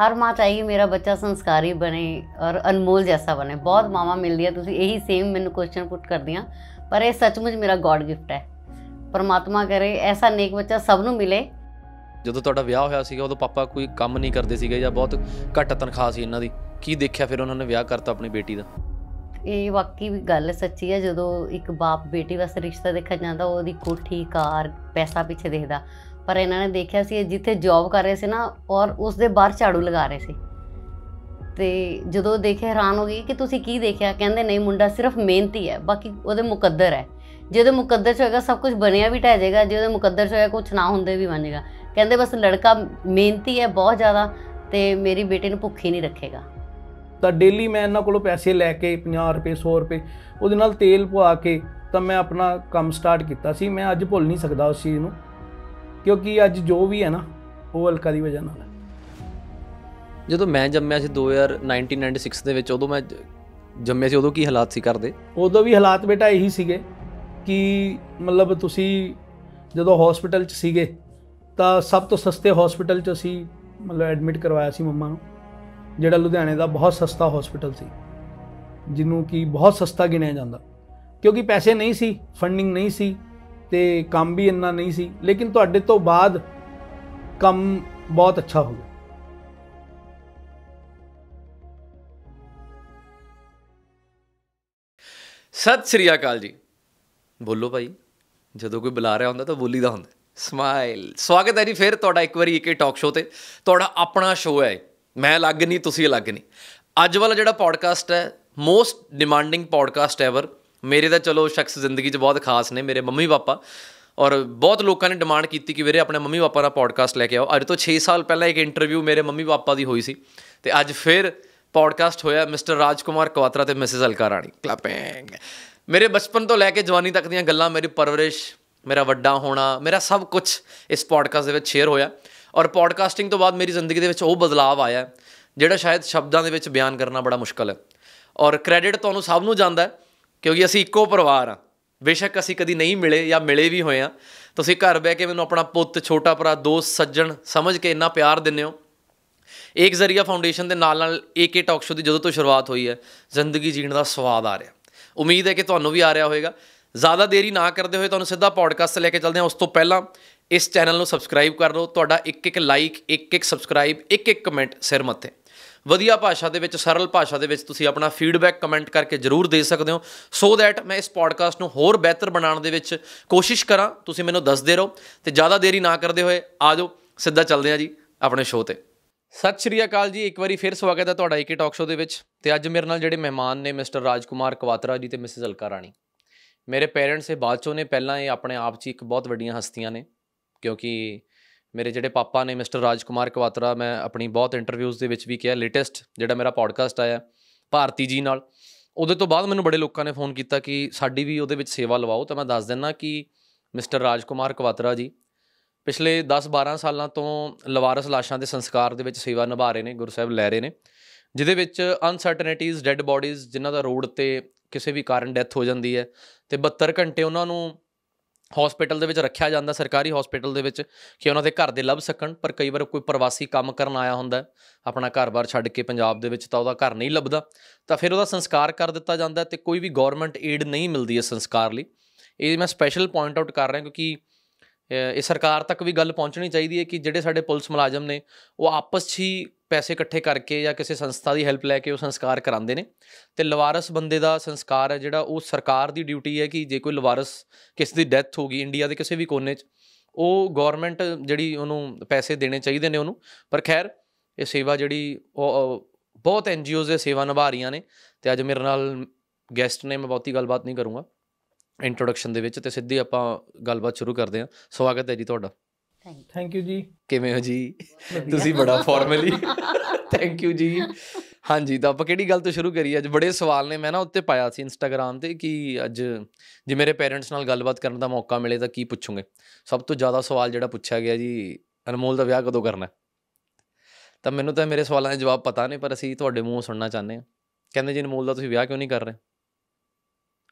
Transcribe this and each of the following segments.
ਹਰ ਮਾਂ ਚਾਹੀਏ ਮੇਰਾ ਬੱਚਾ ਸੰਸਕਾਰੀ ਬਣੇ ਔਰ ਅਨਮੋਲ ਜੈਸਾ ਬਣੇ ਬਹੁਤ ਮਾਵਾ ਮਿਲਦੀ ਹੈ ਤੁਸੀਂ ਇਹੀ ਸੇਮ ਮੈਨੂੰ ਕੁਐਸਚਨ ਪੁੱਟ ਕਰਦੀਆਂ ਪਰ ਇਹ ਸੱਚਮੁੱਚ ਮੇਰਾ ਗੋਡ ਗਿਫਟ ਹੈ ਪਰਮਾਤਮਾ ਕਰੇ ਐਸਾ ਨੇਕ ਬੱਚਾ ਸਭ ਨੂੰ ਮਿਲੇ ਜਦੋਂ ਤੁਹਾਡਾ ਵਿਆਹ ਹੋਇਆ ਸੀਗਾ ਉਦੋਂ ਪਾਪਾ ਕੋਈ ਕੰਮ ਨਹੀਂ ਕਰਦੇ ਸੀਗੇ ਜਾਂ ਬਹੁਤ ਘੱਟ ਤਨਖਾਹ ਸੀ ਇਹਨਾਂ ਦੀ ਕੀ ਦੇਖਿਆ ਫਿਰ ਉਹਨਾਂ ਨੇ ਵਿਆਹ ਕਰਤਾ ਆਪਣੀ ਬੇਟੀ ਦਾ ਇਹ ਵਾਕਈ ਵੀ ਗੱਲ ਸੱਚੀ ਹੈ ਜਦੋਂ ਇੱਕ ਬਾਪ ਬੇਟੀ ਵਾਸਤੇ ਰਿਸ਼ਤਾ ਦੇਖਣ ਜਾਂਦਾ ਉਹਦੀ ਕੋਠੀ ਕਾਰ ਪੈਸਾ ਪਿੱਛੇ ਦੇਖਦਾ ਪਰ ਇਹਨਾਂ ਨੇ ਦੇਖਿਆ ਸੀ ਜਿੱਥੇ ਜੌਬ ਕਰ ਰਹੇ ਸੀ ਨਾ ਔਰ ਉਸ ਦੇ ਬਾਹਰ ਝਾੜੂ ਲਗਾ ਰਹੇ ਸੀ ਤੇ ਜਦੋਂ ਦੇਖੇ ਹੈਰਾਨ ਹੋ ਗਈ ਕਿ ਤੁਸੀਂ ਕੀ ਦੇਖਿਆ ਕਹਿੰਦੇ ਨਹੀਂ ਮੁੰਡਾ ਸਿਰਫ ਮਿਹਨਤੀ ਹੈ ਬਾਕੀ ਉਹਦੇ ਮੁਕੱਦਰ ਹੈ ਜਿਹਦੇ ਮੁਕੱਦਰ 'ਚ ਹੋਏਗਾ ਸਭ ਕੁਝ ਬਣਿਆ ਵੀ ਟਹਿ ਜਾਏਗਾ ਜਿਹਦੇ ਮੁਕੱਦਰ 'ਚ ਹੋਏਗਾ ਕੁਝ ਨਾ ਹੁੰਦੇ ਵੀ ਬਣੇਗਾ ਕਹਿੰਦੇ ਬਸ ਲੜਕਾ ਮਿਹਨਤੀ ਹੈ ਬਹੁਤ ਜ਼ਿਆਦਾ ਤੇ ਮੇਰੀ ਬੇਟੀ ਨੂੰ ਭੁੱਖੀ ਨਹੀਂ ਰੱਖੇਗਾ ਤਾਂ ਡੇਲੀ ਮੈਂ ਇਹਨਾਂ ਕੋਲੋਂ ਪੈਸੇ ਲੈ ਕੇ 50 ਰੁਪਏ 100 ਰੁਪਏ ਉਹਦੇ ਨਾਲ ਤੇਲ ਪਵਾ ਕੇ ਤਾਂ ਮੈਂ ਆਪਣਾ ਕੰਮ ਸਟਾਰਟ ਕੀਤਾ ਸੀ ਮੈਂ ਅੱਜ ਭੁੱਲ ਨਹੀਂ ਸਕਦਾ ਉਸ ਚੀਜ਼ ਨੂੰ ਕਿਉਂਕਿ ਅੱਜ ਜੋ ਵੀ ਹੈ ਨਾ ਉਹ ਅਲਕਾ ਦੀ ਵਜ੍ਹਾ ਨਾਲ ਜਦੋਂ ਮੈਂ ਜੰਮਿਆ ਸੀ 201996 ਦੇ ਵਿੱਚ ਉਦੋਂ ਮੈਂ ਜੰਮਿਆ ਸੀ ਉਦੋਂ ਕੀ ਹਾਲਾਤ ਸੀ ਕਰਦੇ ਉਦੋਂ ਵੀ ਹਾਲਾਤ ਬੇਟਾ ਇਹੀ ਸੀਗੇ ਕਿ ਮਤਲਬ ਤੁਸੀਂ ਜਦੋਂ ਹਸਪੀਟਲ 'ਚ ਸੀਗੇ ਤਾਂ ਸਭ ਤੋਂ ਸਸਤੇ ਹਸਪੀਟਲ 'ਚ ਅਸੀਂ ਮਤਲਬ ਐਡਮਿਟ ਕਰਵਾਇਆ ਸੀ ਮੰਮਾ ਨੂੰ ਜਿਹੜਾ ਲੁਧਿਆਣੇ ਦਾ ਬਹੁਤ ਸਸਤਾ ਹਸਪੀਟਲ ਸੀ ਜਿਹਨੂੰ ਕਿ ਬਹੁਤ ਸਸਤਾ ਗਿਣਿਆ ਜਾਂਦਾ ਕਿਉਂਕਿ ਪੈਸੇ ਨਹੀਂ ਸੀ ਫੰਡਿੰਗ ਨਹੀਂ ਸੀ ਤੇ ਕੰਮ ਵੀ ਇੰਨਾ ਨਹੀਂ ਸੀ ਲੇਕਿਨ ਤੁਹਾਡੇ ਤੋਂ ਬਾਅਦ ਕੰਮ ਬਹੁਤ ਅੱਛਾ ਹੋ ਗਿਆ ਸਤਿ ਸ੍ਰੀ ਅਕਾਲ ਜੀ ਬੋਲੋ ਭਾਈ ਜਦੋਂ ਕੋਈ ਬੁਲਾ ਰਿਹਾ ਹੁੰਦਾ ਤਾਂ ਬੋਲੀਦਾ ਹੁੰਦਾ ਸਮਾਈਲ ਸਵਾਗਤ ਹੈ ਜੀ ਫਿਰ ਤੁਹਾਡਾ ਇੱਕ ਵਾਰੀ ਇੱਕੇ ਟਾਕ ਸ਼ੋਅ ਤੇ ਤੁਹਾਡਾ ਆਪਣਾ ਸ਼ੋਅ ਹੈ ਮੈਂ ਅਲੱਗ ਨਹੀਂ ਤੁਸੀਂ ਅਲੱਗ ਨਹੀਂ ਅੱਜ ਵਾਲਾ ਜਿਹੜਾ ਪੋਡਕਾਸਟ ਹੈ ਮੋਸਟ ਡਿਮਾਂਡਿੰਗ ਪੋਡਕਾਸਟ ਐਵਰ ਮੇਰੇ ਤਾਂ ਚਲੋ ਸ਼ਖਸ ਜ਼ਿੰਦਗੀ 'ਚ ਬਹੁਤ ਖਾਸ ਨੇ ਮੇਰੇ ਮੰਮੀ ਪਾਪਾ ਔਰ ਬਹੁਤ ਲੋਕਾਂ ਨੇ ਡਿਮਾਂਡ ਕੀਤੀ ਕਿ ਵੀਰੇ ਆਪਣੇ ਮੰਮੀ ਪਾਪਾ ਦਾ ਪੋਡਕਾਸਟ ਲੈ ਕੇ ਆਓ ਅੱਜ ਤੋਂ 6 ਸਾਲ ਪਹਿਲਾਂ ਇੱਕ ਇੰਟਰਵਿਊ ਮੇਰੇ ਮੰਮੀ ਪਾਪਾ ਦੀ ਹੋਈ ਸੀ ਤੇ ਅੱਜ ਫਿਰ ਪੋਡਕਾਸਟ ਹੋਇਆ ਮਿਸਟਰ ਰਾਜਕੁਮਾਰ ਕਵਾਤਰਾ ਤੇ ਮਿਸਿਸ ਅਲਕਾ ਰਾਣੀ ਕਲਾਪਿੰਗ ਮੇਰੇ ਬਚਪਨ ਤੋਂ ਲੈ ਕੇ ਜਵਾਨੀ ਤੱਕ ਦੀਆਂ ਗੱਲਾਂ ਮੇਰੀ ਪਰਵਰਿਸ਼ ਮੇਰਾ ਵੱਡਾ ਹੋਣਾ ਮੇਰਾ ਸਭ ਕੁਝ ਇਸ ਪੋਡਕਾਸਟ ਦੇ ਵਿੱਚ ਸ਼ੇਅਰ ਹੋਇਆ ਔਰ ਪੋਡਕਾਸਟਿੰਗ ਤੋਂ ਬਾਅਦ ਮੇਰੀ ਜ਼ਿੰਦਗੀ ਦੇ ਵਿੱਚ ਉਹ ਬਦਲਾਅ ਆਇਆ ਜਿਹੜਾ ਸ਼ਾਇਦ ਸ਼ਬਦਾਂ ਦੇ ਵਿੱਚ ਬਿਆਨ ਕਰਨਾ ਬੜਾ ਮੁਸ਼ਕਲ ਹੈ ਔਰ ਕ੍ਰੈਡਿਟ ਤੁਹਾਨੂੰ ਸਭ ਨੂੰ ਜਾਂਦਾ ਹੈ ਕਿਉਂਕਿ ਅਸੀਂ ਇੱਕੋ ਪਰਿਵਾਰ ਆ ਬੇਸ਼ੱਕ ਅਸੀਂ ਕਦੀ ਨਹੀਂ ਮਿਲੇ ਜਾਂ ਮਿਲੇ ਵੀ ਹੋਏ ਆ ਤੁਸੀਂ ਘਰ ਬੈ ਕੇ ਮੈਨੂੰ ਆਪਣਾ ਪੁੱਤ ਛੋਟਾ ਭਰਾ ਦੋਸਤ ਸੱਜਣ ਸਮਝ ਕੇ ਇੰਨਾ ਪਿਆਰ ਦਿੰਦੇ ਹੋ ਇੱਕ ਜ਼ਰੀਆ ਫਾਊਂਡੇਸ਼ਨ ਦੇ ਨਾਲ ਨਾਲ ਏਕੇ ਟਾਕ ਸ਼ੋ ਦੀ ਜਦੋਂ ਤੋਂ ਸ਼ੁਰੂਆਤ ਹੋਈ ਹੈ ਜ਼ਿੰਦਗੀ ਜੀਣ ਦਾ ਸਵਾਦ ਆ ਰਿਹਾ ਉਮੀਦ ਹੈ ਕਿ ਤੁਹਾਨੂੰ ਵੀ ਆ ਰਿਹਾ ਹੋਵੇਗਾ ਜ਼ਿਆਦਾ ਦੇਰੀ ਨਾ ਕਰਦੇ ਹੋਏ ਤੁਹਾਨੂੰ ਸਿੱਧਾ ਪੋਡਕਾਸਟ ਲੈ ਕੇ ਚੱਲਦੇ ਹਾਂ ਉਸ ਤੋਂ ਪਹਿਲਾਂ ਇਸ ਚੈਨਲ ਨੂੰ ਸਬਸਕ੍ਰਾਈਬ ਕਰ ਲਓ ਤੁਹਾਡਾ ਇੱਕ ਇੱਕ ਲਾਈਕ ਇੱਕ ਇੱਕ ਸਬਸਕ੍ਰਾਈਬ ਇੱਕ ਇੱਕ ਕਮੈਂਟ ਸਿਰ ਮੱਥੇ ਵਧੀਆ ਭਾਸ਼ਾ ਦੇ ਵਿੱਚ ਸਰਲ ਭਾਸ਼ਾ ਦੇ ਵਿੱਚ ਤੁਸੀਂ ਆਪਣਾ ਫੀਡਬੈਕ ਕਮੈਂਟ ਕਰਕੇ ਜਰੂਰ ਦੇ ਸਕਦੇ ਹੋ ਸੋ ਥੈਟ ਮੈਂ ਇਸ ਪੋਡਕਾਸਟ ਨੂੰ ਹੋਰ ਬਿਹਤਰ ਬਣਾਉਣ ਦੇ ਵਿੱਚ ਕੋਸ਼ਿਸ਼ ਕਰਾਂ ਤੁਸੀਂ ਮੈਨੂੰ ਦੱਸਦੇ ਰਹੋ ਤੇ ਜ਼ਿਆਦਾ ਦੇਰੀ ਨਾ ਕਰਦੇ ਹੋਏ ਆਜੋ ਸਿੱਧਾ ਚੱਲਦੇ ਹਾਂ ਜੀ ਆਪਣੇ ਸ਼ੋਅ ਤੇ ਸਤਿ ਸ਼੍ਰੀ ਅਕਾਲ ਜੀ ਇੱਕ ਵਾਰੀ ਫਿਰ ਸਵਾਗਤ ਹੈ ਤੁਹਾਡਾ ਏਕੇ ਟਾਕ ਸ਼ੋਅ ਦੇ ਵਿੱਚ ਤੇ ਅੱਜ ਮੇਰੇ ਨਾਲ ਜਿਹੜੇ ਮਹਿਮਾਨ ਨੇ ਮਿਸਟਰ ਰਾਜਕੁਮਾਰ ਕਵਾਤਰਾ ਜੀ ਤੇ ਮਿਸਿਸ ਅਲਕਾ ਰਾਣੀ ਮੇਰੇ ਪੇਰੈਂਟਸ ਇਹ ਬਾਅਦ ਚੋਂ ਨੇ ਪਹਿਲਾਂ ਇਹ ਆਪਣੇ ਆਪ 'ਚ ਇੱਕ ਬਹੁਤ ਵੱਡੀਆਂ ਹਸਤੀਆਂ ਨੇ ਕਿਉਂਕਿ ਮੇਰੇ ਜਿਹੜੇ ਪਾਪਾ ਨੇ ਮਿਸਟਰ ਰਾਜਕੁਮਾਰ ਕਵਾਤਰਾ ਮੈਂ ਆਪਣੀ ਬਹੁਤ ਇੰਟਰਵਿਊਜ਼ ਦੇ ਵਿੱਚ ਵੀ ਕਿਹਾ ਲੇਟੈਸਟ ਜਿਹੜਾ ਮੇਰਾ ਪੋਡਕਾਸਟ ਆਇਆ ਭਾਰਤੀ ਜੀ ਨਾਲ ਉਹਦੇ ਤੋਂ ਬਾਅਦ ਮੈਨੂੰ ਬੜੇ ਲੋਕਾਂ ਨੇ ਫੋਨ ਕੀਤਾ ਕਿ ਸਾਡੀ ਵੀ ਉਹਦੇ ਵਿੱਚ ਸੇਵਾ ਲਵਾਓ ਤਾਂ ਮੈਂ ਦੱਸ ਦਿੰਨਾ ਕਿ ਮਿਸਟਰ ਰਾਜਕੁਮਾਰ ਕਵਾਤਰਾ ਜੀ ਪਿਛਲੇ 10-12 ਸਾਲਾਂ ਤੋਂ ਲਵਾਰਸ ਲਾਸ਼ਾਂ ਦੇ ਸੰਸਕਾਰ ਦੇ ਵਿੱਚ ਸੇਵਾ ਨਿਭਾ ਰਹੇ ਨੇ ਗੁਰਸਾਹਿਬ ਲੈ ਰਹੇ ਨੇ ਜਿਹਦੇ ਵਿੱਚ ਅਨਸਰਟਨਿਟੀਜ਼ ਡੈੱਡ ਬਾਡੀਜ਼ ਜਿਨ੍ਹਾਂ ਦਾ ਰੋਡ ਤੇ ਕਿਸੇ ਵੀ ਕਾਰਨ ਡੈਥ ਹੋ ਜਾਂਦੀ ਹੈ ਤੇ 72 ਘੰਟੇ ਉਹਨਾਂ ਨੂੰ ਹਸਪੀਟਲ ਦੇ ਵਿੱਚ ਰੱਖਿਆ ਜਾਂਦਾ ਸਰਕਾਰੀ ਹਸਪੀਟਲ ਦੇ ਵਿੱਚ ਕਿ ਉਹਨਾਂ ਦੇ ਘਰ ਦੇ ਲੱਭ ਸਕਣ ਪਰ ਕਈ ਵਾਰ ਕੋਈ ਪ੍ਰਵਾਸੀ ਕੰਮ ਕਰਨ ਆਇਆ ਹੁੰਦਾ ਆਪਣਾ ਘਰ-ਬਾਰ ਛੱਡ ਕੇ ਪੰਜਾਬ ਦੇ ਵਿੱਚ ਤਾਂ ਉਹਦਾ ਘਰ ਨਹੀਂ ਲੱਭਦਾ ਤਾਂ ਫਿਰ ਉਹਦਾ ਸੰਸਕਾਰ ਕਰ ਦਿੱਤਾ ਜਾਂਦਾ ਤੇ ਕੋਈ ਵੀ ਗਵਰਨਮੈਂਟ ਏਡ ਨਹੀਂ ਮਿਲਦੀ ਇਸ ਸੰਸਕਾਰ ਲਈ ਇਹ ਮੈਂ ਸਪੈਸ਼ਲ ਪੁਆਇੰਟ ਆਊਟ ਕਰ ਰਿਹਾ ਕਿਉਂਕਿ ਇਹ ਸਰਕਾਰ ਤੱਕ ਵੀ ਗੱਲ ਪਹੁੰਚਣੀ ਚਾਹੀਦੀ ਹੈ ਕਿ ਜਿਹੜੇ ਸਾਡੇ ਪੁਲਿਸ ਮੁਲਾਜ਼ਮ ਨੇ ਉਹ ਆਪਸ 'ਚ ਹੀ ਪੈਸੇ ਇਕੱਠੇ ਕਰਕੇ ਜਾਂ ਕਿਸੇ ਸੰਸਥਾ ਦੀ ਹੈਲਪ ਲੈ ਕੇ ਉਹ ਸੰਸਕਾਰ ਕਰਾਉਂਦੇ ਨੇ ਤੇ ਲਵਾਰਸ ਬੰਦੇ ਦਾ ਸੰਸਕਾਰ ਹੈ ਜਿਹੜਾ ਉਹ ਸਰਕਾਰ ਦੀ ਡਿਊਟੀ ਹੈ ਕਿ ਜੇ ਕੋਈ ਲਵਾਰਸ ਕਿਸੇ ਦੀ ਡੈਥ ਹੋ ਗਈ ਇੰਡੀਆ ਦੇ ਕਿਸੇ ਵੀ ਕੋਨੇ 'ਚ ਉਹ ਗਵਰਨਮੈਂਟ ਜਿਹੜੀ ਉਹਨੂੰ ਪੈਸੇ ਦੇਣੇ ਚਾਹੀਦੇ ਨੇ ਉਹਨੂੰ ਪਰ ਖੈਰ ਇਹ ਸੇਵਾ ਜਿਹੜੀ ਉਹ ਬਹੁਤ ਐਨਜੀਓਜ਼ ਦੇ ਸੇਵਾ ਨਿਭਾ ਰਹੀਆਂ ਨੇ ਤੇ ਅੱਜ ਮੇਰੇ ਨਾਲ ਗੈਸਟ ਨੇ ਮੈਂ ਬਹੁਤੀ ਗੱਲਬਾਤ ਨਹੀਂ ਕਰੂੰਗਾ ਇੰਟਰੋਡਕਸ਼ਨ ਦੇ ਵਿੱਚ ਤੇ ਸਿੱਧੀ ਆਪਾਂ ਗੱਲਬਾਤ ਸ਼ੁਰੂ ਕਰਦੇ ਹਾਂ ਸਵਾਗਤ ਹੈ ਜੀ ਤੁਹਾਡਾ ਥੈਂਕ ਯੂ ਜੀ ਕਿਵੇਂ ਹੋ ਜੀ ਤੁਸੀਂ ਬੜਾ ਫਾਰਮਲੀ ਥੈਂਕ ਯੂ ਜੀ ਹਾਂਜੀ ਤਾਂ ਆਪਾਂ ਕਿਹੜੀ ਗੱਲ ਤੋਂ ਸ਼ੁਰੂ ਕਰੀਏ ਅੱਜ ਬੜੇ ਸਵਾਲ ਨੇ ਮੈਂ ਨਾ ਉੱਤੇ ਪਾਇਆ ਸੀ ਇੰਸਟਾਗ੍ਰam ਤੇ ਕਿ ਅੱਜ ਜੇ ਮੇਰੇ ਪੇਰੈਂਟਸ ਨਾਲ ਗੱਲਬਾਤ ਕਰਨ ਦਾ ਮੌਕਾ ਮਿਲੇ ਤਾਂ ਕੀ ਪੁੱਛੂਗੇ ਸਭ ਤੋਂ ਜ਼ਿਆਦਾ ਸਵਾਲ ਜਿਹੜਾ ਪੁੱਛਿਆ ਗਿਆ ਜੀ ਅਨਮੋਲ ਦਾ ਵਿਆਹ ਕਦੋਂ ਕਰਨਾ ਤਾਂ ਮੈਨੂੰ ਤਾਂ ਮੇਰੇ ਸਵਾਲਾਂ ਦੇ ਜਵਾਬ ਪਤਾ ਨਹੀਂ ਪਰ ਅਸੀਂ ਤੁਹਾਡੇ ਮੂੰਹੋਂ ਸੁਣਨਾ ਚਾਹੁੰਦੇ ਹਾਂ ਕਹਿੰਦੇ ਜੀ ਅਨਮੋਲ ਦਾ ਤੁਸੀਂ ਵਿਆਹ ਕਿਉਂ ਨਹੀਂ ਕਰ ਰਹੇ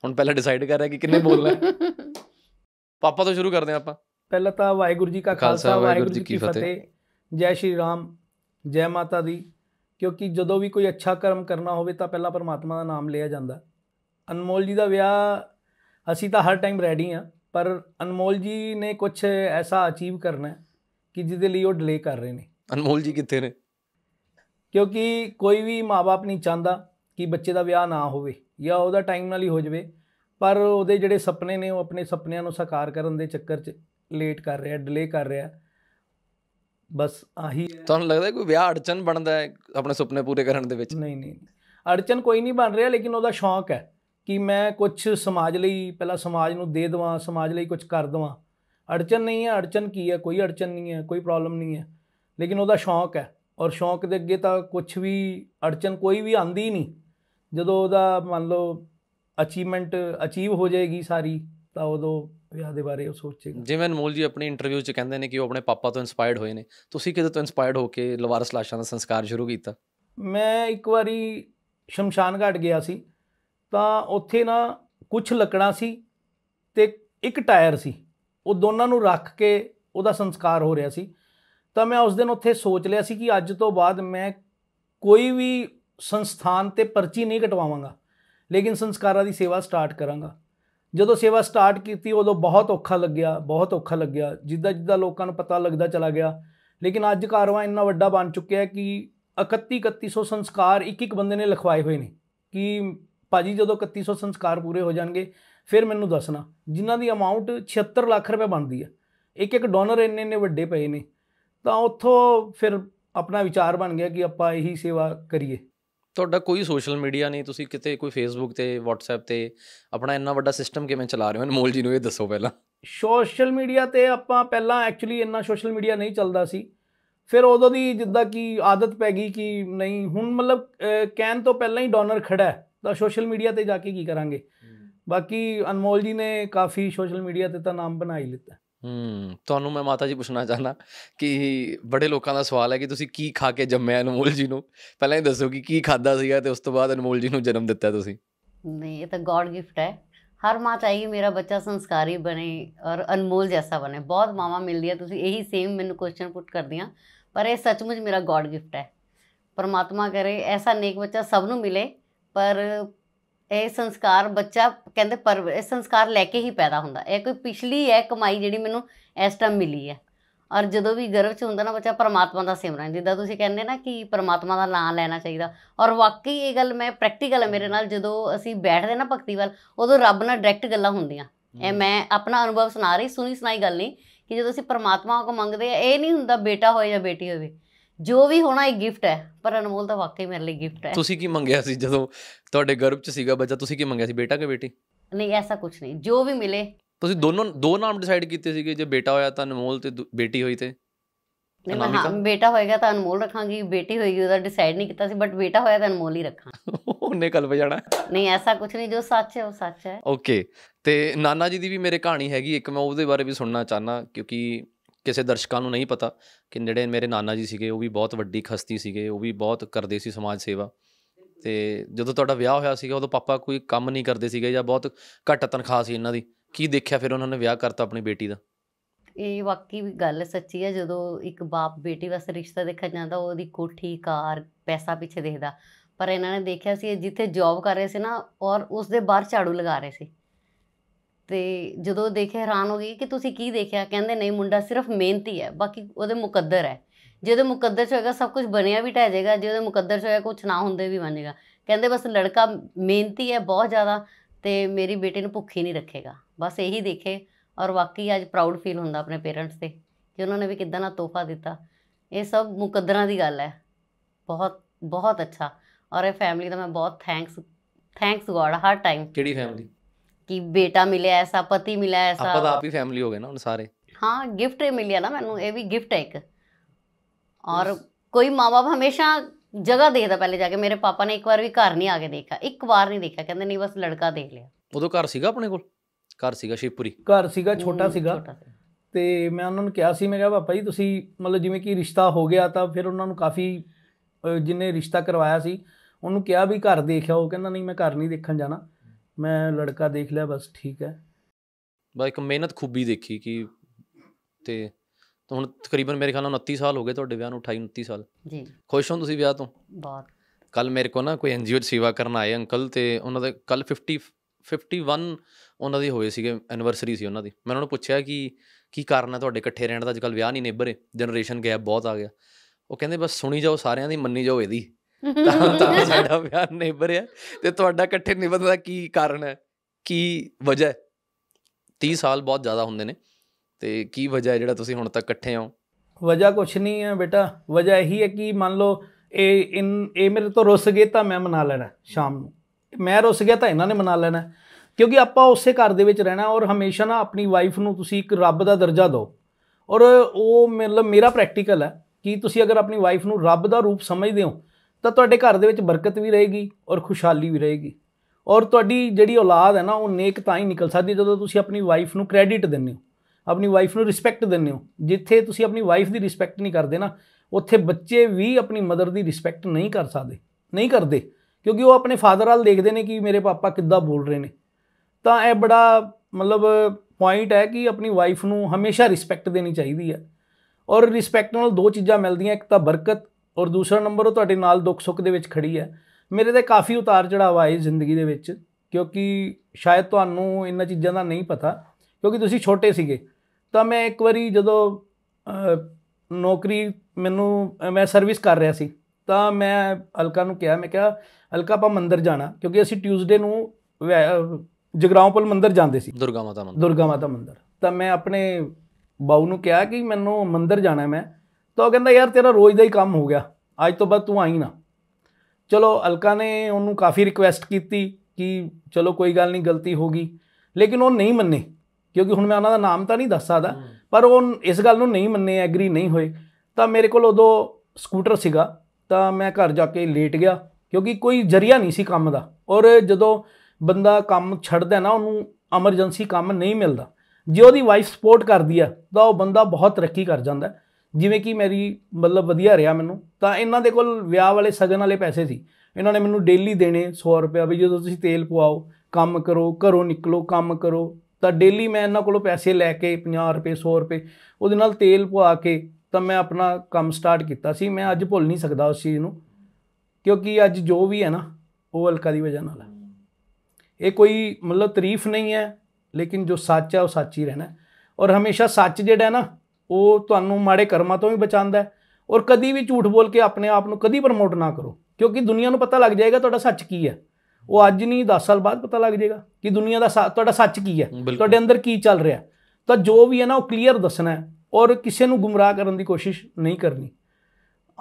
ਹੁਣ ਪਹਿਲਾਂ ਡਿਸਾਈਡ ਕਰ ਰਿਹਾ ਕਿ ਕਿੰਨੇ ਬੋਲਣਾ ਪਾਪਾ ਤੋਂ ਸ਼ੁਰੂ ਕਰਦੇ ਆਪਾਂ ਪਹਿਲਾਂ ਤਾਂ ਵਾਹਿਗੁਰੂ ਜੀ ਕਾ ਖਾਲਸਾ ਵਾਹਿਗੁਰੂ ਜੀ ਕੀ ਫਤਿਹ ਜੈ ਸ਼੍ਰੀ ਰਾਮ ਜੈ ਮਾਤਾ ਦੀ ਕਿਉਂਕਿ ਜਦੋਂ ਵੀ ਕੋਈ ਅੱਛਾ ਕਰਮ ਕਰਨਾ ਹੋਵੇ ਤਾਂ ਪਹਿਲਾਂ ਪਰਮਾਤਮਾ ਦਾ ਨਾਮ ਲਿਆ ਜਾਂਦਾ ਅਨਮੋਲ ਜੀ ਦਾ ਵਿਆਹ ਅਸੀਂ ਤਾਂ ਹਰ ਟਾਈਮ ਰੈਡੀ ਆ ਪਰ ਅਨਮੋਲ ਜੀ ਨੇ ਕੁਝ ਐਸਾ ਅਚੀਵ ਕਰਨਾ ਹੈ ਕਿ ਜਿਹਦੇ ਲਈ ਉਹ ਡਿਲੇ ਕਰ ਰਹੇ ਨੇ ਅਨਮੋਲ ਜੀ ਕਿੱਥੇ ਨੇ ਕਿਉਂਕਿ ਕੋਈ ਵੀ ਮਾਪੇ ਨਹੀਂ ਚਾਹੁੰਦਾ ਕਿ ਬੱਚੇ ਦਾ ਵਿਆਹ ਨਾ ਹੋਵੇ ਜਾਂ ਉਹਦਾ ਟਾਈਮ ਨਾਲ ਹੀ ਹੋ ਜਾਵੇ ਪਰ ਉਹਦੇ ਜਿਹੜੇ ਸੁਪਨੇ ਨੇ ਉਹ ਆਪਣੇ ਸੁਪਨਿਆਂ ਨੂੰ ਸਾਕਾਰ ਕਰਨ ਦੇ ਚੱਕਰ 'ਚ ਲੇਟ ਕਰ ਰਿਹਾ ਡਿਲੇ ਕਰ ਰਿਹਾ ਬਸ ਆਹੀ ਤੁਹਾਨੂੰ ਲੱਗਦਾ ਕੋਈ ਵਿਆਹ ਅੜਚਨ ਬਣਦਾ ਹੈ ਆਪਣੇ ਸੁਪਨੇ ਪੂਰੇ ਕਰਨ ਦੇ ਵਿੱਚ ਨਹੀਂ ਨਹੀਂ ਅੜਚਨ ਕੋਈ ਨਹੀਂ ਬਣ ਰਿਹਾ ਲੇਕਿਨ ਉਹਦਾ ਸ਼ੌਂਕ ਹੈ ਕਿ ਮੈਂ ਕੁਝ ਸਮਾਜ ਲਈ ਪਹਿਲਾਂ ਸਮਾਜ ਨੂੰ ਦੇ ਦਵਾਂ ਸਮਾਜ ਲਈ ਕੁਝ ਕਰ ਦਵਾਂ ਅੜਚਨ ਨਹੀਂ ਹੈ ਅੜਚਨ ਕੀ ਹੈ ਕੋਈ ਅੜਚਨ ਨਹੀਂ ਹੈ ਕੋਈ ਪ੍ਰੋਬਲਮ ਨਹੀਂ ਹੈ ਲੇਕਿਨ ਉਹਦਾ ਸ਼ੌਂਕ ਹੈ ਔਰ ਸ਼ੌਂਕ ਦੇ ਅੱਗੇ ਤਾਂ ਕੁਝ ਵੀ ਅੜਚਨ ਕੋਈ ਵੀ ਆਂਦੀ ਨਹੀਂ ਜਦੋਂ ਉਹਦਾ ਮੰਨ ਲਓ ਅਚੀਵਮੈਂਟ ਅਚੀਵ ਹੋ ਜਾਏਗੀ ਸਾਰੀ ਤਾਂ ਉਦੋਂ ਵਿਆਹ ਦੇ ਬਾਰੇ ਉਹ ਸੋਚੇਗਾ ਜਿਵੇਂ ਅਨਮੋਲ ਜੀ ਆਪਣੀ ਇੰਟਰਵਿਊ 'ਚ ਕਹਿੰਦੇ ਨੇ ਕਿ ਉਹ ਆਪਣੇ ਪਾਪਾ ਤੋਂ ਇਨਸਪਾਇਰਡ ਹੋਏ ਨੇ ਤੁਸੀਂ ਕਿਦੋਂ ਤੋਂ ਇਨਸਪਾਇਰਡ ਹੋ ਕੇ ਲਵਾਰਸ ਲਾਸ਼ਾਂ ਦਾ ਸੰਸਕਾਰ ਸ਼ੁਰੂ ਕੀਤਾ ਮੈਂ ਇੱਕ ਵਾਰੀ ਸ਼ਮਸ਼ਾਨ ਘਾਟ ਗਿਆ ਸੀ ਤਾਂ ਉੱਥੇ ਨਾ ਕੁਝ ਲੱਕੜਾਂ ਸੀ ਤੇ ਇੱਕ ਟਾਇਰ ਸੀ ਉਹ ਦੋਨਾਂ ਨੂੰ ਰੱਖ ਕੇ ਉਹਦਾ ਸੰਸਕਾਰ ਹੋ ਰਿਹਾ ਸੀ ਤਾਂ ਮੈਂ ਉਸ ਦਿਨ ਉੱਥੇ ਸੋਚ ਲਿਆ ਸੀ ਕਿ ਅੱਜ ਤੋਂ ਬਾਅਦ ਮੈਂ ਕੋਈ ਵੀ ਸੰਸਥਾਨ ਤੇ ਪਰਚੀ ਨਹੀਂ ਕਟਵਾਵਾਂਗਾ ਲੇਕਿਨ ਸੰਸਕਾਰਾਂ ਦੀ ਸੇਵਾ ਸਟਾਰਟ ਕਰਾਂਗਾ ਜਦੋਂ ਸੇਵਾ ਸਟਾਰਟ ਕੀਤੀ ਉਦੋਂ ਬਹੁਤ ਔਖਾ ਲੱਗਿਆ ਬਹੁਤ ਔਖਾ ਲੱਗਿਆ ਜਿੱਦਾਂ ਜਿੱਦਾਂ ਲੋਕਾਂ ਨੂੰ ਪਤਾ ਲੱਗਦਾ ਚਲਾ ਗਿਆ ਲੇਕਿਨ ਅੱਜ ਕਾਰਵਾ ਇੰਨਾ ਵੱਡਾ ਬਣ ਚੁੱਕਿਆ ਹੈ ਕਿ 31 3100 ਸੰਸਕਾਰ ਇੱਕ ਇੱਕ ਬੰਦੇ ਨੇ ਲਿਖਵਾਏ ਹੋਏ ਨੇ ਕਿ ਭਾਜੀ ਜਦੋਂ 3100 ਸੰਸਕਾਰ ਪੂਰੇ ਹੋ ਜਾਣਗੇ ਫਿਰ ਮੈਨੂੰ ਦੱਸਣਾ ਜਿਨ੍ਹਾਂ ਦੀ ਅਮਾਉਂਟ 76 ਲੱਖ ਰੁਪਏ ਬਣਦੀ ਹੈ ਇੱਕ ਇੱਕ ਡੋਨਰ ਇੰਨੇ ਨੇ ਵੱਡੇ ਪਏ ਨੇ ਤਾਂ ਉੱਥੋਂ ਫਿਰ ਆਪਣਾ ਵਿਚਾਰ ਬਣ ਗਿਆ ਕਿ ਆਪਾਂ ਇਹੀ ਸੇਵਾ ਕਰੀਏ ਤੁਹਾਡਾ ਕੋਈ ਸੋਸ਼ਲ ਮੀਡੀਆ ਨਹੀਂ ਤੁਸੀਂ ਕਿਤੇ ਕੋਈ ਫੇਸਬੁੱਕ ਤੇ ਵਟਸਐਪ ਤੇ ਆਪਣਾ ਇੰਨਾ ਵੱਡਾ ਸਿਸਟਮ ਕਿਵੇਂ ਚਲਾ ਰਹੇ ਹੋ ਅਨਮੋਲ ਜੀ ਨੂੰ ਇਹ ਦੱਸੋ ਪਹਿਲਾਂ ਸੋਸ਼ਲ ਮੀਡੀਆ ਤੇ ਆਪਾਂ ਪਹਿਲਾਂ ਐਕਚੁਅਲੀ ਇੰਨਾ ਸੋਸ਼ਲ ਮੀਡੀਆ ਨਹੀਂ ਚੱਲਦਾ ਸੀ ਫਿਰ ਉਦੋਂ ਦੀ ਜਿੱਦਾਂ ਕਿ ਆਦਤ ਪੈ ਗਈ ਕਿ ਨਹੀਂ ਹੁਣ ਮਤਲਬ ਕਹਿਣ ਤੋਂ ਪਹਿਲਾਂ ਹੀ ਡੋਨਰ ਖੜਾ ਹੈ ਤਾਂ ਸੋਸ਼ਲ ਮੀਡੀਆ ਤੇ ਜਾ ਕੇ ਕੀ ਕਰਾਂਗੇ ਬਾਕੀ ਅਨਮੋਲ ਜੀ ਨੇ ਕਾਫੀ ਸੋਸ਼ਲ ਮੀਡੀਆ ਤੇ ਤਾਂ ਨਾਮ ਬਣਾ ਹੀ ਲਿੱਤਾ ਹੂੰ ਤੁਹਾਨੂੰ ਮੈਂ ਮਾਤਾ ਜੀ ਪੁੱਛਣਾ ਚਾਹਨਾ ਕਿ ਬੜੇ ਲੋਕਾਂ ਦਾ ਸਵਾਲ ਹੈ ਕਿ ਤੁਸੀਂ ਕੀ ਖਾ ਕੇ ਜੰਮਿਆ ਅਨਮੋਲ ਜੀ ਨੂੰ ਪਹਿਲਾਂ ਹੀ ਦੱਸੋ ਕਿ ਕੀ ਖਾਦਾ ਸੀਗਾ ਤੇ ਉਸ ਤੋਂ ਬਾਅਦ ਅਨਮੋਲ ਜੀ ਨੂੰ ਜਨਮ ਦਿੱਤਾ ਤੁਸੀਂ ਨਹੀਂ ਇਹ ਤਾਂ ਗੋਡ ਗਿਫਟ ਹੈ ਹਰ ਮਾਂ ਚਾਹੀਏ ਮੇਰਾ ਬੱਚਾ ਸੰਸਕਾਰੀ ਬਣੇ ਔਰ ਅਨਮੋਲ ਜੈਸਾ ਬਣੇ ਬਹੁਤ ਮਾਵਾ ਮਿਲਦੀ ਹੈ ਤੁਸੀਂ ਇਹੀ ਸੇਮ ਮੈਨੂੰ ਕੁਐਸਚਨ ਪੁੱਟ ਕਰਦੀਆਂ ਪਰ ਇਹ ਸੱਚਮੁੱਚ ਮੇਰਾ ਗੋਡ ਗਿਫਟ ਹੈ ਪਰਮਾਤਮਾ ਕਰੇ ਐਸਾ ਨੇਕ ਬੱਚਾ ਸਭ ਨੂੰ ਮਿਲੇ ਪਰ ਇਹ ਸੰਸਕਾਰ ਬੱਚਾ ਕਹਿੰਦੇ ਪਰ ਇਹ ਸੰਸਕਾਰ ਲੈ ਕੇ ਹੀ ਪੈਦਾ ਹੁੰਦਾ ਇਹ ਕੋਈ ਪਿਛਲੀ ਹੈ ਕਮਾਈ ਜਿਹੜੀ ਮੈਨੂੰ ਇਸ ਟਾਈਮ ਮਿਲੀ ਹੈ ਔਰ ਜਦੋਂ ਵੀ ਗਰਭ ਚ ਹੁੰਦਾ ਨਾ ਬੱਚਾ ਪਰਮਾਤਮਾ ਦਾ ਸਿਮਰਨ ਜਿੱਦਾਂ ਤੁਸੀਂ ਕਹਿੰਦੇ ਨਾ ਕਿ ਪਰਮਾਤਮਾ ਦਾ ਨਾਮ ਲੈਣਾ ਚਾਹੀਦਾ ਔਰ ਵਾਕਈ ਇਹ ਗੱਲ ਮੈਂ ਪ੍ਰੈਕਟੀਕਲ ਹੈ ਮੇਰੇ ਨਾਲ ਜਦੋਂ ਅਸੀਂ ਬੈਠਦੇ ਨਾ ਭਗਤੀ ਵੱਲ ਉਦੋਂ ਰੱਬ ਨਾਲ ਡਾਇਰੈਕਟ ਗੱਲਾਂ ਹੁੰਦੀਆਂ ਇਹ ਮੈਂ ਆਪਣਾ ਅਨੁਭਵ ਸੁਣਾ ਰਹੀ ਸੁਣੀ ਸੁਣਾਈ ਗੱਲ ਨਹੀਂ ਕਿ ਜਦੋਂ ਅਸੀਂ ਪਰਮਾਤਮਾ ਕੋ ਮੰਗਦੇ ਆ ਇਹ ਨਹੀਂ ਹੁੰਦਾ ਬੇਟਾ ਹੋਏ ਜਾਂ ਬੇਟੀ ਹੋਵੇ ਜੋ ਵੀ ਹੋਣਾ ਇਹ ਗਿਫਟ ਹੈ ਪਰ ਅਨਮੋਲ ਤਾਂ ਵਾਕਈ ਮੇਰੇ ਲਈ ਗਿਫਟ ਹੈ ਤੁਸੀਂ ਕੀ ਮੰਗਿਆ ਸੀ ਜਦੋਂ ਤੁਹਾਡੇ ਗਰਭ ਚ ਸੀਗਾ ਬੱਚਾ ਤੁਸੀਂ ਕੀ ਮੰਗਿਆ ਸੀ ਬੇਟਾ ਕਿ ਬੇਟੀ ਨਹੀਂ ਐਸਾ ਕੁਝ ਨਹੀਂ ਜੋ ਵੀ ਮਿਲੇ ਤੁਸੀਂ ਦੋਨੋਂ ਦੋ ਨਾਮ ਡਿਸਾਈਡ ਕੀਤੇ ਸੀਗੇ ਜੇ ਬੇਟਾ ਹੋਇਆ ਤਾਂ ਅਨਮੋਲ ਤੇ ਬੇਟੀ ਹੋਈ ਤੇ ਨਹੀਂ ਮੈਂ ਹਾਂ ਬੇਟਾ ਹੋਏਗਾ ਤਾਂ ਅਨਮੋਲ ਰੱਖਾਂਗੀ ਬੇਟੀ ਹੋਏਗੀ ਉਹਦਾ ਡਿਸਾਈਡ ਨਹੀਂ ਕੀਤਾ ਸੀ ਬਟ ਬੇਟਾ ਹੋਇਆ ਤਾਂ ਅਨਮੋਲ ਹੀ ਰੱਖਾਂ ਉਹਨੇ ਕੱਲ ਵਜਾਣਾ ਨਹੀਂ ਐਸਾ ਕੁਝ ਨਹੀਂ ਜੋ ਸੱਚ ਹੈ ਉਹ ਸੱਚ ਹੈ ਓਕੇ ਤੇ ਨਾਨਾ ਜੀ ਦੀ ਵੀ ਮੇਰੇ ਕਹਾਣੀ ਹੈਗੀ ਇੱਕ ਮੈਂ ਉਹਦੇ ਬਾਰੇ ਵੀ ਸੁਣਨਾ ਚਾਹਨਾ ਕਿਉਂਕਿ ਕਿਸੇ ਦਰਸ਼ਕਾਂ ਨੂੰ ਨਹੀਂ ਪਤਾ ਕਿ ਨੇੜੇ ਮੇਰੇ ਨਾਨਾ ਜੀ ਸੀਗੇ ਉਹ ਵੀ ਬਹੁਤ ਵੱਡੀ ਖਸਤੀ ਸੀਗੇ ਉਹ ਵੀ ਬਹੁਤ ਕਰਦੇ ਸੀ ਸਮਾਜ ਸੇਵਾ ਤੇ ਜਦੋਂ ਤੁਹਾਡਾ ਵਿਆਹ ਹੋਇਆ ਸੀਗਾ ਉਦੋਂ ਪਾਪਾ ਕੋਈ ਕੰਮ ਨਹੀਂ ਕਰਦੇ ਸੀਗੇ ਜਾਂ ਬਹੁਤ ਘੱਟ ਤਨਖਾਹ ਸੀ ਇਹਨਾਂ ਦੀ ਕੀ ਦੇਖਿਆ ਫਿਰ ਉਹਨਾਂ ਨੇ ਵਿਆਹ ਕਰਤਾ ਆਪਣੀ ਬੇਟੀ ਦਾ ਇਹ ਵਾਕਈ ਗੱਲ ਸੱਚੀ ਹੈ ਜਦੋਂ ਇੱਕ ਬਾਪ ਬੇਟੀ ਵਾਸਤੇ ਰਿਸ਼ਤਾ ਦੇਖਣ ਜਾਂਦਾ ਉਹਦੀ ਕੋਠੀ ਕਾਰ ਪੈਸਾ ਪਿੱਛੇ ਦੇਖਦਾ ਪਰ ਇਹਨਾਂ ਨੇ ਦੇਖਿਆ ਸੀ ਜਿੱਥੇ ਜੌਬ ਕਰ ਰਹੇ ਸੀ ਨਾ ਔਰ ਉਸ ਦੇ ਬਾਹਰ ਝਾੜੂ ਲਗਾ ਰਹੇ ਸੀ ਤੇ ਜਦੋਂ ਦੇਖੇ ਹੈਰਾਨ ਹੋ ਗਈ ਕਿ ਤੁਸੀਂ ਕੀ ਦੇਖਿਆ ਕਹਿੰਦੇ ਨਹੀਂ ਮੁੰਡਾ ਸਿਰਫ ਮਿਹਨਤੀ ਹੈ ਬਾਕੀ ਉਹਦੇ ਮੁਕੱਦਰ ਹੈ ਜਿਹਦੇ ਮੁਕੱਦਰ 'ਚ ਹੋਏਗਾ ਸਭ ਕੁਝ ਬਣਿਆ ਵੀ ਟਹਿ ਜਾਏਗਾ ਜੇ ਉਹਦੇ ਮੁਕੱਦਰ 'ਚ ਹੋਇਆ ਕੁਝ ਨਾ ਹੁੰਦੇ ਵੀ ਬਣ ਜਾਏਗਾ ਕਹਿੰਦੇ ਬਸ ਲੜਕਾ ਮਿਹਨਤੀ ਹੈ ਬਹੁਤ ਜ਼ਿਆਦਾ ਤੇ ਮੇਰੀ ਬੇਟੀ ਨੂੰ ਭੁੱਖੀ ਨਹੀਂ ਰੱਖੇਗਾ ਬਸ ਇਹੀ ਦੇਖੇ ਔਰ ਵਾਕਈ ਅੱਜ ਪ੍ਰਾਊਡ ਫੀਲ ਹੁੰਦਾ ਆਪਣੇ ਪੇਰੈਂਟਸ ਤੇ ਕਿ ਉਹਨਾਂ ਨੇ ਵੀ ਕਿਦਾਂ ਨਾ ਤੋਹਫਾ ਦਿੱਤਾ ਇਹ ਸਭ ਮੁਕੱਦਰਾਂ ਦੀ ਗੱਲ ਹੈ ਬਹੁਤ ਬਹੁਤ ਅੱਛਾ ਔਰ ਇਹ ਫੈਮਿਲੀ ਦਾ ਮੈਂ ਬਹੁਤ ਥੈਂਕਸ ਥੈਂਕਸ ਗੋਡ ਹਰ ਟਾਈਮ ਕਿਹੜੀ ਫੈਮਿਲੀ ਕਿ ਬੇਟਾ ਮਿਲਿਆ ਐਸਾ ਪਤੀ ਮਿਲਿਆ ਐਸਾ ਆਪਾਂ ਤਾਂ ਆਪ ਹੀ ਫੈਮਿਲੀ ਹੋ ਗਏ ਨਾ ਹੁਣ ਸਾਰੇ ਹਾਂ ਗਿਫਟ ਹੀ ਮਿਲਿਆ ਨਾ ਮੈਨੂੰ ਇਹ ਵੀ ਗਿਫਟ ਹੈ ਇੱਕ ਔਰ ਕੋਈ ਮਾਪੇ ਹਮੇਸ਼ਾ ਜਗ੍ਹਾ ਦੇਖਦਾ ਪਹਿਲੇ ਜਾ ਕੇ ਮੇਰੇ ਪਾਪਾ ਨੇ ਇੱਕ ਵਾਰ ਵੀ ਘਰ ਨਹੀਂ ਆ ਕੇ ਦੇਖਿਆ ਇੱਕ ਵਾਰ ਨਹੀਂ ਦੇਖਿਆ ਕਹਿੰਦੇ ਨਹੀਂ ਬਸ ਲੜਕਾ ਦੇਖ ਲਿਆ ਉਦੋਂ ਘਰ ਸੀਗਾ ਆਪਣੇ ਕੋਲ ਘਰ ਸੀਗਾ ਸ਼ਿਵਪੁਰੀ ਘਰ ਸੀਗਾ ਛੋਟਾ ਸੀਗਾ ਤੇ ਮੈਂ ਉਹਨਾਂ ਨੂੰ ਕਿਹਾ ਸੀ ਮੈਂ ਕਿਹਾ ਪਾਪਾ ਜੀ ਤੁਸੀਂ ਮਤਲਬ ਜਿਵੇਂ ਕਿ ਰਿਸ਼ਤਾ ਹੋ ਗਿਆ ਤਾਂ ਫਿਰ ਉਹਨਾਂ ਨੂੰ ਕਾਫੀ ਜਿਨੇ ਰਿਸ਼ਤਾ ਕਰਵਾਇਆ ਸੀ ਉਹਨੂੰ ਕਿਹਾ ਵੀ ਘਰ ਦੇਖਿਆ ਉਹ ਕਹਿੰਦਾ ਨਹੀਂ ਮੈਂ ਘਰ ਨਹੀਂ ਦੇਖਣ ਜਾਣਾ ਮੈਂ ਲੜਕਾ ਦੇਖ ਲਿਆ ਬਸ ਠੀਕ ਹੈ ਬਸ ਇੱਕ ਮਿਹਨਤ ਖੂਬੀ ਦੇਖੀ ਕਿ ਤੇ ਤਾਂ ਹੁਣ ਤਕਰੀਬਨ ਮੇਰੇ ਖਿਆਲ ਨਾਲ 29 ਸਾਲ ਹੋ ਗਏ ਤੁਹਾਡੇ ਵਿਆਹ ਨੂੰ 28 29 ਸਾਲ ਜੀ ਖੁਸ਼ ਹੋ ਤੁਸੀਂ ਵਿਆਹ ਤੋਂ ਬਾਤ ਕੱਲ ਮੇਰੇ ਕੋ ਨਾ ਕੋਈ ਐਨਜੀਓ ਜੀਓ ਸੇਵਾ ਕਰਨ ਆਏ ਅੰਕਲ ਤੇ ਉਹਨਾਂ ਦੇ ਕੱਲ 50 51 ਉਹਨਾਂ ਦੇ ਹੋਏ ਸੀਗੇ ਐਨੀਵਰਸਰੀ ਸੀ ਉਹਨਾਂ ਦੀ ਮੈਂ ਉਹਨਾਂ ਨੂੰ ਪੁੱਛਿਆ ਕਿ ਕੀ ਕਾਰਨ ਹੈ ਤੁਹਾਡੇ ਇਕੱਠੇ ਰਹਿਣ ਦਾ ਅੱਜਕੱਲ ਵਿਆਹ ਨਹੀਂ ਨੇਬਰ ਜਨਰੇਸ਼ਨ ਗੈਪ ਬਹੁਤ ਆ ਗਿਆ ਉਹ ਕਹਿੰਦੇ ਬਸ ਸੁਣੀ ਜਾਓ ਸਾਰਿਆਂ ਦੀ ਮੰਨੀ ਜਾਓ ਇਹਦੀ ਤਾਂ ਤਾਂ ਸਾਡਾ ਵਿਆਹ ਨਹੀਂ ਭਰਿਆ ਤੇ ਤੁਹਾਡਾ ਇਕੱਠੇ ਨਿਬੰਧ ਦਾ ਕੀ ਕਾਰਨ ਹੈ ਕੀ ਵਜ੍ਹਾ ਹੈ 30 ਸਾਲ ਬਹੁਤ ਜ਼ਿਆਦਾ ਹੁੰਦੇ ਨੇ ਤੇ ਕੀ ਵਜ੍ਹਾ ਹੈ ਜਿਹੜਾ ਤੁਸੀਂ ਹੁਣ ਤੱਕ ਇਕੱਠੇ ਹੋ ਵਜ੍ਹਾ ਕੁਛ ਨਹੀਂ ਹੈ ਬੇਟਾ ਵਜ੍ਹਾ ਇਹੀ ਹੈ ਕਿ ਮੰਨ ਲਓ ਇਹ ਇਨ ਇਹ ਮੇਰੇ ਤੋਂ ਰੁੱਸ ਗਏ ਤਾਂ ਮੈਂ ਮਨਾ ਲੈਣਾ ਸ਼ਾਮ ਨੂੰ ਮੈਂ ਰੁੱਸ ਗਿਆ ਤਾਂ ਇਹਨਾਂ ਨੇ ਮਨਾ ਲੈਣਾ ਕਿਉਂਕਿ ਆਪਾਂ ਉਸੇ ਘਰ ਦੇ ਵਿੱਚ ਰਹਿਣਾ ਔਰ ਹਮੇਸ਼ਾ ਨਾ ਆਪਣੀ ਵਾਈਫ ਨੂੰ ਤੁਸੀਂ ਇੱਕ ਰੱਬ ਦਾ ਦਰਜਾ ਦਿਓ ਔਰ ਉਹ ਮਤਲਬ ਮੇਰਾ ਪ੍ਰੈਕਟੀਕਲ ਹੈ ਕਿ ਤੁਸੀਂ ਅਗਰ ਆਪਣੀ ਵਾਈਫ ਨੂੰ ਰੱਬ ਦਾ ਰੂਪ ਸਮਝਦੇ ਹੋ ਤਾਂ ਤੁਹਾਡੇ ਘਰ ਦੇ ਵਿੱਚ ਬਰਕਤ ਵੀ ਰਹੇਗੀ ਔਰ ਖੁਸ਼ਹਾਲੀ ਵੀ ਰਹੇਗੀ ਔਰ ਤੁਹਾਡੀ ਜਿਹੜੀ ਔਲਾਦ ਹੈ ਨਾ ਉਹ ਨੇਕ ਤਾਂ ਹੀ ਨਿਕਲ ਸਕਦੀ ਜਦੋਂ ਤੁਸੀਂ ਆਪਣੀ ਵਾਈਫ ਨੂੰ ਕ੍ਰੈਡਿਟ ਦਿੰਦੇ ਹੋ ਆਪਣੀ ਵਾਈਫ ਨੂੰ ਰਿਸਪੈਕਟ ਦਿੰਦੇ ਹੋ ਜਿੱਥੇ ਤੁਸੀਂ ਆਪਣੀ ਵਾਈਫ ਦੀ ਰਿਸਪੈਕਟ ਨਹੀਂ ਕਰਦੇ ਨਾ ਉੱਥੇ ਬੱਚੇ ਵੀ ਆਪਣੀ ਮਦਰ ਦੀ ਰਿਸਪੈਕਟ ਨਹੀਂ ਕਰ ਸਕਦੇ ਨਹੀਂ ਕਰਦੇ ਕਿਉਂਕਿ ਉਹ ਆਪਣੇ ਫਾਦਰ ਵੱਲ ਦੇਖਦੇ ਨੇ ਕਿ ਮੇਰੇ ਪਾਪਾ ਕਿੱਦਾਂ ਬੋਲ ਰਹੇ ਨੇ ਤਾਂ ਇਹ ਬੜਾ ਮਤਲਬ ਪੁਆਇੰਟ ਹੈ ਕਿ ਆਪਣੀ ਵਾਈਫ ਨੂੰ ਹਮੇਸ਼ਾ ਰਿਸਪੈਕਟ ਦੇਣੀ ਚਾਹੀਦੀ ਹੈ ਔਰ ਰਿਸਪੈਕਟ ਨਾਲ ਦੋ ਚੀਜ਼ਾਂ ਮਿਲਦੀਆਂ ਇੱਕ ਤਾਂ ਬਰਕਤ ਔਰ ਦੂਸਰਾ ਨੰਬਰ ਉਹ ਤੁਹਾਡੇ ਨਾਲ ਦੁੱਖ ਸੁੱਖ ਦੇ ਵਿੱਚ ਖੜੀ ਹੈ ਮੇਰੇ ਤੇ ਕਾਫੀ ਉਤਾਰ ਚੜਾਵ ਆਏ ਜ਼ਿੰਦਗੀ ਦੇ ਵਿੱਚ ਕਿਉਂਕਿ ਸ਼ਾਇਦ ਤੁਹਾਨੂੰ ਇਹਨਾਂ ਚੀਜ਼ਾਂ ਦਾ ਨਹੀਂ ਪਤਾ ਕਿਉਂਕਿ ਤੁਸੀਂ ਛੋਟੇ ਸੀਗੇ ਤਾਂ ਮੈਂ ਇੱਕ ਵਾਰੀ ਜਦੋਂ ਨੌਕਰੀ ਮੈਨੂੰ ਮੈਂ ਸਰਵਿਸ ਕਰ ਰਿਹਾ ਸੀ ਤਾਂ ਮੈਂ ਅਲਕਾ ਨੂੰ ਕਿਹਾ ਮੈਂ ਕਿਹਾ ਅਲਕਾ ਆਪਾਂ ਮੰਦਰ ਜਾਣਾ ਕਿਉਂਕਿ ਅਸੀਂ ਟਿਊਜ਼ਡੇ ਨੂੰ ਜਗਰਾਉਂਪਲ ਮੰਦਰ ਜਾਂਦੇ ਸੀ ਦੁਰਗਾ ਮਾਤਾ ਮੰਦਰ ਦੁਰਗਾ ਮਾਤਾ ਮੰਦਰ ਤਾਂ ਮੈਂ ਆਪਣੇ ਬਾਉ ਨੂੰ ਕਿਹਾ ਕਿ ਮੈਨੂੰ ਮੰਦਰ ਜਾਣਾ ਮੈਂ ਤਾਂ ਉਹ ਕਹਿੰਦਾ ਯਾਰ ਤੇਰਾ ਰੋਜ਼ ਦਾ ਹੀ ਕੰਮ ਹੋ ਗਿਆ ਅੱਜ ਤੋਂ ਬਾਅਦ ਤੂੰ ਆਈ ਨਾ ਚਲੋ ਅਲਕਾ ਨੇ ਉਹਨੂੰ ਕਾਫੀ ਰਿਕੁਐਸਟ ਕੀਤੀ ਕਿ ਚਲੋ ਕੋਈ ਗੱਲ ਨਹੀਂ ਗਲਤੀ ਹੋ ਗਈ ਲੇਕਿਨ ਉਹ ਨਹੀਂ ਮੰਨੇ ਕਿਉਂਕਿ ਹੁਣ ਮੈਂ ਉਹਨਾਂ ਦਾ ਨਾਮ ਤਾਂ ਨਹੀਂ ਦੱਸ ਸਕਦਾ ਪਰ ਉਹ ਇਸ ਗੱਲ ਨੂੰ ਨਹੀਂ ਮੰਨੇ ਐਗਰੀ ਨਹੀਂ ਹੋਏ ਤਾਂ ਮੇਰੇ ਕੋਲ ਉਦੋਂ ਸਕੂਟਰ ਸੀਗਾ ਤਾਂ ਮੈਂ ਘਰ ਜਾ ਕੇ ਲੇਟ ਗਿਆ ਕਿਉਂਕਿ ਕੋਈ ਜਰੀਆ ਨਹੀਂ ਸੀ ਕੰਮ ਦਾ ਔਰ ਜਦੋਂ ਬੰਦਾ ਕੰਮ ਛੱਡਦਾ ਨਾ ਉਹਨੂੰ ਐਮਰਜੈਂਸੀ ਕੰਮ ਨਹੀਂ ਮਿਲਦਾ ਜੇ ਉਹਦੀ ਵਾਈਫ ਸਪੋਰਟ ਕਰਦੀ ਆ ਤਾਂ ਉਹ ਬੰਦਾ ਬਹੁਤ ਤਰੱਕੀ ਕਰ ਜਾਂਦਾ ਜਿਵੇਂ ਕਿ ਮੇਰੀ ਮਤਲਬ ਵਧੀਆ ਰਿਹਾ ਮੈਨੂੰ ਤਾਂ ਇਹਨਾਂ ਦੇ ਕੋਲ ਵਿਆਹ ਵਾਲੇ ਸਗਨ ਵਾਲੇ ਪੈਸੇ ਸੀ ਇਹਨਾਂ ਨੇ ਮੈਨੂੰ ਡੇਲੀ ਦੇਣੇ 100 ਰੁਪਏ ਵੀ ਜਦੋਂ ਤੁਸੀਂ ਤੇਲ ਪਵਾਓ ਕੰਮ ਕਰੋ ਘਰੋਂ ਨਿਕਲੋ ਕੰਮ ਕਰੋ ਤਾਂ ਡੇਲੀ ਮੈਂ ਇਹਨਾਂ ਕੋਲੋਂ ਪੈਸੇ ਲੈ ਕੇ 50 ਰੁਪਏ 100 ਰੁਪਏ ਉਹਦੇ ਨਾਲ ਤੇਲ ਪਵਾ ਕੇ ਤਾਂ ਮੈਂ ਆਪਣਾ ਕੰਮ ਸਟਾਰਟ ਕੀਤਾ ਸੀ ਮੈਂ ਅੱਜ ਭੁੱਲ ਨਹੀਂ ਸਕਦਾ ਉਸ ਚੀਜ਼ ਨੂੰ ਕਿਉਂਕਿ ਅੱਜ ਜੋ ਵੀ ਹੈ ਨਾ ਉਹ ਅਲਕਾ ਦੀ ਵਜ੍ਹਾ ਨਾਲ ਹੈ ਇਹ ਕੋਈ ਮਤਲਬ ਤਾਰੀਫ ਨਹੀਂ ਹੈ ਲੇਕਿਨ ਜੋ ਸੱਚ ਹੈ ਉਹ ਸੱਚ ਹੀ ਰਹਿਣਾ ਔਰ ਹਮੇਸ਼ਾ ਸੱਚ ਜਿਹੜਾ ਹੈ ਨਾ ਉਹ ਤੁਹਾਨੂੰ ਮਾੜੇ ਕਰਮਾਂ ਤੋਂ ਵੀ ਬਚਾਉਂਦਾ ਹੈ ਔਰ ਕਦੀ ਵੀ ਝੂਠ ਬੋਲ ਕੇ ਆਪਣੇ ਆਪ ਨੂੰ ਕਦੀ ਪ੍ਰਮੋਟ ਨਾ ਕਰੋ ਕਿਉਂਕਿ ਦੁਨੀਆ ਨੂੰ ਪਤਾ ਲੱਗ ਜਾਏਗਾ ਤੁਹਾਡਾ ਸੱਚ ਕੀ ਹੈ ਉਹ ਅੱਜ ਨਹੀਂ 10 ਸਾਲ ਬਾਅਦ ਪਤਾ ਲੱਗ ਜਾਏਗਾ ਕਿ ਦੁਨੀਆ ਦਾ ਤੁਹਾਡਾ ਸੱਚ ਕੀ ਹੈ ਤੁਹਾਡੇ ਅੰਦਰ ਕੀ ਚੱਲ ਰਿਹਾ ਤਾਂ ਜੋ ਵੀ ਹੈ ਨਾ ਉਹ ਕਲੀਅਰ ਦੱਸਣਾ ਹੈ ਔਰ ਕਿਸੇ ਨੂੰ ਗੁੰਮਰਾਹ ਕਰਨ ਦੀ ਕੋਸ਼ਿਸ਼ ਨਹੀਂ ਕਰਨੀ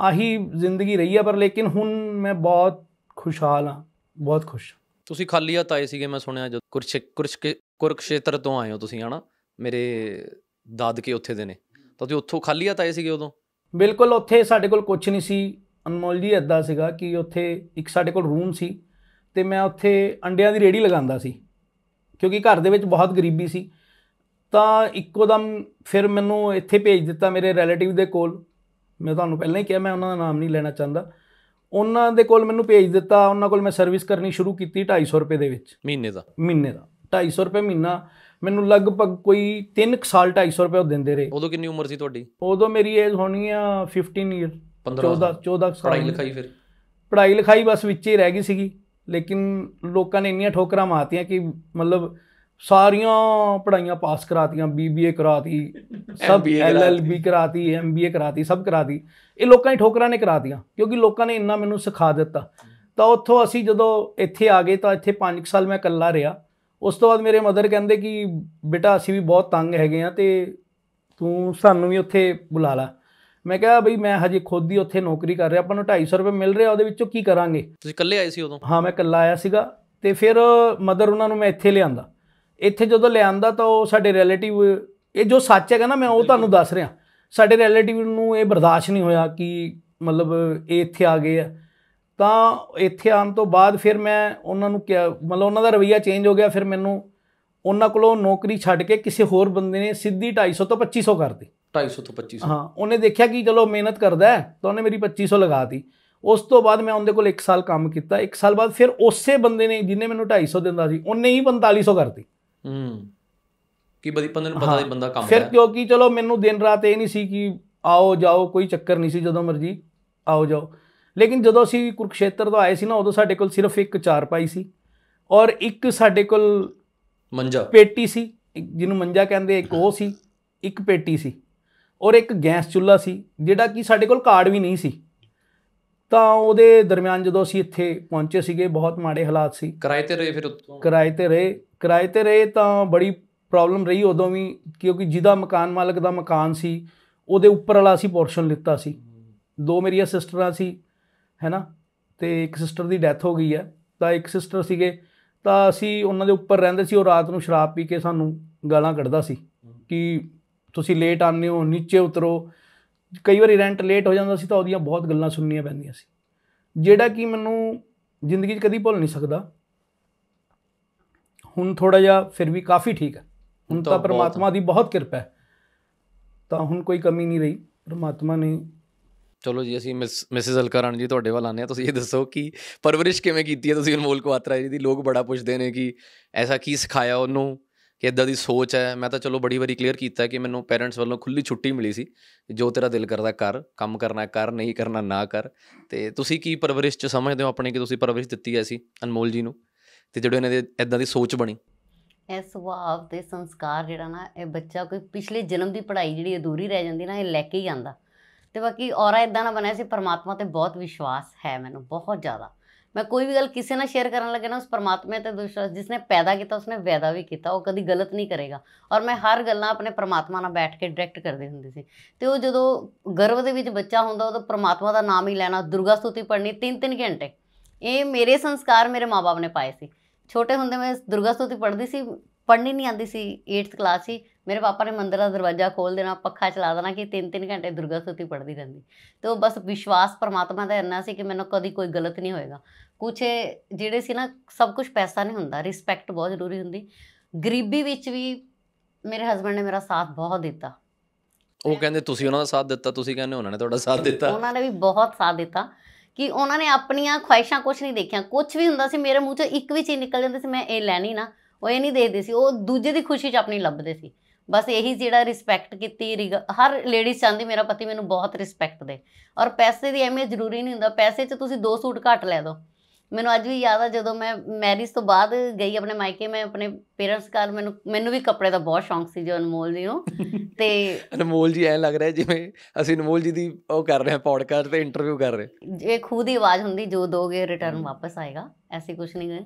ਆਹੀ ਜ਼ਿੰਦਗੀ ਰਹੀ ਹੈ ਪਰ ਲੇਕਿਨ ਹੁਣ ਮੈਂ ਬਹੁਤ ਖੁਸ਼ਹਾਲ ਹਾਂ ਬਹੁਤ ਖੁਸ਼ ਤੁਸੀਂ ਖਾਲੀ ਹੱਥ ਆਏ ਸੀਗੇ ਮੈਂ ਸੁਣਿਆ ਜਦ ਕੁਰਕਸ਼ੇਤਰ ਤੋਂ ਆਏ ਹੋ ਤੁਸੀਂ ਹਨਾ ਮੇਰੇ ਦਾਦਕੇ ਉੱਥੇ ਦੇ ਨੇ ਤਾਂ ਤੁਸੀਂ ਉੱਥੋਂ ਖਾਲੀ ਹੱਥ ਆਏ ਸੀਗੇ ਉਦੋਂ ਬਿਲਕੁਲ ਉੱਥੇ ਸਾਡੇ ਕੋਲ ਕੁਝ ਨਹੀਂ ਸੀ ਅਨਮੋਲ ਜੀ ਐਦਾਂ ਸੀਗਾ ਕਿ ਉੱਥੇ ਇੱਕ ਸਾਡੇ ਕੋਲ ਰੂਮ ਸੀ ਤੇ ਮੈਂ ਉੱਥੇ ਅੰਡਿਆਂ ਦੀ ਰੇੜੀ ਲਗਾਉਂਦਾ ਸੀ ਕਿਉਂਕਿ ਘਰ ਦੇ ਵਿੱਚ ਬਹੁਤ ਗਰੀਬੀ ਸੀ ਤਾਂ ਇੱਕੋ ਦਮ ਫਿਰ ਮੈਨੂੰ ਇੱਥੇ ਭੇਜ ਦਿੱਤਾ ਮੇਰੇ ਰਿਲੇਟਿਵ ਦੇ ਕੋਲ ਮੈਂ ਤੁਹਾਨੂੰ ਪਹਿਲਾਂ ਹੀ ਕਿਹਾ ਮੈਂ ਉਹਨਾਂ ਦਾ ਨਾਮ ਨਹੀਂ ਲੈਣਾ ਚਾਹੁੰਦਾ ਉਹਨਾਂ ਦੇ ਕੋਲ ਮੈਨੂੰ ਭੇਜ ਦਿੱਤਾ ਉਹਨਾਂ ਕੋਲ ਮੈਂ ਸਰਵਿਸ ਕਰਨੀ ਸ਼ੁਰੂ ਕੀਤੀ 250 ਰੁਪਏ ਦੇ ਵਿੱਚ ਮਹੀਨੇ ਦਾ ਮਹੀਨੇ ਦਾ 250 ਰੁਪਏ ਮਹੀਨਾ ਮੈਨੂੰ ਲਗਭਗ ਕੋਈ 3 ਸਾਲ 250 ਰੁਪਏ ਦਿੰਦੇ ਰਹੇ ਉਦੋਂ ਕਿੰਨੀ ਉਮਰ ਸੀ ਤੁਹਾਡੀ ਉਦੋਂ ਮੇਰੀ ਏਜ ਹੋਣੀ ਆ 15 ਇਅਰ 14 14 ਸਾਲ ਪੜ੍ਹਾਈ ਲਿਖਾਈ ਫਿਰ ਪੜ੍ਹਾਈ ਲਿਖਾਈ ਬਸ ਵਿੱਚ ਹੀ ਰਹਿ ਗਈ ਸੀਗੀ ਲੇਕਿਨ ਲੋਕਾਂ ਨੇ ਇੰਨੀਆਂ ਠੋਕਰਾਂ ਮਾਰਤੀਆਂ ਕਿ ਮਤਲਬ ਸਾਰੀਆਂ ਪੜਾਈਆਂ ਪਾਸ ਕਰਾਤੀਆਂ ਬੀਬੀਏ ਕਰਾਤੀ ਸਭ ਐਲਐਲਬੀ ਕਰਾਤੀ ਐਮਬੀਏ ਕਰਾਤੀ ਸਭ ਕਰਾਤੀ ਇਹ ਲੋਕਾਂ ਨੇ ਠੋਕਰਾਂ ਨੇ ਕਰਾਤੀਆਂ ਕਿਉਂਕਿ ਲੋਕਾਂ ਨੇ ਇੰਨਾ ਮੈਨੂੰ ਸਿਖਾ ਦਿੱਤਾ ਤਾਂ ਉੱਥੋਂ ਅਸੀਂ ਜਦੋਂ ਇੱਥੇ ਆ ਗਏ ਤਾਂ ਇੱਥੇ 5 ਸਾਲ ਮੈਂ ਇਕੱਲਾ ਰਿਹਾ ਉਸ ਤੋਂ ਬਾਅਦ ਮੇਰੇ ਮਦਰ ਕਹਿੰਦੇ ਕਿ ਬੇਟਾ ਅਸੀਂ ਵੀ ਬਹੁਤ ਤੰਗ ਹੈਗੇ ਆ ਤੇ ਤੂੰ ਸਾਨੂੰ ਵੀ ਉੱਥੇ ਬੁਲਾ ਲਾ ਮੈਂ ਕਿਹਾ ਬਈ ਮੈਂ ਹਜੇ ਖੁਦ ਹੀ ਉੱਥੇ ਨੌਕਰੀ ਕਰ ਰਿਹਾ ਆਪਾਂ ਨੂੰ 250 ਰੁਪਏ ਮਿਲ ਰਿਹਾ ਉਹਦੇ ਵਿੱਚੋਂ ਕੀ ਕਰਾਂਗੇ ਤੁਸੀਂ ਇਕੱਲੇ ਆਏ ਸੀ ਉਦੋਂ ਹਾਂ ਮੈਂ ਇਕੱਲਾ ਆਇਆ ਸੀਗਾ ਤੇ ਫਿਰ ਮਦਰ ਉਹਨਾਂ ਨੂੰ ਮੈਂ ਇੱਥੇ ਲਿਆਂਦਾ ਇੱਥੇ ਜਦੋਂ ਲਿਆਂਦਾ ਤਾਂ ਉਹ ਸਾਡੇ ਰਿਲੇਟਿਵ ਇਹ ਜੋ ਸੱਚ ਹੈਗਾ ਨਾ ਮੈਂ ਉਹ ਤੁਹਾਨੂੰ ਦੱਸ ਰਿਹਾ ਸਾਡੇ ਰਿਲੇਟਿਵ ਨੂੰ ਇਹ ਬਰਦਾਸ਼ਤ ਨਹੀਂ ਹੋਇਆ ਕਿ ਮਤਲਬ ਇਹ ਇੱਥੇ ਆ ਗਏ ਆ ਤਾਂ ਇੱਥੇ ਆਉਣ ਤੋਂ ਬਾਅਦ ਫਿਰ ਮੈਂ ਉਹਨਾਂ ਨੂੰ ਕਿਹਾ ਮਤਲਬ ਉਹਨਾਂ ਦਾ ਰਵਈਆ ਚੇਂਜ ਹੋ ਗਿਆ ਫਿਰ ਮੈਨੂੰ ਉਹਨਾਂ ਕੋਲੋਂ ਨੌਕਰੀ ਛੱਡ ਕੇ ਕਿਸੇ ਹੋਰ ਬੰਦੇ ਨੇ ਸਿੱਧੀ 250 ਤੋਂ 2500 ਦਿੱਤੀ 250 ਤੋਂ 2500 ਹਾਂ ਉਹਨੇ ਦੇਖਿਆ ਕਿ ਚਲੋ ਮਿਹਨਤ ਕਰਦਾ ਤਾਂ ਉਹਨੇ ਮੇਰੀ 2500 ਲਗਾਤੀ ਉਸ ਤੋਂ ਬਾਅਦ ਮੈਂ ਉਹਦੇ ਕੋਲ 1 ਸਾਲ ਕੰਮ ਕੀਤਾ 1 ਸਾਲ ਬਾਅਦ ਫਿਰ ਉਸੇ ਬੰਦੇ ਨੇ ਜਿਨੇ ਮੈਨੂੰ 250 ਦਿੰਦਾ ਸੀ ਉਹਨੇ ਹੀ 4500 ਕਰਤੀ ਹੂੰ ਕਿ ਬਦੀ ਬੰਦੇ ਨੂੰ ਪਤਾ ਨਹੀਂ ਬੰਦਾ ਕੰਮ ਫਿਰ ਕਿਉਂਕਿ ਚਲੋ ਮੈਨੂੰ ਦਿਨ ਰਾਤ ਇਹ ਨਹੀਂ ਸੀ ਕਿ ਆਓ ਜਾਓ ਕੋਈ ਚੱਕਰ ਨਹੀਂ ਸੀ ਜਦੋਂ ਮਰਜੀ ਆਓ ਜਾਓ ਲੇਕਿਨ ਜਦੋਂ ਅਸੀਂ ਕੁਰਕਸ਼ੇਤਰ ਤੋਂ ਆਏ ਸੀ ਨਾ ਉਦੋਂ ਸਾਡੇ ਕੋਲ ਸਿਰਫ ਇੱਕ ਚਾਰਪਾਈ ਸੀ ਔਰ ਇੱਕ ਸਾਡੇ ਕੋਲ ਮੰਜਾ ਪੇਟੀ ਸੀ ਜਿਹਨੂੰ ਮੰਜਾ ਕਹਿੰਦੇ ਇੱਕ ਉਹ ਸੀ ਇੱਕ ਪੇਟੀ ਸੀ ਔਰ ਇੱਕ ਗੈਸ ਚੁੱਲ੍ਹਾ ਸੀ ਜਿਹੜਾ ਕਿ ਸਾਡੇ ਕੋਲ ਕਾਰਡ ਵੀ ਨਹੀਂ ਸੀ ਤਾਂ ਉਹਦੇ ਦਰਮਿਆਨ ਜਦੋਂ ਅਸੀਂ ਇੱਥੇ ਪਹੁੰਚੇ ਸੀਗੇ ਬਹੁਤ ਮਾੜੇ ਹਾਲਾਤ ਸੀ ਕਿਰਾਏ ਤੇ ਰਹੇ ਫਿਰ ਉੱਤੋਂ ਕਿਰਾਏ ਤੇ ਰਹੇ ਕਿਰਾਏ ਤੇ ਰਹੇ ਤਾਂ ਬੜੀ ਪ੍ਰੋਬਲਮ ਰਹੀ ਉਦੋਂ ਵੀ ਕਿਉਂਕਿ ਜਿਹਦਾ ਮਕਾਨ ਮਾਲਕ ਦਾ ਮਕਾਨ ਸੀ ਉਹਦੇ ਉੱਪਰ ਵਾਲਾ ਸੀ ਪੋਰਸ਼ਨ ਲਿੱਤਾ ਸੀ ਦੋ ਮੇਰੀਆਂ ਸਿਸਟਰਾਂ ਸੀ ਹੈਨਾ ਤੇ ਇੱਕ ਸਿਸਟਰ ਦੀ ਡੈਥ ਹੋ ਗਈ ਹੈ ਤਾਂ ਇੱਕ ਸਿਸਟਰ ਸੀਗੇ ਤਾਂ ਅਸੀਂ ਉਹਨਾਂ ਦੇ ਉੱਪਰ ਰਹਿੰਦੇ ਸੀ ਉਹ ਰਾਤ ਨੂੰ ਸ਼ਰਾਬ ਪੀ ਕੇ ਸਾਨੂੰ ਗਾਲਾਂ ਕੱਢਦਾ ਸੀ ਕਿ ਤੁਸੀਂ ਲੇਟ ਆਨੇ ਹੋ ਨੀਚੇ ਉਤਰੋ ਕਈ ਵਾਰੀ ਰੈਂਟ ਲੇਟ ਹੋ ਜਾਂਦਾ ਸੀ ਤਾਂ ਉਹਦੀਆਂ ਬਹੁਤ ਗੱਲਾਂ ਸੁਣਨੀਆਂ ਪੈਂਦੀਆਂ ਸੀ ਜਿਹੜਾ ਕਿ ਮੈਨੂੰ ਜ਼ਿੰਦਗੀ 'ਚ ਕਦੀ ਭੁੱਲ ਨਹੀਂ ਸਕਦਾ ਹੁਣ ਥੋੜਾ ਜਿਹਾ ਫਿਰ ਵੀ ਕਾਫੀ ਠੀਕ ਹੈ ਹੁਣ ਤਾਂ ਪਰਮਾਤਮਾ ਦੀ ਬਹੁਤ ਕਿਰਪਾ ਹੈ ਤਾਂ ਹੁਣ ਕੋਈ ਕਮੀ ਨਹੀਂ ਰਹੀ ਪਰਮਾਤਮਾ ਨੇ ਚਲੋ ਜੀ ਅਸੀਂ ਮਿਸ ਮਿਸਿਸ ਅਲਕਰਨ ਜੀ ਤੁਹਾਡੇ ਵੱਲ ਆਨੇ ਆ ਤੁਸੀਂ ਇਹ ਦੱਸੋ ਕਿ ਪਰਵਰਿਸ਼ ਕਿਵੇਂ ਕੀਤੀ ਹੈ ਤੁਸੀਂ ਅਨਮੋਲ ਕੁਆਤਰਾ ਜੀ ਦੀ ਲੋਕ ਬੜਾ ਪੁੱਛਦੇ ਨੇ ਕਿ ਐਸਾ ਕੀ ਸਿਖਾਇਆ ਉਹਨੂੰ ਕਿ ਇਦਾਂ ਦੀ ਸੋਚ ਹੈ ਮੈਂ ਤਾਂ ਚਲੋ ਬੜੀ ਵਾਰੀ ਕਲੀਅਰ ਕੀਤਾ ਕਿ ਮੈਨੂੰ ਪੇਰੈਂਟਸ ਵੱਲੋਂ ਖੁੱਲੀ ਛੁੱਟੀ ਮਿਲੀ ਸੀ ਜੋ ਤੇਰਾ ਦਿਲ ਕਰਦਾ ਕਰ ਕੰਮ ਕਰਨਾ ਕਰ ਨਹੀਂ ਕਰਨਾ ਨਾ ਕਰ ਤੇ ਤੁਸੀਂ ਕੀ ਪਰਵਰਿਸ਼ ਚ ਸਮਝਦੇ ਹੋ ਆਪਣੇ ਕਿ ਤੁਸੀਂ ਪਰਵਰਿਸ਼ ਦਿੱਤੀ ਐ ਸੀ ਅਨਮੋਲ ਜੀ ਨੂੰ ਤੇ ਜਿਹੜੇ ਇਹਨਾਂ ਦੇ ਇਦਾਂ ਦੀ ਸੋਚ ਬਣੀ ਇਹ ਸੁਭਾਅ ਦੇ ਸੰਸਕਾਰ ਜਿਹੜਾ ਨਾ ਇਹ ਬੱਚਾ ਕੋਈ ਪਿਛਲੇ ਜਨਮ ਦੀ ਪੜ੍ਹਾਈ ਜਿਹੜੀ ਅਧੂਰੀ ਰਹਿ ਜਾਂਦੀ ਨਾ ਇਹ ਲੈ ਕੇ ਹੀ ਜਾਂਦਾ ਤੇ ਬਾਕੀ ਔਰਾ ਇਦਾਂ ਨਾ ਬਣਿਆ ਸੀ ਪਰਮਾਤਮਾ ਤੇ ਬਹੁਤ ਵਿਸ਼ਵਾਸ ਹੈ ਮੈਨੂੰ ਬਹੁਤ ਜ਼ਿਆਦਾ ਮੈਂ ਕੋਈ ਵੀ ਗੱਲ ਕਿਸੇ ਨਾਲ ਸ਼ੇਅਰ ਕਰਨ ਲੱਗੇ ਨਾ ਉਸ ਪਰਮਾਤਮਾ ਤੇ ਵਿਸ਼ਵਾਸ ਜਿਸਨੇ ਪੈਦਾ ਕੀਤਾ ਉਸਨੇ ਵੈਦਾ ਵੀ ਕੀਤਾ ਉਹ ਕਦੀ ਗਲਤ ਨਹੀਂ ਕਰੇਗਾ ਔਰ ਮੈਂ ਹਰ ਗੱਲਾਂ ਆਪਣੇ ਪਰਮਾਤਮਾ ਨਾਲ ਬੈਠ ਕੇ ਡਾਇਰੈਕਟ ਕਰਦੇ ਹੁੰਦੇ ਸੀ ਤੇ ਉਹ ਜਦੋਂ ਗਰਭ ਦੇ ਵਿੱਚ ਬੱਚਾ ਹੁੰਦਾ ਉਦੋਂ ਪਰਮਾਤਮਾ ਦਾ ਨਾਮ ਹੀ ਲੈਣਾ ਦੁਰਗਾ ਸਤੂਤੀ ਪੜ੍ਹਨੀ 3-3 ਘੰਟੇ ਇਹ ਮੇਰੇ ਸੰਸਕਾਰ ਮੇਰੇ ਮਾਪੇ ਨੇ ਪਾਏ ਸੀ ਛੋਟੇ ਹੁੰਦੇ ਮੈਂ ਦੁਰਗਾ ਸਤੂਤੀ ਪੜ੍ਹਦੀ ਸੀ ਪੜ੍ਹਨੀ ਨਹੀਂ ਆਂਦੀ ਸੀ 8th ਕਲਾਸ ਸੀ ਮੇਰੇ ਪਾਪਾ ਨੇ ਮੰਦਰ ਦਾ ਦਰਵਾਜ਼ਾ ਖੋਲ ਦੇਣਾ ਪੱਖਾ ਚਲਾ ਦੇਣਾ ਕਿ 3-3 ਘੰਟੇ ਦੁਰਗਾ ਸੂਤੀ ਪੜ੍ਹਦੀ ਰਹਿੰਦੀ ਤੇ ਉਹ ਬਸ ਵਿਸ਼ਵਾਸ ਪਰਮਾਤਮਾ ਦਾ ਇੰਨਾ ਸੀ ਕਿ ਮੈਨੂੰ ਕਦੀ ਕੋਈ ਗਲਤ ਨਹੀਂ ਹੋਏਗਾ ਕੁਝ ਜਿਹੜੇ ਸੀ ਨਾ ਸਭ ਕੁਝ ਪੈਸਾ ਨਹੀਂ ਹੁੰਦਾ ਰਿਸਪੈਕਟ ਬਹੁਤ ਜ਼ਰੂਰੀ ਹੁੰਦੀ ਗਰੀਬੀ ਵਿੱਚ ਵੀ ਮੇਰੇ ਹਸਬੰਡ ਨੇ ਮੇਰਾ ਸਾਥ ਬਹੁਤ ਦਿੱਤਾ ਉਹ ਕਹਿੰਦੇ ਤੁਸੀਂ ਉਹਨਾਂ ਦਾ ਸਾਥ ਦਿੱਤਾ ਤੁਸੀਂ ਕਹਿੰਦੇ ਉਹਨਾਂ ਨੇ ਤੁਹਾਡਾ ਸਾਥ ਦਿੱਤਾ ਉਹਨਾਂ ਨੇ ਵੀ ਬਹੁਤ ਸਾਥ ਦਿੱਤਾ ਕਿ ਉਹਨਾਂ ਨੇ ਆਪਣੀਆਂ ਖੁਆਇਸ਼ਾਂ ਕੁਝ ਨਹੀਂ ਦੇਖੀਆਂ ਕੁਝ ਵੀ ਹੁੰਦਾ ਸੀ ਮੇਰੇ ਮੂੰਹ ਚੋਂ ਇੱਕ ਵੀ ਚੀਜ਼ ਨਿਕਲ ਜਾਂਦੀ ਸੀ ਮੈਂ ਇਹ ਲੈਣੀ ਨਾ ਉਹ ਇਹ ਨਹੀਂ ਦੇਖਦੇ ਸੀ ਉਹ ਦੂਜੇ ਦੀ ਖੁਸ਼ੀ 'ਚ ਆਪਣੀ ਲੱਭਦੇ ਸੀ ਬਸ ਇਹੀ ਜਿਹੜਾ ਰਿਸਪੈਕਟ ਕੀਤੀ ਹਰ ਲੇਡੀਜ਼ ਚਾਹੁੰਦੀ ਮੇਰਾ ਪਤੀ ਮੈਨੂੰ ਬਹੁਤ ਰਿਸਪੈਕਟ ਦੇ ਔਰ ਪੈਸੇ ਦੀ ਐਵੇਂ ਜ਼ਰੂਰੀ ਨਹੀਂ ਹੁੰਦਾ ਪੈਸੇ 'ਚ ਤੁਸੀਂ ਦੋ ਸੂਟ ਘੱਟ ਲੈ ਦੋ ਮੈਨੂੰ ਅੱਜ ਵੀ ਯਾਦ ਆ ਜਦੋਂ ਮੈਂ ਮੈਰਿਜ ਤੋਂ ਬਾਅਦ ਗਈ ਆਪਣੇ ਮਾਇਕੇ ਮੈਂ ਆਪਣੇ ਪੇਰੈਂਟਸ ਘਰ ਮੈਨੂੰ ਮੈਨੂੰ ਵੀ ਕੱਪੜੇ ਦਾ ਬਹੁਤ ਸ਼ੌਂਕ ਸੀ ਜੋ ਅਨਮੋਲ ਜੀ ਨੂੰ ਤੇ ਅਨਮੋਲ ਜੀ ਐ ਲੱਗ ਰਿਹਾ ਜਿਵੇਂ ਅਸੀਂ ਅਨਮੋਲ ਜੀ ਦੀ ਉਹ ਕਰ ਰਹੇ ਹਾਂ ਪੋਡਕਾਸਟ ਤੇ ਇੰਟਰਵਿਊ ਕਰ ਰਹੇ ਜੇ ਖੁਦ ਹੀ ਆਵਾਜ਼ ਹੁੰਦੀ ਜੋ ਦੋਗੇ ਰਿਟਰਨ ਵਾਪਸ ਆਏਗਾ ਐਸੀ ਕੁਝ ਨਹੀਂ ਹੈ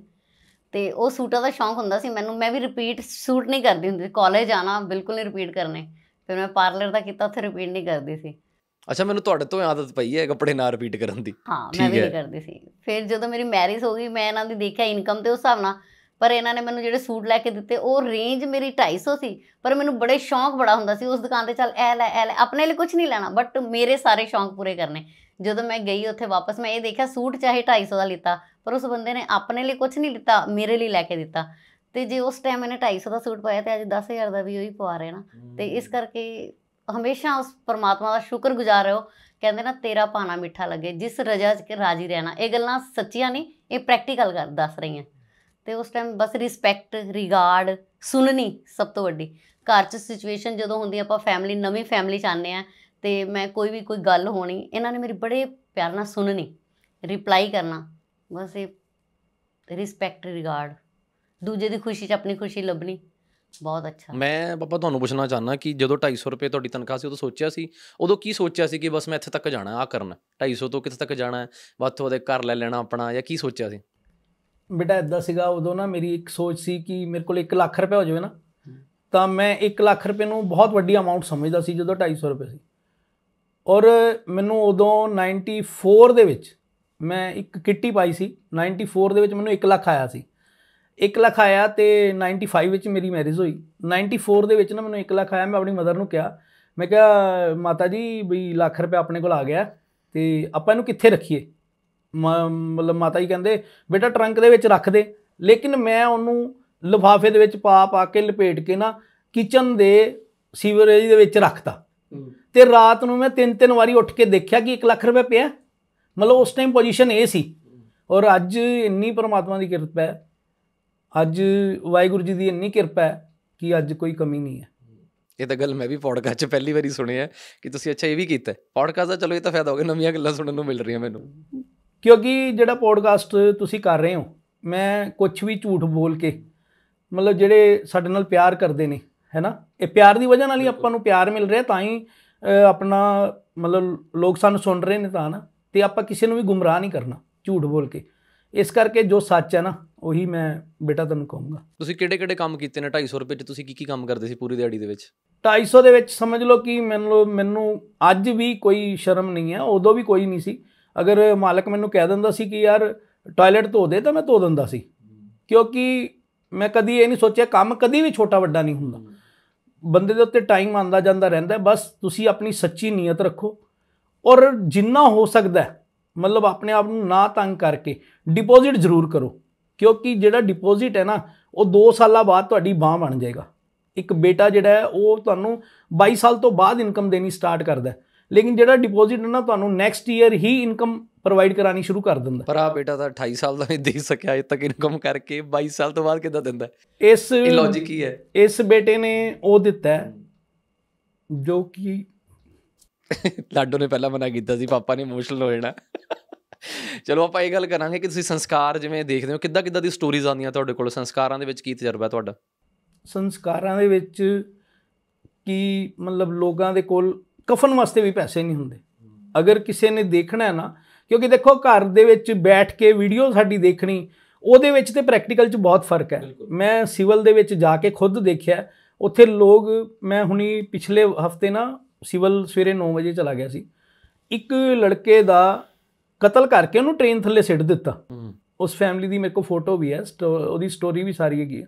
ਤੇ ਉਹ ਸੂਟਾਂ ਦਾ ਸ਼ੌਂਕ ਹੁੰਦਾ ਸੀ ਮੈਨੂੰ ਮੈਂ ਵੀ ਰਿਪੀਟ ਸੂਟ ਨਹੀਂ ਕਰਦੀ ਹੁੰਦੀ ਕਾਲਜ ਆਣਾ ਬਿਲਕੁਲ ਨਹੀਂ ਰਿਪੀਟ ਕਰਨੇ ਫਿਰ ਮੈਂ ਪਾਰਲਰ ਦਾ ਕੀਤਾ ਉੱਥੇ ਰਿਪੀਟ ਨਹੀਂ ਕਰਦੀ ਸੀ ਅੱਛਾ ਮੈਨੂੰ ਤੁਹਾਡੇ ਤੋਂ ਆਦਤ ਪਈ ਹੈ ਕੱਪੜੇ ਨਾ ਰਿਪੀਟ ਕਰਨ ਦੀ ਹਾਂ ਮੈਂ ਵੀ ਨਹੀਂ ਕਰਦੀ ਸੀ ਫਿਰ ਜਦੋਂ ਮੇਰੀ ਮੈਰਿਜ ਹੋ ਗਈ ਮੈਂ ਇਹਨਾਂ ਦੀ ਦੇਖਿਆ ਇਨਕਮ ਤੇ ਉਸ ਹਿਸਾਬ ਨਾਲ ਪਰ ਇਹਨਾਂ ਨੇ ਮੈਨੂੰ ਜਿਹੜੇ ਸੂਟ ਲੈ ਕੇ ਦਿੱਤੇ ਉਹ ਰੇਂਜ ਮੇਰੀ 250 ਸੀ ਪਰ ਮੈਨੂੰ ਬੜੇ ਸ਼ੌਂਕ ਬੜਾ ਹੁੰਦਾ ਸੀ ਉਸ ਦੁਕਾਨ ਤੇ ਚੱਲ ਐ ਲੈ ਐ ਲੈ ਆਪਣੇ ਲਈ ਕੁਝ ਨਹੀਂ ਲੈਣਾ ਬਟ ਮੇਰੇ ਸਾਰੇ ਸ਼ੌਂਕ ਪੂਰੇ ਕਰਨੇ ਜਦੋਂ ਮੈਂ ਗਈ ਉੱਥੇ ਵਾਪਸ ਮੈਂ ਇਹ ਦੇਖਿਆ ਸੂਟ ਚਾਹੇ 250 ਦਾ ਲਿੱਤਾ ਪਰ ਉਸ ਬੰਦੇ ਨੇ ਆਪਣੇ ਲਈ ਕੁਝ ਨਹੀਂ ਲਿੱਤਾ ਮੇਰੇ ਲਈ ਲੈ ਕੇ ਦਿੱਤਾ ਤੇ ਜੇ ਉਸ ਟਾਈਮ ਇਹਨੇ 250 ਦਾ ਸੂਟ ਪਾਇਆ ਤੇ ਅੱਜ 10000 ਦਾ ਵੀ ਉਹੀ ਪਵਾ ਰਿਹਾ ਨਾ ਤੇ ਇਸ ਕਰਕੇ ਹਮੇਸ਼ਾ ਉਸ ਪਰਮਾਤਮਾ ਦਾ ਸ਼ੁਕਰ ਗੁਜ਼ਾਰ ਰਹੋ ਕਹਿੰਦੇ ਨਾ ਤੇਰਾ ਪਾਣਾ ਮਿੱਠਾ ਲੱਗੇ ਜਿਸ ਰਜਾ ਚ ਰਾਜੀ ਰਹਿਣਾ ਇਹ ਗੱਲਾਂ ਸੱਚੀਆਂ ਨਹੀਂ ਇਹ ਪ੍ਰੈਕਟੀਕਲ ਦੱਸ ਰਹੀਆਂ ਤੇ ਉਸ ਟਾਈਮ ਬਸ ਰਿਸਪੈਕਟ ਰਿਗਾਰਡ ਸੁਣਨੀ ਸਭ ਤੋਂ ਵੱਡੀ ਘਰ 'ਚ ਸਿਚੁਏਸ਼ਨ ਜਦੋਂ ਹੁੰਦੀ ਆਪਾਂ ਫੈਮਿਲੀ ਨਵੀਂ ਫੈਮਿਲੀ 'ਚ ਆਨੇ ਆ ਤੇ ਮੈਂ ਕੋਈ ਵੀ ਕੋਈ ਗੱਲ ਹੋਣੀ ਇਹਨਾਂ ਨੇ ਮੇਰੀ ਬੜੇ ਪਿਆਰ ਨਾਲ ਸੁਣਨੀ ਰਿਪਲਾਈ ਕਰਨਾ ਬਸ ਇਹ ਰਿਸਪੈਕਟ ਰਿਗਾਰਡ ਦੂਜੇ ਦੀ ਖੁਸ਼ੀ 'ਚ ਆਪਣੀ ਖੁਸ਼ੀ ਲੱਭਣੀ ਬਹੁਤ ਅੱਛਾ ਮੈਂ ਪਾਪਾ ਤੁਹਾਨੂੰ ਪੁੱਛਣਾ ਚਾਹਨਾ ਕਿ ਜਦੋਂ 250 ਰੁਪਏ ਤੁਹਾਡੀ ਤਨਖਾਹ ਸੀ ਉਦੋਂ ਸੋਚਿਆ ਸੀ ਉਦੋਂ ਕੀ ਸੋਚਿਆ ਸੀ ਕਿ ਬਸ ਮੈਂ ਇੱਥੇ ਤੱਕ ਜਾਣਾ ਆ ਕਰਨਾ 250 ਤੋਂ ਕਿੱਥੇ ਤੱਕ ਜਾਣਾ ਹੈ ਤੋਂ ਦੇ ਘਰ ਲੈ ਲੈਣਾ ਆਪਣਾ ਜਾਂ ਕੀ ਸੋਚਿਆ ਸੀ ਬੇਟਾ ਇਦਾਂ ਸੀਗਾ ਉਦੋਂ ਨਾ ਮੇਰੀ ਇੱਕ ਸੋਚ ਸੀ ਕਿ ਮੇਰੇ ਕੋਲ 1 ਲੱਖ ਰੁਪਏ ਹੋ ਜਾਵੇ ਨਾ ਤਾਂ ਮੈਂ 1 ਲੱਖ ਰੁਪਏ ਨੂੰ ਬਹੁਤ ਵੱਡੀ ਅਮਾਉਂਟ ਸਮਝਦਾ ਸੀ ਜਦੋਂ 250 ਰੁਪਏ ਸੀ ਔਰ ਮੈਨੂੰ ਉਦੋਂ 94 ਦੇ ਵਿੱਚ ਮੈਂ ਇੱਕ ਕਿੱਟੀ ਪਾਈ ਸੀ 94 ਦੇ ਵਿੱਚ ਮੈਨੂੰ 1 ਲੱਖ ਆਇਆ ਸੀ 1 ਲੱਖ ਆਇਆ ਤੇ 95 ਵਿੱਚ ਮੇਰੀ ਮੈਰਿਜ ਹੋਈ 94 ਦੇ ਵਿੱਚ ਨਾ ਮੈਨੂੰ 1 ਲੱਖ ਆਇਆ ਮੈਂ ਆਪਣੀ ਮਦਰ ਨੂੰ ਕਿਹਾ ਮੈਂ ਕਿਹਾ ਮਾਤਾ ਜੀ ਵੀ ਲੱਖ ਰੁਪਏ ਆਪਣੇ ਕੋਲ ਆ ਗਿਆ ਤੇ ਆਪਾਂ ਇਹਨੂੰ ਕਿੱਥੇ ਰੱਖੀਏ ਮਤਲਬ ਮਾਤਾ ਜੀ ਕਹਿੰਦੇ ਬੇਟਾ ਟਰੰਕ ਦੇ ਵਿੱਚ ਰੱਖ ਦੇ ਲੇਕਿਨ ਮੈਂ ਉਹਨੂੰ ਲਿਫਾਫੇ ਦੇ ਵਿੱਚ ਪਾ ਪਾ ਕੇ ਲਪੇਟ ਕੇ ਨਾ ਕਿਚਨ ਦੇ ਸੀਵਰੇਜ ਦੇ ਵਿੱਚ ਰੱਖਤਾ ਤੇ ਰਾਤ ਨੂੰ ਮੈਂ ਤਿੰਨ ਤਿੰਨ ਵਾਰੀ ਉੱਠ ਕੇ ਦੇਖਿਆ ਕਿ 1 ਲੱਖ ਰੁਪਏ ਪਿਆ ਮਤਲਬ ਉਸ ਟਾਈਮ ਪੋਜੀਸ਼ਨ ਇਹ ਸੀ ਔਰ ਅੱਜ ਇੰਨੀ ਪਰਮਾਤਮਾ ਦੀ ਕਿਰਪਾ ਹੈ ਅੱਜ ਵਾਹਿਗੁਰੂ ਜੀ ਦੀ ਇੰਨੀ ਕਿਰਪਾ ਹੈ ਕਿ ਅੱਜ ਕੋਈ ਕਮੀ ਨਹੀਂ ਹੈ ਇਹ ਤਾਂ ਗੱਲ ਮੈਂ ਵੀ ਪੌਡਕਾਸਟ 'ਚ ਪਹਿਲੀ ਵਾਰੀ ਸੁਣਿਆ ਕਿ ਤੁਸੀਂ ਅੱਛਾ ਇਹ ਵੀ ਕੀਤਾ ਪੌਡਕਾਸਟ ਦਾ ਚਲੋ ਇਹ ਤਾਂ ਫਾਇਦਾ ਹੋ ਗਿਆ ਨਵੀਆਂ ਗੱਲਾਂ ਸੁਣਨ ਨੂੰ ਮਿਲ ਰਹੀਆਂ ਮੈਨੂੰ ਕਿਉਂਕਿ ਜਿਹੜਾ ਪੋਡਕਾਸਟ ਤੁਸੀਂ ਕਰ ਰਹੇ ਹੋ ਮੈਂ ਕੁਝ ਵੀ ਝੂਠ ਬੋਲ ਕੇ ਮਤਲਬ ਜਿਹੜੇ ਸਾਡੇ ਨਾਲ ਪਿਆਰ ਕਰਦੇ ਨੇ ਹੈਨਾ ਇਹ ਪਿਆਰ ਦੀ ਵਜ੍ਹਾ ਨਾਲ ਹੀ ਆਪਾਂ ਨੂੰ ਪਿਆਰ ਮਿਲ ਰਿਹਾ ਤਾਂ ਹੀ ਆਪਣਾ ਮਤਲਬ ਲੋਕ ਸਾਨੂੰ ਸੁਣ ਰਹੇ ਨੇ ਤਾਂ ਨਾ ਤੇ ਆਪਾਂ ਕਿਸੇ ਨੂੰ ਵੀ ਗੁੰਮਰਾਹ ਨਹੀਂ ਕਰਨਾ ਝੂਠ ਬੋਲ ਕੇ ਇਸ ਕਰਕੇ ਜੋ ਸੱਚ ਹੈ ਨਾ ਉਹੀ ਮੈਂ ਬੇਟਾ ਤੁਹਾਨੂੰ ਕਹੂੰਗਾ ਤੁਸੀਂ ਕਿਹੜੇ ਕਿਹੜੇ ਕੰਮ ਕੀਤੇ ਨੇ 250 ਰੁਪਏ 'ਚ ਤੁਸੀਂ ਕੀ ਕੀ ਕੰਮ ਕਰਦੇ ਸੀ ਪੂਰੀ ਦਿਹਾੜੀ ਦੇ ਵਿੱਚ 250 ਦੇ ਵਿੱਚ ਸਮਝ ਲਓ ਕਿ ਮੈਨੂੰ ਮੈਨੂੰ ਅੱਜ ਵੀ ਕੋਈ ਸ਼ਰਮ ਨਹੀਂ ਹੈ ਉਦੋਂ ਵੀ ਕੋਈ ਨਹੀਂ ਸੀ ਅਗਰ ਮਾਲਕ ਮੈਨੂੰ ਕਹਿ ਦਿੰਦਾ ਸੀ ਕਿ ਯਾਰ ਟਾਇਲਟ ਧੋ ਦੇ ਤਾਂ ਮੈਂ ਧੋ ਦਿੰਦਾ ਸੀ ਕਿਉਂਕਿ ਮੈਂ ਕਦੀ ਇਹ ਨਹੀਂ ਸੋਚਿਆ ਕੰਮ ਕਦੀ ਵੀ ਛੋਟਾ ਵੱਡਾ ਨਹੀਂ ਹੁੰਦਾ ਬੰਦੇ ਦੇ ਉੱਤੇ ਟਾਈਮ ਆਂਦਾ ਜਾਂਦਾ ਰਹਿੰਦਾ ਬਸ ਤੁਸੀਂ ਆਪਣੀ ਸੱਚੀ ਨੀਅਤ ਰੱਖੋ ਔਰ ਜਿੰਨਾ ਹੋ ਸਕਦਾ ਮਤਲਬ ਆਪਣੇ ਆਪ ਨੂੰ ਨਾ ਤੰਗ ਕਰਕੇ ਡਿਪੋਜ਼ਿਟ ਜ਼ਰੂਰ ਕਰੋ ਕਿਉਂਕਿ ਜਿਹੜਾ ਡਿਪੋਜ਼ਿਟ ਹੈ ਨਾ ਉਹ 2 ਸਾਲਾਂ ਬਾਅਦ ਤੁਹਾਡੀ ਬਾਹ ਬਣ ਜਾਏਗਾ ਇੱਕ ਬੇਟਾ ਜਿਹੜਾ ਹੈ ਉਹ ਤੁਹਾਨੂੰ 22 ਸਾਲ ਤੋਂ ਬਾਅਦ ਇਨਕਮ ਦੇਣੀ ਸਟਾਰਟ ਕਰਦਾ ਹੈ ਲੇਕਿਨ ਜਿਹੜਾ ਡਿਪੋਜ਼ਿਟ ਨਾ ਤੁਹਾਨੂੰ ਨੈਕਸਟ ਈਅਰ ਹੀ ਇਨਕਮ ਪ੍ਰੋਵਾਈਡ ਕਰਾਣੀ ਸ਼ੁਰੂ ਕਰ ਦਿੰਦਾ ਪਰ ਆ ਬੇਟਾ ਤਾਂ 28 ਸਾਲ ਦਾ ਨਹੀਂ ਦੇ ਸਕਿਆ ਇਹ ਤੱਕ ਇਨਕਮ ਕਰਕੇ 22 ਸਾਲ ਤੋਂ ਬਾਅਦ ਕਿਦਾਂ ਦਿੰਦਾ ਇਸ ਇਹ ਲੌਜੀਕ ਹੀ ਹੈ ਇਸ ਬੇਟੇ ਨੇ ਉਹ ਦਿੱਤਾ ਜੋ ਕਿ ਲਾਡੋ ਨੇ ਪਹਿਲਾਂ ਮਨਾ ਕੀਤਾ ਸੀ ਪਾਪਾ ਨੇ ਇਮੋਸ਼ਨਲ ਹੋ ਜਾਣਾ ਚਲੋ ਆਪਾਂ ਇਹ ਗੱਲ ਕਰਾਂਗੇ ਕਿ ਤੁਸੀਂ ਸੰਸਕਾਰ ਜਿਵੇਂ ਦੇਖਦੇ ਹੋ ਕਿੱਦਾਂ ਕਿੱਦਾਂ ਦੀ ਸਟੋਰੀਜ਼ ਆਉਂਦੀਆਂ ਤੁਹਾਡੇ ਕੋਲ ਸੰਸਕਾਰਾਂ ਦੇ ਵਿੱਚ ਕੀ ਤਜਰਬਾ ਤੁਹਾਡਾ ਸੰਸਕਾਰਾਂ ਦੇ ਵਿੱਚ ਕੀ ਮਤਲਬ ਲੋਕਾਂ ਦੇ ਕੋਲ ਕਫਨ ਵਾਸਤੇ ਵੀ ਪੈਸੇ ਨਹੀਂ ਹੁੰਦੇ ਅਗਰ ਕਿਸੇ ਨੇ ਦੇਖਣਾ ਹੈ ਨਾ ਕਿਉਂਕਿ ਦੇਖੋ ਘਰ ਦੇ ਵਿੱਚ ਬੈਠ ਕੇ ਵੀਡੀਓ ਸਾਡੀ ਦੇਖਣੀ ਉਹਦੇ ਵਿੱਚ ਤੇ ਪ੍ਰੈਕਟੀਕਲ 'ਚ ਬਹੁਤ ਫਰਕ ਹੈ ਮੈਂ ਸਿਵਲ ਦੇ ਵਿੱਚ ਜਾ ਕੇ ਖੁਦ ਦੇਖਿਆ ਉੱਥੇ ਲੋਕ ਮੈਂ ਹੁਣੀ ਪਿਛਲੇ ਹਫਤੇ ਨਾ ਸਿਵਲ ਸਵੇਰੇ 9 ਵਜੇ ਚਲਾ ਗਿਆ ਸੀ ਇੱਕ ਲੜਕੇ ਦਾ ਕਤਲ ਕਰਕੇ ਉਹਨੂੰ ਟ੍ਰੇਨ ਥੱਲੇ ਸਿੱਟ ਦਿੱਤਾ ਉਸ ਫੈਮਿਲੀ ਦੀ ਮੇਰੇ ਕੋਲ ਫੋਟੋ ਵੀ ਹੈ ਉਹਦੀ ਸਟੋਰੀ ਵੀ ਸਾਰੀ ਹੈਗੀ ਹੈ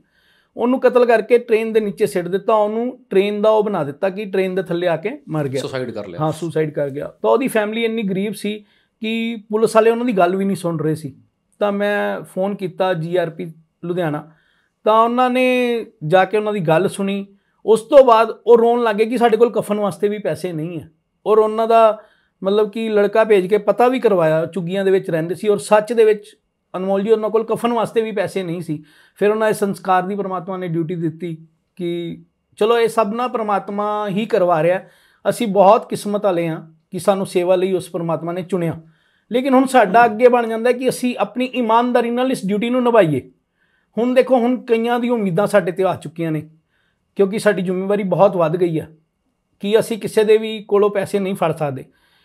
ਉਹਨੂੰ ਕਤਲ ਕਰਕੇ ਟ੍ਰੇਨ ਦੇ ਨੀਚੇ ਸਿੱਟ ਦਿੱਤਾ ਉਹਨੂੰ ਟ੍ਰੇਨ ਦਾ ਉਹ ਬਣਾ ਦਿੱਤਾ ਕਿ ਟ੍ਰੇਨ ਦੇ ਥੱਲੇ ਆ ਕੇ ਮਰ ਗਿਆ ਸੁਸਾਈਡ ਕਰ ਲਿਆ ਹਾਂ ਸੁਸਾਈਡ ਕਰ ਗਿਆ ਤਾਂ ਉਹਦੀ ਫੈਮਿਲੀ ਇੰਨੀ ਗਰੀਬ ਸੀ ਕਿ ਪੁਲਿਸ ਵਾਲੇ ਉਹਨਾਂ ਦੀ ਗੱਲ ਵੀ ਨਹੀਂ ਸੁਣ ਰਹੇ ਸੀ ਤਾਂ ਮੈਂ ਫੋਨ ਕੀਤਾ ਜੀਆਰਪੀ ਲੁਧਿਆਣਾ ਤਾਂ ਉਹਨਾਂ ਨੇ ਜਾ ਕੇ ਉਹਨਾਂ ਦੀ ਗੱਲ ਸੁਣੀ ਉਸ ਤੋਂ ਬਾਅਦ ਉਹ ਰੋਣ ਲੱਗੇ ਕਿ ਸਾਡੇ ਕੋਲ ਕਫਨ ਵਾਸਤੇ ਵੀ ਪੈਸੇ ਨਹੀਂ ਹੈ ਔਰ ਉਹਨਾਂ ਦਾ ਮਤਲਬ ਕਿ ਲੜਕਾ ਭੇਜ ਕੇ ਪਤਾ ਵੀ ਕਰਵਾਇਆ ਚੁੱਗੀਆਂ ਦੇ ਵਿੱਚ ਰਹਿੰਦੇ ਸੀ ਔਰ ਸੱਚ ਦੇ ਵਿੱਚ ਅਨਮੋਲ ਜੀ ਉਹਨਾਂ ਕੋਲ ਕਫਨ ਵਾਸਤੇ ਵੀ ਪੈਸੇ ਨਹੀਂ ਸੀ ਫਿਰ ਉਹਨਾਂ ਦੇ ਸੰਸਕਾਰ ਦੀ ਪ੍ਰਮਾਤਮਾ ਨੇ ਡਿਊਟੀ ਦਿੱਤੀ ਕਿ ਚਲੋ ਇਹ ਸਭ ਨਾ ਪ੍ਰਮਾਤਮਾ ਹੀ ਕਰਵਾ ਰਿਹਾ ਅਸੀਂ ਬਹੁਤ ਕਿਸਮਤ ਵਾਲੇ ਆ ਕਿ ਸਾਨੂੰ ਸੇਵਾ ਲਈ ਉਸ ਪ੍ਰਮਾਤਮਾ ਨੇ ਚੁਣਿਆ ਲੇਕਿਨ ਹੁਣ ਸਾਡਾ ਅੱਗੇ ਬਣ ਜਾਂਦਾ ਕਿ ਅਸੀਂ ਆਪਣੀ ਇਮਾਨਦਾਰੀ ਨਾਲ ਇਸ ਡਿਊਟੀ ਨੂੰ ਨਿਭਾਈਏ ਹੁਣ ਦੇਖੋ ਹੁਣ ਕਈਆਂ ਦੀ ਉਮੀਦਾਂ ਸਾਡੇ ਤੇ ਆ ਚੁੱਕੀਆਂ ਨੇ ਕਿਉਂਕਿ ਸਾਡੀ ਜ਼ਿੰਮੇਵਾਰੀ ਬਹੁਤ ਵੱਧ ਗਈ ਆ ਕਿ ਅਸੀਂ ਕਿਸੇ ਦੇ ਵੀ ਕੋਲੋਂ ਪੈਸੇ ਨਹੀਂ ਫੜ ਸਕਦੇ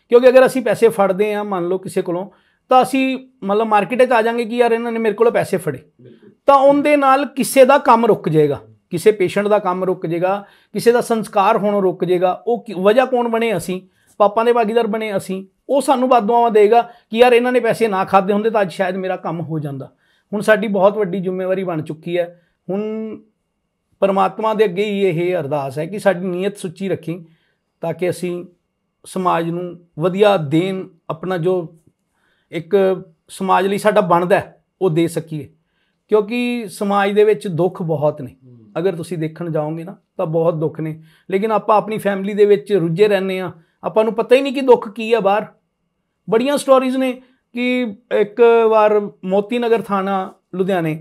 ਕਿਉਂਕਿ ਅਗਰ ਅਸੀਂ ਪੈਸੇ ਫੜਦੇ ਆ ਮੰਨ ਲਓ ਕਿਸੇ ਕੋਲੋਂ ਤਾਂ ਅਸੀਂ ਮਤਲਬ ਮਾਰਕੀਟ 'ਚ ਆ ਜਾਾਂਗੇ ਕਿ ਯਾਰ ਇਹਨਾਂ ਨੇ ਮੇਰੇ ਕੋਲੋਂ ਪੈਸੇ ਫੜੇ ਤਾਂ ਉਹਦੇ ਨਾਲ ਕਿਸੇ ਦਾ ਕੰਮ ਰੁਕ ਜਾਏਗਾ ਕਿਸੇ ਪੇਸ਼ੈਂਟ ਦਾ ਕੰਮ ਰੁਕ ਜਾਏਗਾ ਕਿਸੇ ਦਾ ਸੰਸਕਾਰ ਹੋਣੋਂ ਰੁਕ ਜਾਏਗਾ ਉਹ ਵਜ੍ਹਾ ਕੌਣ ਬਣੇ ਅਸੀਂ ਪਾਪਾ ਦੇ ਭਾਗੀਦਾਰ ਬਣੇ ਅਸੀਂ ਉਹ ਸਾਨੂੰ ਬਾਦਵਾਵਾ ਦੇਗਾ ਕਿ ਯਾਰ ਇਹਨਾਂ ਨੇ ਪੈਸੇ ਨਾ ਖਾਦੇ ਹੁੰਦੇ ਤਾਂ ਅੱਜ ਸ਼ਾਇਦ ਮੇਰਾ ਕੰਮ ਹੋ ਜਾਂਦਾ ਹੁਣ ਸਾਡੀ ਬਹੁਤ ਵੱਡੀ ਜ਼ਿੰਮੇਵਾਰੀ ਬਣ ਚੁੱਕੀ ਹੈ ਹੁਣ ਪਰਮਾਤਮਾ ਦੇ ਅੱਗੇ ਹੀ ਇਹ ਅਰਦਾਸ ਹੈ ਕਿ ਸਾਡੀ ਨੀਅਤ ਸੁੱਚੀ ਰੱਖੀ ਤਾਂ ਕਿ ਅਸੀਂ ਸਮਾਜ ਨੂੰ ਵਧੀਆ ਦੇਣ ਆਪਣਾ ਜੋ ਇੱਕ ਸਮਾਜ ਲਈ ਸਾਡਾ ਬਣਦਾ ਉਹ ਦੇ ਸਕੀਏ ਕਿਉਂਕਿ ਸਮਾਜ ਦੇ ਵਿੱਚ ਦੁੱਖ ਬਹੁਤ ਨੇ ਅਗਰ ਤੁਸੀਂ ਦੇਖਣ ਜਾਓਗੇ ਨਾ ਤਾਂ ਬਹੁਤ ਦੁੱਖ ਨੇ ਲੇਕਿਨ ਆਪਾਂ ਆਪਣੀ ਫੈਮਿਲੀ ਦੇ ਵਿੱਚ ਰੁੱਝੇ ਰਹਿੰਦੇ ਆ ਆਪਾਂ ਨੂੰ ਪਤਾ ਹੀ ਨਹੀਂ ਕਿ ਦੁੱਖ ਕੀ ਆ ਬਾਹਰ ਬੜੀਆਂ ਸਟੋਰੀਜ਼ ਨੇ ਕਿ ਇੱਕ ਵਾਰ ਮੋਤੀ ਨਗਰ ਥਾਣਾ ਲੁਧਿਆਣੇ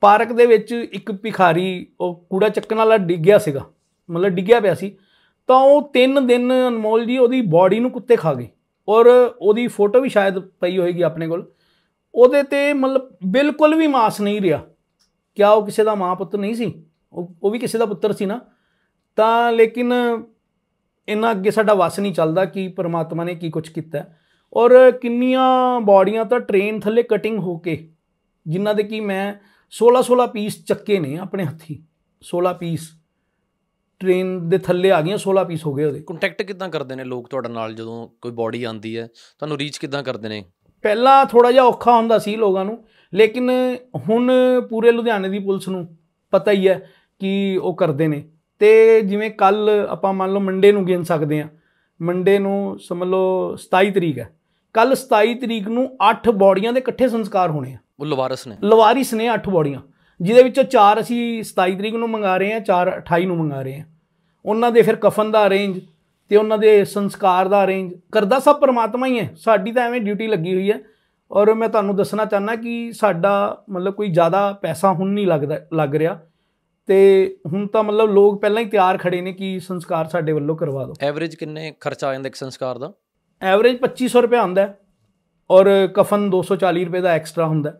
ਪਾਰਕ ਦੇ ਵਿੱਚ ਇੱਕ ਭਿਖਾਰੀ ਉਹ ਕੂੜਾ ਚੱਕਣ ਵਾਲਾ ਡਿੱਗ ਗਿਆ ਸੀਗਾ ਮਤਲਬ ਡਿੱਗਿਆ ਪਿਆ ਸੀ ਤਾਂ ਉਹ 3 ਦਿਨ ਅਨਮੋਲ ਜੀ ਉਹਦੀ ਬਾਡੀ ਨੂੰ ਕੁੱਤੇ ਖਾ ਗਏ ਔਰ ਉਹਦੀ ਫੋਟੋ ਵੀ ਸ਼ਾਇਦ ਪਈ ਹੋਏਗੀ ਆਪਣੇ ਕੋਲ ਉਹਦੇ ਤੇ ਮਤਲਬ ਬਿਲਕੁਲ ਵੀ ਮਾਸ ਨਹੀਂ ਰਿਹਾ ਕਿਆ ਉਹ ਕਿਸੇ ਦਾ ਮਾਂ ਪੁੱਤ ਨਹੀਂ ਸੀ ਉਹ ਵੀ ਕਿਸੇ ਦਾ ਪੁੱਤਰ ਸੀ ਨਾ ਤਾਂ ਲੇਕਿਨ ਇੰਨਾ ਅੱਗੇ ਸਾਡਾ ਵਸ ਨਹੀਂ ਚੱਲਦਾ ਕਿ ਪਰਮਾਤਮਾ ਨੇ ਕੀ ਕੁਝ ਕੀਤਾ ਔਰ ਕਿੰਨੀਆਂ ਬਾਡੀਆਂ ਤਾਂ ਟ੍ਰੇਨ ਥੱਲੇ ਕਟਿੰਗ ਹੋ ਕੇ ਜਿਨ੍ਹਾਂ ਦੇ ਕੀ ਮੈਂ 16 16 ਪੀਸ ਚੱਕੇ ਨੇ ਆਪਣੇ ਹੱਥੀ 16 ਪੀਸ ਟ੍ਰੇਨ ਦੇ ਥੱਲੇ ਆ ਗਈਆਂ 16 ਪੀਸ ਹੋ ਗਏ ਉਹਦੇ ਕੰਟੈਕਟ ਕਿਦਾਂ ਕਰਦੇ ਨੇ ਲੋਕ ਤੁਹਾਡੇ ਨਾਲ ਜਦੋਂ ਕੋਈ ਬਾਡੀ ਆਂਦੀ ਹੈ ਤੁਹਾਨੂੰ ਰੀਚ ਕਿਦਾਂ ਕਰਦੇ ਨੇ ਪਹਿਲਾਂ ਥੋੜਾ ਜਿਹਾ ਔਖਾ ਹੁੰਦਾ ਸੀ ਲੋਕਾਂ ਨੂੰ ਲੇਕਿਨ ਹੁਣ ਪੂਰੇ ਲੁਧਿਆਣੇ ਦੀ ਪੁਲਿਸ ਨੂੰ ਪਤਾ ਹੀ ਹੈ ਕਿ ਉਹ ਕਰਦੇ ਨੇ ਤੇ ਜਿਵੇਂ ਕੱਲ ਆਪਾਂ ਮੰਨ ਲਓ ਮੰਡੇ ਨੂੰ ਗਿਣ ਸਕਦੇ ਆ ਮੰਡੇ ਨੂੰ ਸਮਝ ਲਓ 27 ਤਰੀਕ ਹੈ ਕੱਲ 27 ਤਰੀਕ ਨੂੰ 8 ਬਾਡੀਆਂ ਦੇ ਇਕੱਠੇ ਸੰਸਕਾਰ ਹੋਣੇ ਆ ਉਹ ਲਵਾਰਿਸ ਨੇ ਲਵਾਰਿਸ ਨੇ 8 ਬਾਡੀਆਂ ਜਿਹਦੇ ਵਿੱਚੋਂ 4 ਅਸੀਂ 27 ਤਰੀਕ ਨੂੰ ਮੰਗਾ ਰਹੇ ਹਾਂ 4 28 ਨੂੰ ਮੰਗਾ ਰਹੇ ਹਾਂ ਉਹਨਾਂ ਦੇ ਫਿਰ ਕਫਨ ਦਾ ਅਰੇਂਜ ਤੇ ਉਹਨਾਂ ਦੇ ਸੰਸਕਾਰ ਦਾ ਅਰੇਂਜ ਕਰਦਾ ਸਭ ਪਰਮਾਤਮਾ ਹੀ ਹੈ ਸਾਡੀ ਤਾਂ ਐਵੇਂ ਡਿਊਟੀ ਲੱਗੀ ਹੋਈ ਹੈ ਔਰ ਮੈਂ ਤੁਹਾਨੂੰ ਦੱਸਣਾ ਚਾਹਨਾ ਕਿ ਸਾਡਾ ਮਤਲਬ ਕੋਈ ਜ਼ਿਆਦਾ ਪੈਸਾ ਹੁਣ ਨਹੀਂ ਲੱਗਦਾ ਲੱਗ ਰਿਹਾ ਤੇ ਹੁਣ ਤਾਂ ਮਤਲਬ ਲੋਕ ਪਹਿਲਾਂ ਹੀ ਤਿਆਰ ਖੜੇ ਨੇ ਕਿ ਸੰਸਕਾਰ ਸਾਡੇ ਵੱਲੋਂ ਕਰਵਾ ਦਿਓ ਐਵਰੇਜ ਕਿੰਨੇ ਖਰਚਾ ਆ ਜਾਂਦਾ ਇੱਕ ਸੰਸਕਾਰ ਦਾ ਐਵਰੇਜ 2500 ਰੁਪਏ ਆਉਂਦਾ ਔਰ ਕਫਨ 240 ਰੁਪਏ ਦਾ ਐਕਸਟਰਾ ਹੁੰਦਾ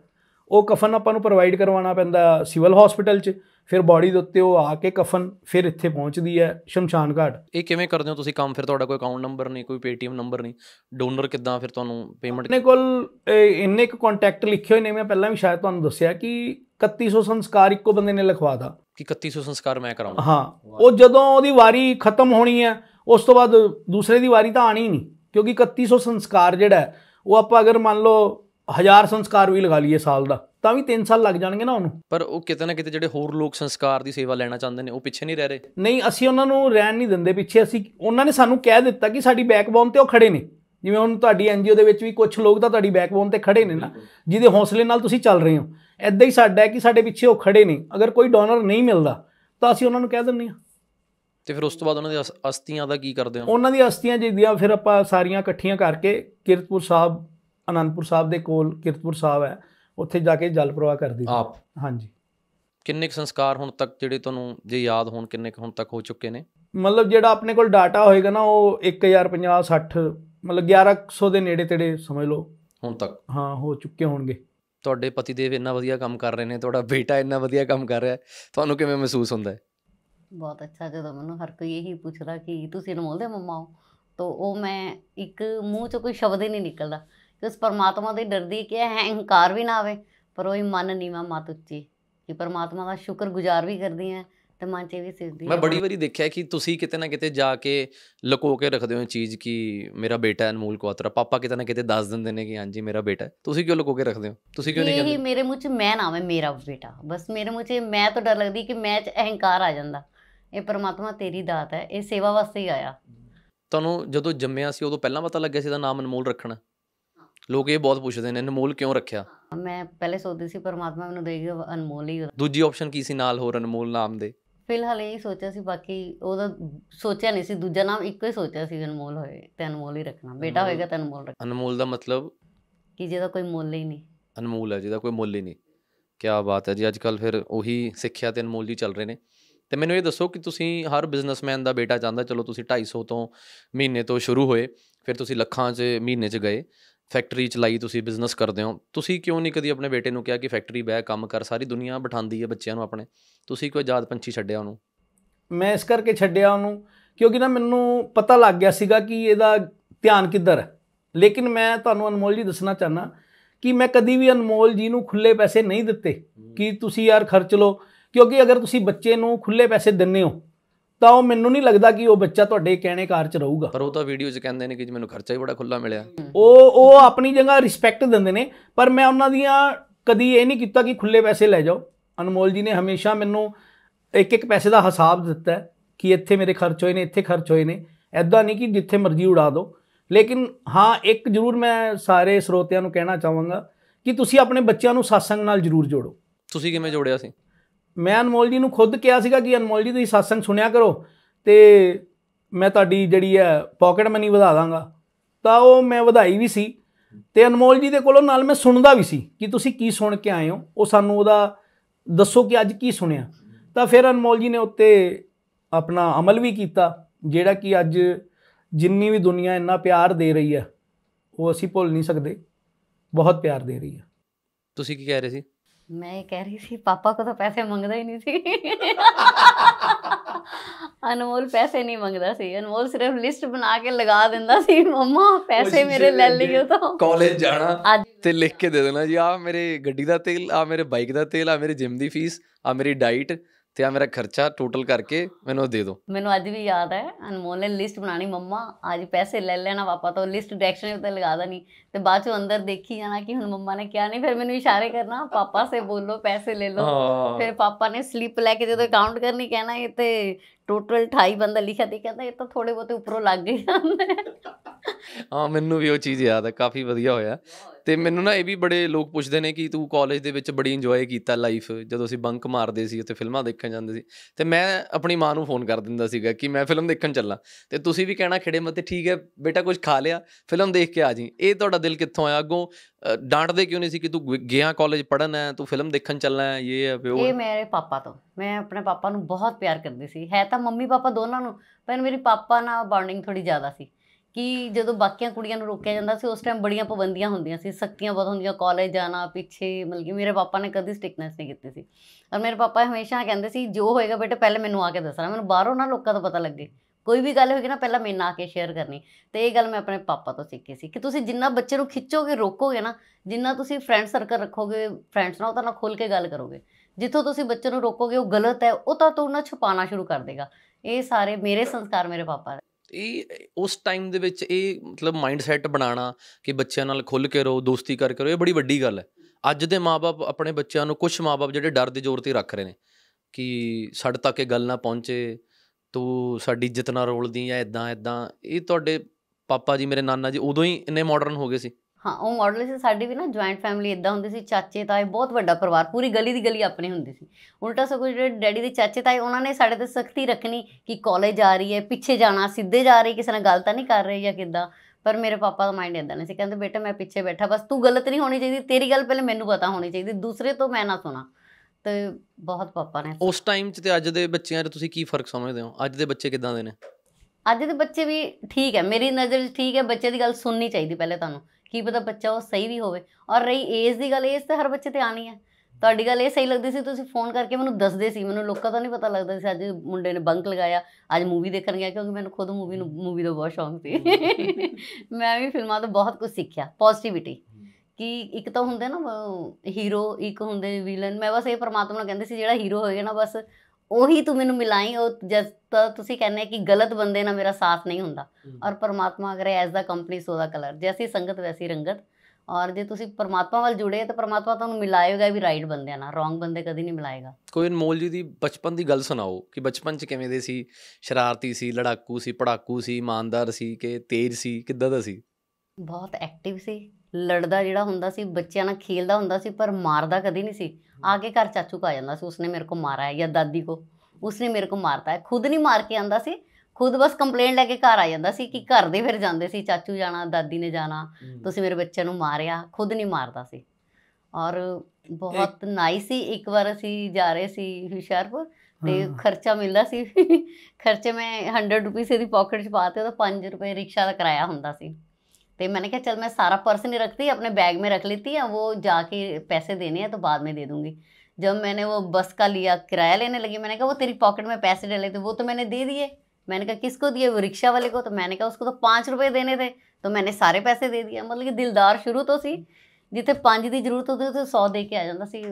ਉਹ ਕਫਨ ਆਪਾਂ ਨੂੰ ਪ੍ਰੋਵਾਈਡ ਕਰਵਾਉਣਾ ਪੈਂਦਾ ਸਿਵਲ ਹਸਪੀਟਲ 'ਚ ਫਿਰ ਬਾਡੀ ਦੇ ਉੱਤੇ ਉਹ ਆ ਕੇ ਕਫਨ ਫਿਰ ਇੱਥੇ ਪਹੁੰਚਦੀ ਹੈ ਸ਼ਮਸ਼ਾਨ ਘਾਟ ਇਹ ਕਿਵੇਂ ਕਰਦੇ ਹੋ ਤੁਸੀਂ ਕੰਮ ਫਿਰ ਤੁਹਾਡਾ ਕੋਈ ਅਕਾਊਂਟ ਨੰਬਰ ਨਹੀਂ ਕੋਈ ਪੇਟੀਐਮ ਨੰਬਰ ਨਹੀਂ ਡੋਨਰ ਕਿੱਦਾਂ ਫਿਰ ਤੁਹਾਨੂੰ ਪੇਮੈਂਟ ਆਪਣੇ ਕੋਲ ਇੰਨੇ ਕੁ ਕੰਟੈਕਟ ਲਿਖੇ ਹੋਏ ਨੇ ਮੈਂ ਪਹਿਲਾਂ ਵੀ ਸ਼ਾਇਦ ਤੁਹਾਨੂੰ ਦੱਸਿਆ ਕਿ 3100 ਸੰਸਕਾਰ ਇੱਕੋ ਬੰਦੇ ਨੇ ਲਿਖਵਾਤਾ ਕਿ 3100 ਸੰਸਕਾਰ ਮੈਂ ਕਰਾਉਂਗਾ ਹਾਂ ਉਹ ਜਦੋਂ ਉਹਦੀ ਵਾਰੀ ਖਤਮ ਹੋਣੀ ਹੈ ਉਸ ਤੋਂ ਬਾਅਦ ਦੂਸਰੇ ਦੀ ਵਾਰੀ ਤਾਂ ਆਣੀ ਨਹੀਂ ਕਿਉਂਕਿ 3100 ਸੰਸਕਾਰ ਜਿਹੜਾ ਉਹ ਆਪਾਂ ਅਗਰ ਮੰਨ ਲਓ ਹਜ਼ਾਰ ਸੰਸਕਾਰ ਵੀ ਲਗਾ ਲਈਏ ਸਾਲ ਦਾ ਤਾਂ ਵੀ 3 ਸਾਲ ਲੱਗ ਜਾਣਗੇ ਨਾ ਉਹਨੂੰ ਪਰ ਉਹ ਕਿਤੇ ਨਾ ਕਿਤੇ ਜਿਹੜੇ ਹੋਰ ਲੋਕ ਸੰਸਕਾਰ ਦੀ ਸੇਵਾ ਲੈਣਾ ਚਾਹੁੰਦੇ ਨੇ ਉਹ ਪਿੱਛੇ ਨਹੀਂ ਰਹਿ ਰਹੇ ਨਹੀਂ ਅਸੀਂ ਉਹਨਾਂ ਨੂੰ ਰਹਿਣ ਨਹੀਂ ਦਿੰਦੇ ਪਿੱਛੇ ਅਸੀਂ ਉਹਨਾਂ ਨੇ ਸਾਨੂੰ ਕਹਿ ਦਿੱਤਾ ਕਿ ਸਾਡੀ ਬੈਕਬੋਨ ਤੇ ਉਹ ਖੜੇ ਨੇ ਜਿਵੇਂ ਹੁਣ ਤੁਹਾਡੀ ਐਨਜੀਓ ਦੇ ਵਿੱਚ ਵੀ ਕੁਝ ਲੋਕ ਤਾਂ ਤੁਹਾਡੀ ਬੈਕਬੋਨ ਤੇ ਖੜੇ ਨੇ ਨਾ ਜਿਹਦੇ ਹੌਸਲੇ ਨਾਲ ਤੁਸੀਂ ਚੱਲ ਰਹੇ ਹੋ ਐਦਾਂ ਹੀ ਸਾਡਾ ਹੈ ਕਿ ਸਾਡੇ ਪਿੱਛੇ ਉਹ ਖੜੇ ਨੇ ਅਗਰ ਕੋਈ ਡੋਨਰ ਨਹੀਂ ਮਿਲਦਾ ਤਾਂ ਅਸੀਂ ਉਹਨਾਂ ਨੂੰ ਕਹਿ ਦਿੰਨੇ ਆ ਤੇ ਫਿਰ ਉਸ ਤੋਂ ਬਾਅਦ ਉਹਨਾਂ ਦੀਆਂ ਅਸਤੀਆਂ ਦਾ ਕੀ ਕਰਦੇ ਹੋ ਉਹਨਾਂ ਦੀ ਅਸਤੀਆਂ ਜਿੱਦਿਆਂ ਫਿਰ ਆਪਾਂ ਸਾਰੀਆਂ ਇਕੱਠੀਆਂ ਕਰਕੇ ਕਿਰਤਪੁਰ ਸਾਹਿਬ ਅਨੰਦਪੁਰ ਸਾਹਿਬ ਦੇ ਕੋਲ ਕਿਰਤਪੁਰ ਸਾਹਿਬ ਹੈ ਉੱਥੇ ਜਾ ਕੇ ਜਲ ਪ੍ਰਵਾਹ ਕਰਦੀ ਆਪ ਹਾਂਜੀ ਕਿੰਨੇ ਕੁ ਸੰਸਕਾਰ ਹੁਣ ਤੱਕ ਜਿਹੜੇ ਤੁਹਾਨੂੰ ਜੇ ਯਾਦ ਹੋਣ ਕਿੰਨੇ ਕੁ ਹੁਣ ਤੱਕ ਹੋ ਚੁੱਕੇ ਨੇ ਮਤਲਬ ਜਿਹੜਾ ਆਪਣੇ ਕੋਲ ਡਾਟਾ ਹੋਏਗਾ ਨਾ ਉਹ 1050 60 ਮਤਲਬ 1100 ਦੇ ਨੇੜੇ ਤੇੜੇ ਸਮਝ ਲਓ ਹੁਣ ਤੱਕ ਹਾਂ ਹੋ ਚੁੱਕੇ ਹੋਣਗੇ ਤੁਹਾਡੇ ਪਤੀ ਦੇਵ ਇੰਨਾ ਵਧੀਆ ਕੰਮ ਕਰ ਰਹੇ ਨੇ ਤੁਹਾਡਾ ਬੇਟਾ ਇੰਨਾ ਵਧੀਆ ਕੰਮ ਕਰ ਰਿਹਾ ਤੁਹਾਨੂੰ ਕਿਵੇਂ ਮਹਿਸੂਸ ਹੁੰਦਾ ਹੈ ਬਹੁਤ ਅੱਛਾ ਜਦੋਂ ਮੈਨੂੰ ਹਰ ਕੋਈ ਇਹੀ ਪੁੱਛਦਾ ਕਿ ਤੁਸੀਂ ਅਨਮੋਲ ਮੋਲਦੇ ਮੰਮਾ ਹੋ ਤਾਂ ਉਹ ਮੈਂ ਇੱਕ ਮੂੰਹ ਚੋਂ ਕੋਈ ਸ਼ਬਦ ਹੀ ਨਹੀਂ ਨਿਕਲਦਾ ਤੇ ਉਸ ਪਰਮਾਤਮਾ ਦੇ ਡਰਦੀ ਕਿ ਹੈ ਹੰਕਾਰ ਵੀ ਨਾ ਆਵੇ ਪਰ ਉਹ ਹੀ ਮਨ ਨੀਵਾ ਮਤ ਉੱਚੀ ਕਿ ਪਰਮਾਤਮਾ ਦਾ ਸ਼ੁਕਰ ਗੁਜ਼ਾਰ ਵੀ ਕਰਦੀ ਹੈ ਤੇ ਮਨ 'ਚ ਵੀ ਸਿਰਦੀ ਮੈਂ ਬੜੀ ਵਾਰੀ ਦੇਖਿਆ ਕਿ ਤੁਸੀਂ ਕਿਤੇ ਨਾ ਕਿਤੇ ਜਾ ਕੇ ਲੁਕੋ ਕੇ ਰੱਖਦੇ ਹੋ ਚੀਜ਼ ਕਿ ਮੇਰਾ ਬੇਟਾ ਅਨਮੋਲ ਕੋਤਰਾ ਪਾਪਾ ਕਿਤੇ ਨਾ ਕਿਤੇ ਦੱਸ ਦਿੰਦੇ ਨੇ ਕਿ ਹਾਂਜੀ ਮੇਰਾ ਬੇਟਾ ਤੁਸੀਂ ਕਿਉਂ ਲੁਕੋ ਕੇ ਰੱਖਦੇ ਹੋ ਤੁਸੀਂ ਕਿਉਂ ਨਹੀਂ ਕਹਿੰਦੇ ਇਹ ਮੇਰੇ ਮੂੰਹ 'ਚ ਮੈਂ ਨਾ ਆਵੇ ਮੇਰਾ ਬੇਟਾ ਬਸ ਮੇਰੇ ਮੂੰਹ 'ਚ ਮੈਂ ਤਾਂ ਡਰ ਲੱਗਦੀ ਕਿ ਮੈਂ 'ਚ ਅਹੰਕਾਰ ਆ ਜਾਂਦਾ ਇਹ ਪਰਮਾਤਮਾ ਤੇਰੀ ਦਾਤ ਹੈ ਇਹ ਸੇਵਾ ਵਾਸਤੇ ਹੀ ਆਇਆ ਤੁਹਾਨੂੰ ਜਦੋਂ ਜੰਮਿਆ ਸੀ ਉਦੋਂ ਪਹਿਲਾਂ ਪਤਾ ਲੱਗਿਆ ਸੀ ਦਾ ਨਾਮ ਅਨਮੋਲ ਰੱਖਣਾ ਲੋਕ ਇਹ ਬਹੁਤ ਪੁੱਛਦੇ ਨੇ ਅਨਮੋਲ ਕਿਉਂ ਰੱਖਿਆ ਮੈਂ ਪਹਿਲੇ ਸੋਚਦੀ ਸੀ ਪਰਮਾਤਮਾ ਮੈਨੂੰ ਦੇਗਾ ਅਨਮੋਲ ਹੀ ਦੂਜੀ ਆਪਸ਼ਨ ਕੀ ਸੀ ਨਾਲ ਹੋਰ ਅਨਮੋਲ ਨਾਮ ਦੇ ਫਿਲਹਾਲ ਇਹ ਸੋਚਿਆ ਸੀ ਬਾਕੀ ਉਹਦਾ ਸੋਚਿਆ ਨਹੀਂ ਸੀ ਦੂਜਾ ਨਾਮ ਇੱਕੋ ਹੀ ਸੋਚਿਆ ਸੀ ਅਨਮੋਲ ਹੋਏ ਤੇ ਅਨਮੋਲ ਹੀ ਰੱਖਣਾ ਬੇਟਾ ਹੋਏਗਾ ਤਾਂ ਅਨਮੋਲ ਰੱਖਣਾ ਅਨਮੋਲ ਦਾ ਮਤਲਬ ਕਿ ਜਿਹਦਾ ਕੋਈ ਮੁੱਲ ਹੀ ਨਹੀਂ ਅਨਮੋਲ ਹੈ ਜਿਹਦਾ ਕੋਈ ਮੁੱਲ ਹੀ ਨਹੀਂ ਕੀ ਬਾਤ ਹੈ ਜੀ ਅੱਜ ਕੱਲ ਫਿਰ ਉਹੀ ਸਿੱਖਿਆ ਤੇ ਅਨਮੋਲ ਜੀ ਚੱਲ ਰਹੇ ਨੇ ਤੇ ਮੈਨੂੰ ਇਹ ਦੱਸੋ ਕਿ ਤੁਸੀਂ ਹਰ ਬਿਜ਼ਨਸਮੈਨ ਦਾ ਬੇਟਾ ਚਾਹੁੰਦਾ ਚਲੋ ਤੁਸੀਂ 250 ਤੋਂ ਮਹੀਨੇ ਤੋਂ ਸ਼ੁਰੂ ਹੋਏ ਫਿਰ ਤੁਸੀਂ ਲੱਖਾਂ 'ਚ ਮਹੀਨੇ 'ਚ ਗਏ ਫੈਕਟਰੀ ਚ ਚਲਾਈ ਤੁਸੀਂ ਬਿਜ਼ਨਸ ਕਰਦੇ ਹੋ ਤੁਸੀਂ ਕਿਉਂ ਨਹੀਂ ਕਦੀ ਆਪਣੇ ਬੇਟੇ ਨੂੰ ਕਿਹਾ ਕਿ ਫੈਕਟਰੀ ਬਹਿ ਕੰਮ ਕਰ ਸਾਰੀ ਦੁਨੀਆ ਬਿਠਾਉਂਦੀ ਹੈ ਬੱਚਿਆਂ ਨੂੰ ਆਪਣੇ ਤੁਸੀਂ ਕੋਈ ਆਜ਼ਾਦ ਪੰਛੀ ਛੱਡਿਆ ਉਹਨੂੰ ਮੈਂ ਇਸ ਕਰਕੇ ਛੱਡਿਆ ਉਹਨੂੰ ਕਿਉਂਕਿ ਨਾ ਮੈਨੂੰ ਪਤਾ ਲੱਗ ਗਿਆ ਸੀਗਾ ਕਿ ਇਹਦਾ ਧਿਆਨ ਕਿੱਧਰ ਹੈ ਲੇਕਿਨ ਮੈਂ ਤੁਹਾਨੂੰ ਅਨਮੋਲ ਜੀ ਦੱਸਣਾ ਚਾਹਨਾ ਕਿ ਮੈਂ ਕਦੀ ਵੀ ਅਨਮੋਲ ਜੀ ਨੂੰ ਖੁੱਲੇ ਪੈਸੇ ਨਹੀਂ ਦਿੱਤੇ ਕਿ ਤੁਸੀਂ ਯਾਰ ਖਰਚ ਲਓ ਕਿਉਂਕਿ ਅਗਰ ਤੁਸੀਂ ਬੱਚੇ ਨੂੰ ਖੁੱਲੇ ਪੈਸੇ ਦਿੰਨੇ ਹੋ ਤਾਂ ਉਹ ਮੈਨੂੰ ਨਹੀਂ ਲੱਗਦਾ ਕਿ ਉਹ ਬੱਚਾ ਤੁਹਾਡੇ ਕਹਿਣੇ ਕਾਰ ਚ ਰਹੂਗਾ ਪਰ ਉਹ ਤਾਂ ਵੀਡੀਓ 'ਚ ਕਹਿੰਦੇ ਨੇ ਕਿ ਜੀ ਮੈਨੂੰ ਖਰਚਾ ਹੀ ਬੜਾ ਖੁੱਲਾ ਮਿਲਿਆ ਉਹ ਉਹ ਆਪਣੀ ਜਗ੍ਹਾ ਰਿਸਪੈਕਟ ਦਿੰਦੇ ਨੇ ਪਰ ਮੈਂ ਉਹਨਾਂ ਦੀਆਂ ਕਦੀ ਇਹ ਨਹੀਂ ਕੀਤਾ ਕਿ ਖੁੱਲੇ ਪੈਸੇ ਲੈ ਜਾਓ ਅਨਮੋਲ ਜੀ ਨੇ ਹਮੇਸ਼ਾ ਮੈਨੂੰ ਇੱਕ ਇੱਕ ਪੈਸੇ ਦਾ ਹਿਸਾਬ ਦਿੱਤਾ ਕਿ ਇੱਥੇ ਮੇਰੇ ਖਰਚ ਹੋਏ ਨੇ ਇੱਥੇ ਖਰਚ ਹੋਏ ਨੇ ਐਦਾਂ ਨਹੀਂ ਕਿ ਜਿੱਥੇ ਮਰਜ਼ੀ ਉਡਾ ਦਿਓ ਲੇਕਿਨ ਹਾਂ ਇੱਕ ਜ਼ਰੂਰ ਮੈਂ ਸਾਰੇ ਸਰੋਤਿਆਂ ਨੂੰ ਕਹਿਣਾ ਚਾਹਾਂਗਾ ਕਿ ਤੁਸੀਂ ਆਪਣੇ ਬੱਚਿਆਂ ਨੂੰ ਸਾਸੰਗ ਨਾਲ ਜ਼ਰੂਰ ਜੋੜੋ ਤੁਸੀਂ ਕਿਵੇਂ ਜੋੜਿਆ ਸੀ ਮੈਂ ਅਨਮੋਲ ਜੀ ਨੂੰ ਖੁਦ ਕਿਹਾ ਸੀਗਾ ਕਿ ਅਨਮੋਲ ਜੀ ਤੁਸੀਂ satsang ਸੁਣਿਆ ਕਰੋ ਤੇ ਮੈਂ ਤੁਹਾਡੀ ਜਿਹੜੀ ਹੈ ਪਾਕਟ ਮਨੀ ਵਧਾ ਦਾਂਗਾ ਤਾਂ ਉਹ ਮੈਂ ਵਧਾਈ ਵੀ ਸੀ ਤੇ ਅਨਮੋਲ ਜੀ ਦੇ ਕੋਲੋਂ ਨਾਲ ਮੈਂ ਸੁਣਦਾ ਵੀ ਸੀ ਕਿ ਤੁਸੀਂ ਕੀ ਸੁਣ ਕੇ ਆਏ ਹੋ ਉਹ ਸਾਨੂੰ ਉਹਦਾ ਦੱਸੋ ਕਿ ਅੱਜ ਕੀ ਸੁਣਿਆ ਤਾਂ ਫਿਰ ਅਨਮੋਲ ਜੀ ਨੇ ਉੱਤੇ ਆਪਣਾ ਅਮਲ ਵੀ ਕੀਤਾ ਜਿਹੜਾ ਕਿ ਅੱਜ ਜਿੰਨੀ ਵੀ ਦੁਨੀਆ ਇੰਨਾ ਪਿਆਰ ਦੇ ਰਹੀ ਹੈ ਉਹ ਅਸੀਂ ਭੁੱਲ ਨਹੀਂ ਸਕਦੇ ਬਹੁਤ ਪਿਆਰ ਦੇ ਰਹੀ ਹੈ ਤੁਸੀਂ ਕੀ ਕਹਿ ਰਹੇ ਸੀ ਮੈਂ ਇਹ ਕਹਿ ਰਹੀ ਸੀ ਪਾਪਾ ਕੋ ਤਾਂ ਪੈਸੇ ਮੰਗਦਾ ਹੀ ਨਹੀਂ ਸੀ ਅਨਮੋਲ ਪੈਸੇ ਨਹੀਂ ਮੰਗਦਾ ਸੀ ਅਨਮੋਲ ਸਿਰਫ ਲਿਸਟ ਬਣਾ ਕੇ ਲਗਾ ਦਿੰਦਾ ਸੀ ਮੰਮਾ ਪੈਸੇ ਮੇਰੇ ਲੈ ਲਿਓ ਤਾਂ ਕਾਲਜ ਜਾਣਾ ਤੇ ਲਿਖ ਕੇ ਦੇ ਦੇਣਾ ਜੀ ਆ ਮੇਰੇ ਗੱਡੀ ਦਾ ਤੇਲ ਆ ਮੇਰੇ ਬਾਈਕ ਦਾ ਤੇਲ ਆ ਮੇਰੇ ਜਿਮ ਦੀ ਫੀਸ ਆ ਮੇਰੀ ਡਾਈਟ ਤੇ ਆ ਮੇਰਾ ਖਰਚਾ ਟੋਟਲ ਕਰਕੇ ਮੈਨੂੰ ਦੇ ਦਿਓ ਮੈਨੂੰ ਅੱਜ ਵੀ ਯਾਦ ਹੈ ਅਨਮੋਲ ਨੇ ਲਿਸਟ ਬਣਾਣੀ ਮੰਮਾ ਅੱਜ ਪੈਸੇ ਲੈ ਲੈਣਾ ਪਾਪਾ ਤੋਂ ਲਿਸਟ ਡਾਇਰੈਕਸ਼ਨ ਉੱਤੇ ਲਗਾ ਦੇਣੀ ਤੇ ਬਾਅਦ ਚੋਂ ਅੰਦਰ ਦੇਖੀ ਜਾਣਾ ਕਿ ਹੁਣ ਮੰਮਾ ਨੇ ਕਿਹਾ ਨਹੀਂ ਫਿਰ ਮੈਨੂੰ ਇਸ਼ਾਰੇ ਕਰਨਾ ਪਾਪਾ ਸੇ ਬੋਲੋ ਪੈਸੇ ਲੈ ਲਓ ਫਿਰ ਪਾਪਾ ਨੇ ਸਲਿੱਪ ਲੈ ਕੇ ਜਦੋਂ ਕਾਊਂਟ ਕਰਨੀ ਕਹਿਣਾ ਇਹ ਤੇ ਟੋਟਲ 28 ਬੰਦਾ ਲਿਖਿਆ ਤੇ ਕਹਿੰਦਾ ਇਹ ਤਾਂ ਥੋੜੇ ਬਹੁਤੇ ਉੱਪਰੋਂ ਲੱਗ ਗਏ ਹਾਂ ਮੈਨੂੰ ਵੀ ਉਹ ਚੀਜ਼ ਯਾਦ ਹੈ ਕਾਫੀ ਵਧੀਆ ਹੋਇਆ ਤੇ ਮੈਨੂੰ ਨਾ ਇਹ ਵੀ ਬੜੇ ਲੋਕ ਪੁੱਛਦੇ ਨੇ ਕਿ ਤੂੰ ਕਾਲਜ ਦੇ ਵਿੱਚ ਬੜੀ ਇੰਜੋਏ ਕੀਤਾ ਲਾਈਫ ਜਦੋਂ ਅਸੀਂ ਬੰਕ ਮਾਰਦੇ ਸੀ ਉੱਥੇ ਫਿਲਮਾਂ ਦੇਖਣ ਜਾਂਦੇ ਸੀ ਤੇ ਮੈਂ ਆਪਣੀ ਮਾਂ ਨੂੰ ਫੋਨ ਕਰ ਦਿੰਦਾ ਸੀਗਾ ਕਿ ਮੈਂ ਫਿਲਮ ਦੇਖਣ ਚੱਲਾਂ ਤੇ ਤੁਸੀਂ ਵੀ ਕਹਿਣਾ ਖੜੇ ਮਤੇ ਠੀਕ ਹੈ ਬੇਟਾ ਕੁਝ ਖਾ ਲਿਆ ਫਿਲਮ ਦੇਖ ਕੇ ਆ ਜੀ ਇਹ ਤੁਹਾਡਾ ਦਿਲ ਕਿੱਥੋਂ ਆਇਆ ਅੱਗੋਂ ਡਾਂਟਦੇ ਕਿਉਂ ਨਹੀਂ ਸੀ ਕਿ ਤੂੰ ਗਿਆ ਕਾਲਜ ਪੜਨ ਹੈ ਤੂੰ ਫਿਲਮ ਦੇਖਣ ਚੱਲਣਾ ਹੈ ਇਹ ਹੈ ਪਿਓ ਇਹ ਮੇਰੇ ਪਾਪਾ ਤੋਂ ਮੈਂ ਆਪਣੇ ਪਾਪਾ ਨੂੰ ਬਹੁਤ ਪਿਆਰ ਕਰਦੀ ਸੀ ਹੈ ਤਾਂ ਮੰਮੀ ਪਾਪਾ ਦੋਨਾਂ ਨੂੰ ਪਰ ਮੇਰੀ ਪਾਪਾ ਨਾਲ ਬੌਂਡਿੰਗ ਥੋੜੀ ਜ਼ਿਆਦਾ ਸੀ ਕਿ ਜਦੋਂ ਬਾਕੀਆਂ ਕੁੜੀਆਂ ਨੂੰ ਰੋਕਿਆ ਜਾਂਦਾ ਸੀ ਉਸ ਟਾਈਮ ਬੜੀਆਂ ਪਾਬੰਦੀਆਂ ਹੁੰਦੀਆਂ ਸੀ ਸਖਤੀਆਂ ਬਹੁਤ ਹੁੰਦੀਆਂ ਕਾਲਜ ਜਾਣਾ ਪਿੱਛੇ ਮਤਲਬ ਕਿ ਮੇਰੇ ਪਾਪਾ ਨੇ ਕਦੀ ਸਟ੍ਰਿਕਨੈਸ ਨਹੀਂ ਕੀਤੀ ਸੀ ਔਰ ਮੇਰੇ ਪਾਪਾ ਹਮੇਸ਼ਾ ਕਹਿੰਦੇ ਸੀ ਜੋ ਹੋਏਗਾ ਬੇਟਾ ਪਹਿਲੇ ਮੈਨੂੰ ਆ ਕੇ ਦੱਸਣਾ ਮੈਨੂੰ ਬਾਹਰੋਂ ਨਾ ਲੋਕਾਂ ਤੋਂ ਪਤਾ ਲੱਗੇ ਕੋਈ ਵੀ ਗੱਲ ਹੋਏਗੀ ਨਾ ਪਹਿਲਾਂ ਮੈਨੂੰ ਆ ਕੇ ਸ਼ੇਅਰ ਕਰਨੀ ਤੇ ਇਹ ਗੱਲ ਮੈਂ ਆਪਣੇ ਪਾਪਾ ਤੋਂ ਸਿੱਖੀ ਸੀ ਕਿ ਤੁਸੀਂ ਜਿੰਨਾ ਬੱਚੇ ਨੂੰ ਖਿੱਚੋਗੇ ਰੋਕੋਗੇ ਨਾ ਜਿੰਨਾ ਤੁਸੀਂ ਫਰੈਂਡ ਸਰਕਲ ਰੱਖੋਗੇ ਫਰੈਂਡਸ ਨਾਲ ਉਹਨਾਂ ਨਾਲ ਖੁੱਲ ਕੇ ਗੱਲ ਕਰੋਗੇ ਜਿੱਥੋਂ ਤੁਸੀਂ ਬੱਚੇ ਨੂੰ ਰੋਕੋਗੇ ਉਹ ਗਲਤ ਹੈ ਉਹ ਤਾਂ ਤੋਂ ਨਾ ਛੁਪਾਣਾ ਸ਼ੁਰੂ ਕਰ ਦੇਗਾ ਇਹ ਸਾਰੇ ਮੇਰੇ ਸੰਸਕਾਰ ਮੇਰੇ ਪਾਪਾ ਇਹ ਉਸ ਟਾਈਮ ਦੇ ਵਿੱਚ ਇਹ ਮਤਲਬ ਮਾਈਂਡ ਸੈਟ ਬਣਾਉਣਾ ਕਿ ਬੱਚਿਆਂ ਨਾਲ ਖੁੱਲ ਕੇ ਰਹੋ ਦੋਸਤੀ ਕਰਕੇ ਰਹੋ ਇਹ ਬੜੀ ਵੱਡੀ ਗੱਲ ਹੈ ਅੱਜ ਦੇ ਮਾਪੇ ਆਪਣੇ ਬੱਚਿਆਂ ਨੂੰ ਕੁਝ ਮਾਪੇ ਜਿਹੜੇ ਡਰ ਦੇ ਜ਼ੋਰ ਤੇ ਰੱਖ ਰਹੇ ਨੇ ਕਿ ਸਾਡੇ ਤੱਕ ਇਹ ਗੱਲ ਨਾ ਪਹੁੰਚੇ ਤੂੰ ਸਾਡੀ ਇੱਜ਼ਤ ਨਾ ਰੋਲਦੀ ਜਾਂ ਇਦਾਂ ਇਦਾਂ ਇਹ ਤੁਹਾਡੇ ਪਾਪਾ ਜੀ ਮੇਰੇ ਨਾਨਾ ਜੀ ਉਦੋਂ ਹੀ ਇੰਨੇ ਮਾਡਰਨ ਹੋ ਗਏ ਸੀ ਹਾਂ ਉਹ ਮਾਡਲ ਸੀ ਸਾਡੀ ਵੀ ਨਾ ਜੁਆਇੰਟ ਫੈਮਿਲੀ ਇਦਾਂ ਹੁੰਦੀ ਸੀ ਚਾਚੇ ਤਾਏ ਬਹੁਤ ਵੱਡਾ ਪਰਿਵਾਰ ਪੂਰੀ ਗਲੀ ਦੀ ਗਲੀ ਆਪਣੇ ਹੁੰਦੀ ਸੀ ਉਲਟਾ ਕੁਝ ਜਿਹੜੇ ਡੈਡੀ ਦੇ ਚਾਚੇ ਤਾਏ ਉਹਨਾਂ ਨੇ ਸਾਡੇ ਤੇ ਸਖਤੀ ਰੱਖਣੀ ਕਿ ਕਾਲਜ ਆ ਰਹੀ ਹੈ ਪਿੱਛੇ ਜਾਣਾ ਸਿੱਧੇ ਜਾ ਰਹੀ ਕਿਸੇ ਨਾਲ ਗੱਲ ਤਾਂ ਨਹੀਂ ਕਰ ਰਹੀ ਜਾਂ ਕਿਦਾਂ ਪਰ ਮੇਰੇ ਪਾਪਾ ਦਾ ਮਾਈਂਡ ਇਦਾਂ ਨਹੀਂ ਸੀ ਕਹਿੰਦੇ ਬੇਟਾ ਮੈਂ ਪਿੱਛੇ ਬੈਠਾ ਬਸ ਤੂੰ ਗਲਤ ਨਹੀਂ ਹੋਣੀ ਚਾਹੀਦੀ ਤੇਰੀ ਗੱਲ ਪਹਿਲੇ ਮੈਨੂੰ ਪਤਾ ਹੋਣੀ ਚਾਹੀਦੀ ਦੂਸਰੇ ਤੋਂ ਮੈਂ ਨਾ ਸੁਣਾ ਤੇ ਬਹੁਤ ਪਾਪਾ ਨੇ ਉਸ ਟਾਈਮ 'ਚ ਤੇ ਅੱਜ ਦੇ ਬੱਚਿਆਂ 'ਚ ਤੁਸੀਂ ਕੀ ਫਰਕ ਸਮਝਦੇ ਹੋ ਅੱਜ ਦੇ ਬੱਚੇ ਕਿਦਾਂ ਦੇ ਨੇ ਅੱਜ ਦੇ ਬੱਚੇ ਵੀ ਠੀਕ ਹੈ ਮੇਰੀ ਨਜ਼ਰ 'ਚ ਠੀਕ ਹੈ ਬੱਚੇ ਦੀ ਗੱਲ ਸੁਣਨੀ ਚਾਹੀਦੀ ਪਹਿਲੇ ਤੁਹਾਨੂੰ ਕੀ ਪਤਾ ਬੱਚਾ ਉਹ ਸਹੀ ਵੀ ਹੋਵੇ ਔਰ ਰਹੀ ਏਜ ਦੀ ਗੱਲ ਇਸ ਤੇ ਹਰ ਬੱਚੇ ਤੇ ਆਣੀ ਹੈ ਤੁਹਾਡੀ ਗੱਲ ਇਹ ਸਹੀ ਲੱਗਦੀ ਸੀ ਤੁਸੀਂ ਫੋਨ ਕਰਕੇ ਮੈਨੂੰ ਦੱਸਦੇ ਸੀ ਮੈਨੂੰ ਲੋਕਾਂ ਤੋਂ ਨਹੀਂ ਪਤਾ ਲੱਗਦਾ ਸੀ ਅੱਜ ਮੁੰਡੇ ਨੇ ਬੰਕ ਲਗਾਇਆ ਅੱਜ ਮੂਵੀ ਦੇਖਣ ਗਿਆ ਕਿਉਂਕਿ ਮੈਨੂੰ ਖੁਦ ਮੂਵੀ ਨੂੰ ਮੂਵੀ ਦਾ ਬਹੁਤ ਸ਼ੌਂਕ ਸੀ ਮੈਂ ਵੀ ਫਿਲਮਾਂ ਤੋਂ ਬਹੁਤ ਕੁਝ ਸਿੱਖਿਆ ਪੋਜ਼ਿਟਿਵਿਟੀ ਕਿ ਇੱਕ ਤਾਂ ਹੁੰਦੇ ਨਾ ਹੀਰੋ ਇੱਕ ਹੁੰਦੇ ਵਿਲਨ ਮੈਂ ਬਸ ਇਹ ਪਰਮਾਤਮਾ ਨੂੰ ਕਹਿੰਦੇ ਸੀ ਜਿਹੜਾ ਹੀਰੋ ਹੋਏਗਾ ਨਾ ਬਸ ਉਹੀ ਤੂੰ ਮੈਨੂੰ ਮਿਲਾਈ ਉਹ ਜਦ ਤੁਸੀਂ ਕਹਿੰਦੇ ਕਿ ਗਲਤ ਬੰਦੇ ਨਾਲ ਮੇਰਾ ਸਾਥ ਨਹੀਂ ਹੁੰਦਾ ਔਰ ਪਰਮਾਤਮਾ ਅਗਰ ਐਸ ਦਾ ਕੰਪਨੀ ਸੋ ਦਾ ਕਲਰ ਜੈਸੀ ਸੰਗਤ ਵੈਸੀ ਰੰਗਤ ਔਰ ਜੇ ਤੁਸੀਂ ਪਰਮਾਤਮਾ ਵੱਲ ਜੁੜੇ ਤਾਂ ਪਰਮਾਤਮਾ ਤੁਹਾਨੂੰ ਮਿਲਾਏਗਾ ਵੀ ਰਾਈਟ ਬੰਦਿਆਂ ਨਾਲ ਰੋਂਗ ਬੰਦੇ ਕਦੀ ਨਹੀਂ ਮਿਲਾਏਗਾ ਕੋਈ ਅਨਮੋਲ ਜੀ ਦੀ ਬਚਪਨ ਦੀ ਗੱਲ ਸੁਣਾਓ ਕਿ ਬਚਪਨ 'ਚ ਕਿਵੇਂ ਦੇ ਸੀ ਸ਼ਰਾਰਤੀ ਸੀ ਲੜਾਕੂ ਸੀ ਪੜਾਕੂ ਸੀ ਇਮਾਨਦਾਰ ਸੀ ਕਿ ਤੇਜ਼ ਸੀ ਕਿੱਦਾਂ ਦਾ ਸੀ ਬਹੁਤ ਐਕਟਿਵ ਸੀ ਲੜਦਾ ਜਿਹੜਾ ਹੁੰਦਾ ਸੀ ਬੱਚਿਆਂ ਨਾਲ ਖੇਲਦਾ ਹੁੰਦਾ ਸੀ ਪਰ ਮਾਰਦਾ ਕਦੀ ਨਹੀਂ ਸੀ ਆ ਕੇ ਘਰ ਚਾਚੂ ਕਾ ਜਾਂਦਾ ਸੀ ਉਸਨੇ ਮੇਰੇ ਕੋ ਮਾਰਾ ਹੈ ਜਾਂ ਦਾਦੀ ਕੋ ਉਸਨੇ ਮੇਰੇ ਕੋ ਮਾਰਤਾ ਹੈ ਖੁਦ ਨਹੀਂ ਮਾਰ ਕੇ ਆਂਦਾ ਸੀ ਖੁਦ ਬਸ ਕੰਪਲੇਂਟ ਲੈ ਕੇ ਘਰ ਆ ਜਾਂਦਾ ਸੀ ਕਿ ਘਰ ਦੇ ਫਿਰ ਜਾਂਦੇ ਸੀ ਚਾਚੂ ਜਾਣਾ ਦਾਦੀ ਨੇ ਜਾਣਾ ਤੁਸੀਂ ਮੇਰੇ ਬੱਚੇ ਨੂੰ ਮਾਰਿਆ ਖੁਦ ਨਹੀਂ ਮਾਰਦਾ ਸੀ ਔਰ ਬਹੁਤ ਨਾਈਸ ਸੀ ਇੱਕ ਵਾਰ ਅਸੀਂ ਜਾ ਰਹੇ ਸੀ ਹੁਸ਼ਿਆਰਪੁਰ ਤੇ ਖਰਚਾ ਮਿਲਦਾ ਸੀ ਖਰਚੇ ਮੈਂ 100 ਰੁਪਏ ਦੀ ਪਾਕਟ ਚ ਪਾਤੇ ਉਹਦਾ 5 ਰੁਪਏ ਰਿਕਸ਼ਾ ਦਾ ਕਿਰਾਇਆ ਹੁੰਦਾ ਸੀ तो मैंने कहा चल मैं सारा पर्स नहीं रखती अपने बैग में रख लेती है वो जाके पैसे देने हैं तो बाद में दे दूँगी जब मैंने वो बस का लिया किराया लेने लगी मैंने कहा वो तेरी पॉकेट में पैसे डाले थे वो तो मैंने दे दिए मैंने कहा किसको दिए वो रिक्शा वाले को तो मैंने कहा उसको तो पाँच रुपये देने थे तो मैंने सारे पैसे दे दिए मतलब कि दिलदार शुरू तो सी जिते पाँच की जरूरत होती ਉੱਥੇ 100 ਦੇ ਕੇ ਆ ਜਾਂਦਾ ਸੀ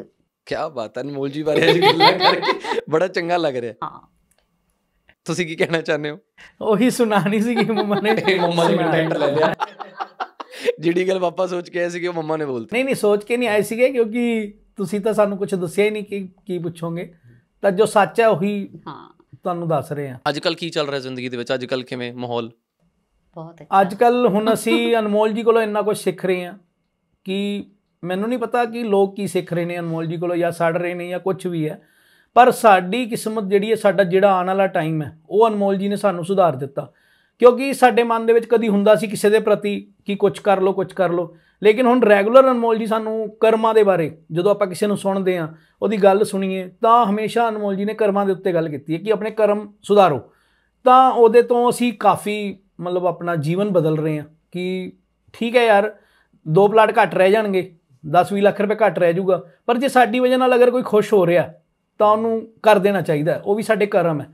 ਕਿਆ ਬਾਤ ਹੈ ਅਨਮੋਲ ਜੀ ਬਾਰੇ ਅੱਜ ਗੱਲਾਂ ਕਰਕੇ ਬੜਾ ਚੰਗਾ हाँ ਰਿਹਾ ਹਾਂ ਤੁਸੀਂ ਕੀ ਕਹਿਣਾ ਚਾਹੁੰਦੇ ਹੋ ਉਹੀ ਸੁਣਾਣੀ ਸੀ ਕਿ ਮਮਾ ਨੇ ਮਮਾ ਨੇ ਕੰਟੈਂਟ ਲੈ ਲਿਆ ਜਿਹੜੀ ਗੱਲ ਪਾਪਾ ਸੋਚ ਕੇ ਆਏ ਸੀ ਕਿ ਉਹ ਮੰਮਾ ਨੇ ਬੋਲਤੀ ਨਹੀਂ ਨਹੀਂ ਸੋਚ ਕੇ ਨਹੀਂ ਆਏ ਸੀਗੇ ਕਿਉਂਕਿ ਤੁਸੀਂ ਤਾਂ ਸਾਨੂੰ ਕੁਝ ਦੱਸਿਆ ਹੀ ਨਹੀਂ ਕਿ ਕੀ ਪੁੱਛੋਗੇ ਤਾਂ ਜੋ ਸੱਚ ਹੈ ਉਹੀ ਹਾਂ ਤੁਹਾਨੂੰ ਦੱਸ ਰਹੇ ਹਾਂ ਅੱਜ ਕੱਲ ਕੀ ਚੱਲ ਰਿਹਾ ਜ਼ਿੰਦਗੀ ਦੇ ਵਿੱਚ ਅੱਜ ਕੱਲ ਕਿਵੇਂ ਮਾਹੌਲ ਬਹੁਤ ਅੱਛਾ ਅੱਜ ਕੱਲ ਹੁਣ ਅਸੀਂ ਅਨਮੋਲ ਜੀ ਕੋਲੋਂ ਇੰਨਾ ਕੁਝ ਸਿੱਖ ਰਹੇ ਹਾਂ ਕਿ ਮੈਨੂੰ ਨਹੀਂ ਪਤਾ ਕਿ ਲੋਕ ਕੀ ਸਿੱਖ ਰਹੇ ਨੇ ਅਨਮੋਲ ਜੀ ਕੋਲੋਂ ਜਾਂ ਸੜ ਰਹੇ ਨੇ ਜਾਂ ਕੁਝ ਵੀ ਹੈ ਪਰ ਸਾਡੀ ਕਿਸਮਤ ਜਿਹੜੀ ਹੈ ਸਾਡਾ ਜਿਹੜਾ ਆਉਣ ਵਾਲਾ ਟਾਈਮ ਹੈ ਉਹ ਅਨਮੋਲ ਜੀ ਨੇ ਸਾਨੂੰ ਸੁਧਾਰ ਦਿੱਤਾ ਕਿਉਂਕਿ ਸਾਡੇ ਮਨ ਦੇ ਵਿੱਚ ਕਦੀ ਹੁੰਦਾ ਸੀ ਕਿਸੇ ਦੇ ਪ੍ਰਤੀ ਕਿ ਕੁਝ ਕਰ ਲਓ ਕੁਝ ਕਰ ਲਓ ਲੇਕਿਨ ਹੁਣ ਰੈਗੂਲਰ ਅਨਮੋਲ ਜੀ ਸਾਨੂੰ ਕਰਮਾਂ ਦੇ ਬਾਰੇ ਜਦੋਂ ਆਪਾਂ ਕਿਸੇ ਨੂੰ ਸੁਣਦੇ ਆ ਉਹਦੀ ਗੱਲ ਸੁਣੀਏ ਤਾਂ ਹਮੇਸ਼ਾ ਅਨਮੋਲ ਜੀ ਨੇ ਕਰਮਾਂ ਦੇ ਉੱਤੇ ਗੱਲ ਕੀਤੀ ਹੈ ਕਿ ਆਪਣੇ ਕਰਮ ਸੁਧਾਰੋ ਤਾਂ ਉਹਦੇ ਤੋਂ ਅਸੀਂ ਕਾਫੀ ਮਤਲਬ ਆਪਣਾ ਜੀਵਨ ਬਦਲ ਰਹੇ ਆ ਕਿ ਠੀਕ ਹੈ ਯਾਰ ਦੋ ਪਲਾਟ ਘੱਟ ਰਹਿ ਜਾਣਗੇ 10-20 ਲੱਖ ਰੁਪਏ ਘੱਟ ਰਹਿ ਜਾਊਗਾ ਪਰ ਜੇ ਸਾਡੀ ਵਜ੍ਹਾ ਨਾਲ ਅਗਰ ਕੋਈ ਖੁਸ਼ ਹੋ ਰਿਹਾ ਤਾਂ ਉਹਨੂੰ ਕਰ ਦੇਣਾ ਚਾਹੀਦਾ ਉਹ ਵੀ ਸਾਡੇ ਕਰਮ ਹੈ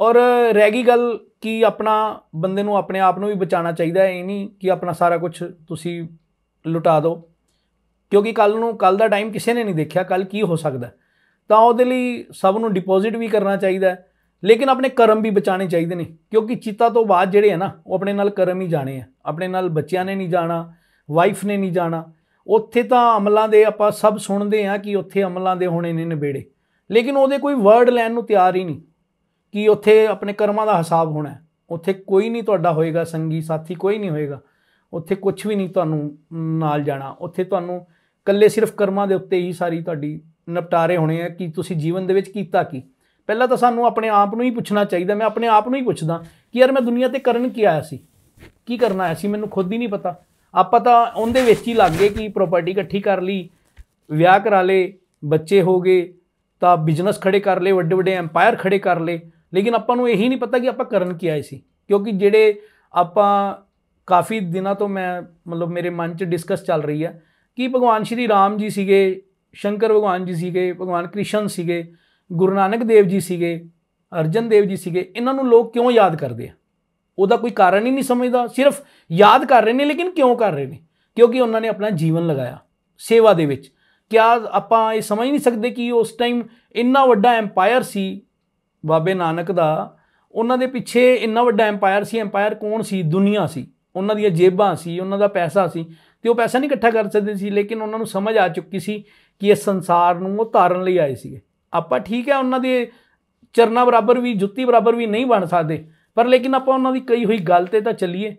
ਔਰ ਰਹਿ ਗਈ ਗੱਲ ਕਿ ਆਪਣਾ ਬੰਦੇ ਨੂੰ ਆਪਣੇ ਆਪ ਨੂੰ ਵੀ ਬਚਾਉਣਾ ਚਾਹੀਦਾ ਹੈ ਇਹ ਨਹੀਂ ਕਿ ਆਪਣਾ ਸਾਰਾ ਕੁਝ ਤੁਸੀਂ ਲੁਟਾ ਦਿਓ ਕਿਉਂਕਿ ਕੱਲ ਨੂੰ ਕੱਲ ਦਾ ਟਾਈਮ ਕਿਸੇ ਨੇ ਨਹੀਂ ਦੇਖਿਆ ਕੱਲ ਕੀ ਹੋ ਸਕਦਾ ਤਾਂ ਉਹਦੇ ਲਈ ਸਭ ਨੂੰ ਡਿਪੋਜ਼ਿਟ ਵੀ ਕਰਨਾ ਚਾਹੀਦਾ ਲੇਕਿਨ ਆਪਣੇ ਕਰਮ ਵੀ ਬਚਾਣੇ ਚਾਹੀਦੇ ਨੇ ਕਿਉਂਕਿ ਚਿੱਤਾ ਤੋਂ ਬਾਅਦ ਜਿਹੜੇ ਆ ਨਾ ਉਹ ਆਪਣੇ ਨਾਲ ਕਰਮ ਹੀ ਜਾਣੇ ਆ ਆਪਣੇ ਨਾਲ ਬੱਚਿਆਂ ਨੇ ਨਹੀਂ ਜਾਣਾ ਵਾਈਫ ਨੇ ਨਹੀਂ ਜਾਣਾ ਉੱਥੇ ਤਾਂ ਅਮਲਾਂ ਦੇ ਆਪਾਂ ਸਭ ਸੁਣਦੇ ਆ ਕਿ ਉੱਥੇ ਅਮਲਾਂ ਦੇ ਹੋਣੇ ਨੇ ਨਿਬੇੜੇ ਲੇਕਿਨ ਉਹਦੇ ਕੋਈ ਵਰਡ ਲੈਣ ਨੂੰ ਤਿਆਰ ਹੀ ਨਹੀਂ ਕਿ ਉੱਥੇ ਆਪਣੇ ਕਰਮਾਂ ਦਾ ਹਿਸਾਬ ਹੋਣਾ ਉੱਥੇ ਕੋਈ ਨਹੀਂ ਤੁਹਾਡਾ ਹੋਏਗਾ ਸੰਗੀ ਸਾਥੀ ਕੋਈ ਨਹੀਂ ਹੋਏਗਾ ਉੱਥੇ ਕੁਝ ਵੀ ਨਹੀਂ ਤੁਹਾਨੂੰ ਨਾਲ ਜਾਣਾ ਉੱਥੇ ਤੁਹਾਨੂੰ ਕੱਲੇ ਸਿਰਫ ਕਰਮਾਂ ਦੇ ਉੱਤੇ ਹੀ ਸਾਰੀ ਤੁਹਾਡੀ ਨਿਪਟਾਰੇ ਹੋਣੇ ਆ ਕਿ ਤੁਸੀਂ ਜੀਵਨ ਦੇ ਵਿੱਚ ਕੀਤਾ ਕੀ ਪਹਿਲਾਂ ਤਾਂ ਸਾਨੂੰ ਆਪਣੇ ਆਪ ਨੂੰ ਹੀ ਪੁੱਛਣਾ ਚਾਹੀਦਾ ਮੈਂ ਆਪਣੇ ਆਪ ਨੂੰ ਹੀ ਪੁੱਛਦਾ ਕਿ ਯਾਰ ਮੈਂ ਦੁਨੀਆ ਤੇ ਕਰਨ ਕੀ ਆਇਆ ਸੀ ਕੀ ਕਰਨਾ ਆਇਆ ਸੀ ਮੈਨੂੰ ਖੁਦ ਹੀ ਨਹੀਂ ਪਤਾ ਆਪਾਂ ਤਾਂ ਉਹਦੇ ਵਿੱਚ ਹੀ ਲੱਗ ਗਏ ਕਿ ਪ੍ਰਾਪਰਟੀ ਇਕੱਠੀ ਕਰ ਲਈ ਵਿਆਹ ਕਰਾ ਲੇ ਬੱਚੇ ਹੋ ਗਏ ਤਾਂ ਬਿਜ਼ਨਸ ਖੜੇ ਕਰ ਲੇ ਵੱਡੇ ਵੱਡੇ ਐਮਪਾਇਰ ਖੜੇ ਕਰ ਲੇ ਲੇਕਿਨ ਆਪਾਂ ਨੂੰ ਇਹੀ ਨਹੀਂ ਪਤਾ ਕਿ ਆਪਾਂ ਕਰਨ ਕੀ ਆਏ ਸੀ ਕਿਉਂਕਿ ਜਿਹੜੇ ਆਪਾਂ ਕਾਫੀ ਦਿਨਾਂ ਤੋਂ ਮੈਂ ਮਤਲਬ ਮੇਰੇ ਮਨ 'ਚ ਡਿਸਕਸ ਚੱਲ ਰਹੀ ਹੈ ਕਿ ਭਗਵਾਨ ਸ਼੍ਰੀ ਰਾਮ ਜੀ ਸੀਗੇ ਸ਼ੰਕਰ ਭਗਵਾਨ ਜੀ ਸੀਗੇ ਭਗਵਾਨ ਕ੍ਰਿਸ਼ਨ ਸੀਗੇ ਗੁਰੂ ਨਾਨਕ ਦੇਵ ਜੀ ਸੀਗੇ ਅਰਜਨ ਦੇਵ ਜੀ ਸੀਗੇ ਇਹਨਾਂ ਨੂੰ ਲੋਕ ਕਿਉਂ ਯਾਦ ਕਰਦੇ ਆ ਉਹਦਾ ਕੋਈ ਕਾਰਨ ਹੀ ਨਹੀਂ ਸਮਝਦਾ ਸਿਰਫ ਯਾਦ ਕਰ ਰਹੇ ਨੇ ਲੇਕਿਨ ਕਿਉਂ ਕਰ ਰਹੇ ਨੇ ਕਿਉਂਕਿ ਉਹਨਾਂ ਨੇ ਆਪਣਾ ਜੀਵਨ ਲਗਾਇਆ ਸੇਵਾ ਦੇ ਵਿੱਚ ਕਿਆ ਆਪਾਂ ਇਹ ਸਮਝ ਨਹੀਂ ਸਕਦੇ ਕਿ ਉਸ ਟਾਈਮ ਇੰਨਾ ਵੱਡਾ ਐਮਪਾਇਰ ਸੀ ਬਾਬੇ ਨਾਨਕ ਦਾ ਉਹਨਾਂ ਦੇ ਪਿੱਛੇ ਇੰਨਾ ਵੱਡਾ ਐਮਪਾਇਰ ਸੀ ਐਮਪਾਇਰ ਕੌਣ ਸੀ ਦੁਨੀਆ ਸੀ ਉਹਨਾਂ ਦੀਆਂ ਜੇਬਾਂ ਸੀ ਉਹਨਾਂ ਦਾ ਪੈਸਾ ਸੀ ਤੇ ਉਹ ਪੈਸਾ ਨਹੀਂ ਇਕੱਠਾ ਕਰ ਸਕਦੇ ਸੀ ਲੇਕਿਨ ਉਹਨਾਂ ਨੂੰ ਸਮਝ ਆ ਚੁੱਕੀ ਸੀ ਕਿ ਇਹ ਸੰਸਾਰ ਨੂੰ ਉਹ ਧਾਰਨ ਲਈ ਆਏ ਸੀ ਆਪਾਂ ਠੀਕ ਹੈ ਉਹਨਾਂ ਦੇ ਚਰਨਾ ਬਰਾਬਰ ਵੀ ਜੁੱਤੀ ਬਰਾਬਰ ਵੀ ਨਹੀਂ ਬਣ ਸਕਦੇ ਪਰ ਲੇਕਿਨ ਆਪਾਂ ਉਹਨਾਂ ਦੀ ਕਈ ਹੋਈ ਗੱਲ ਤੇ ਤਾਂ ਚੱਲੀਏ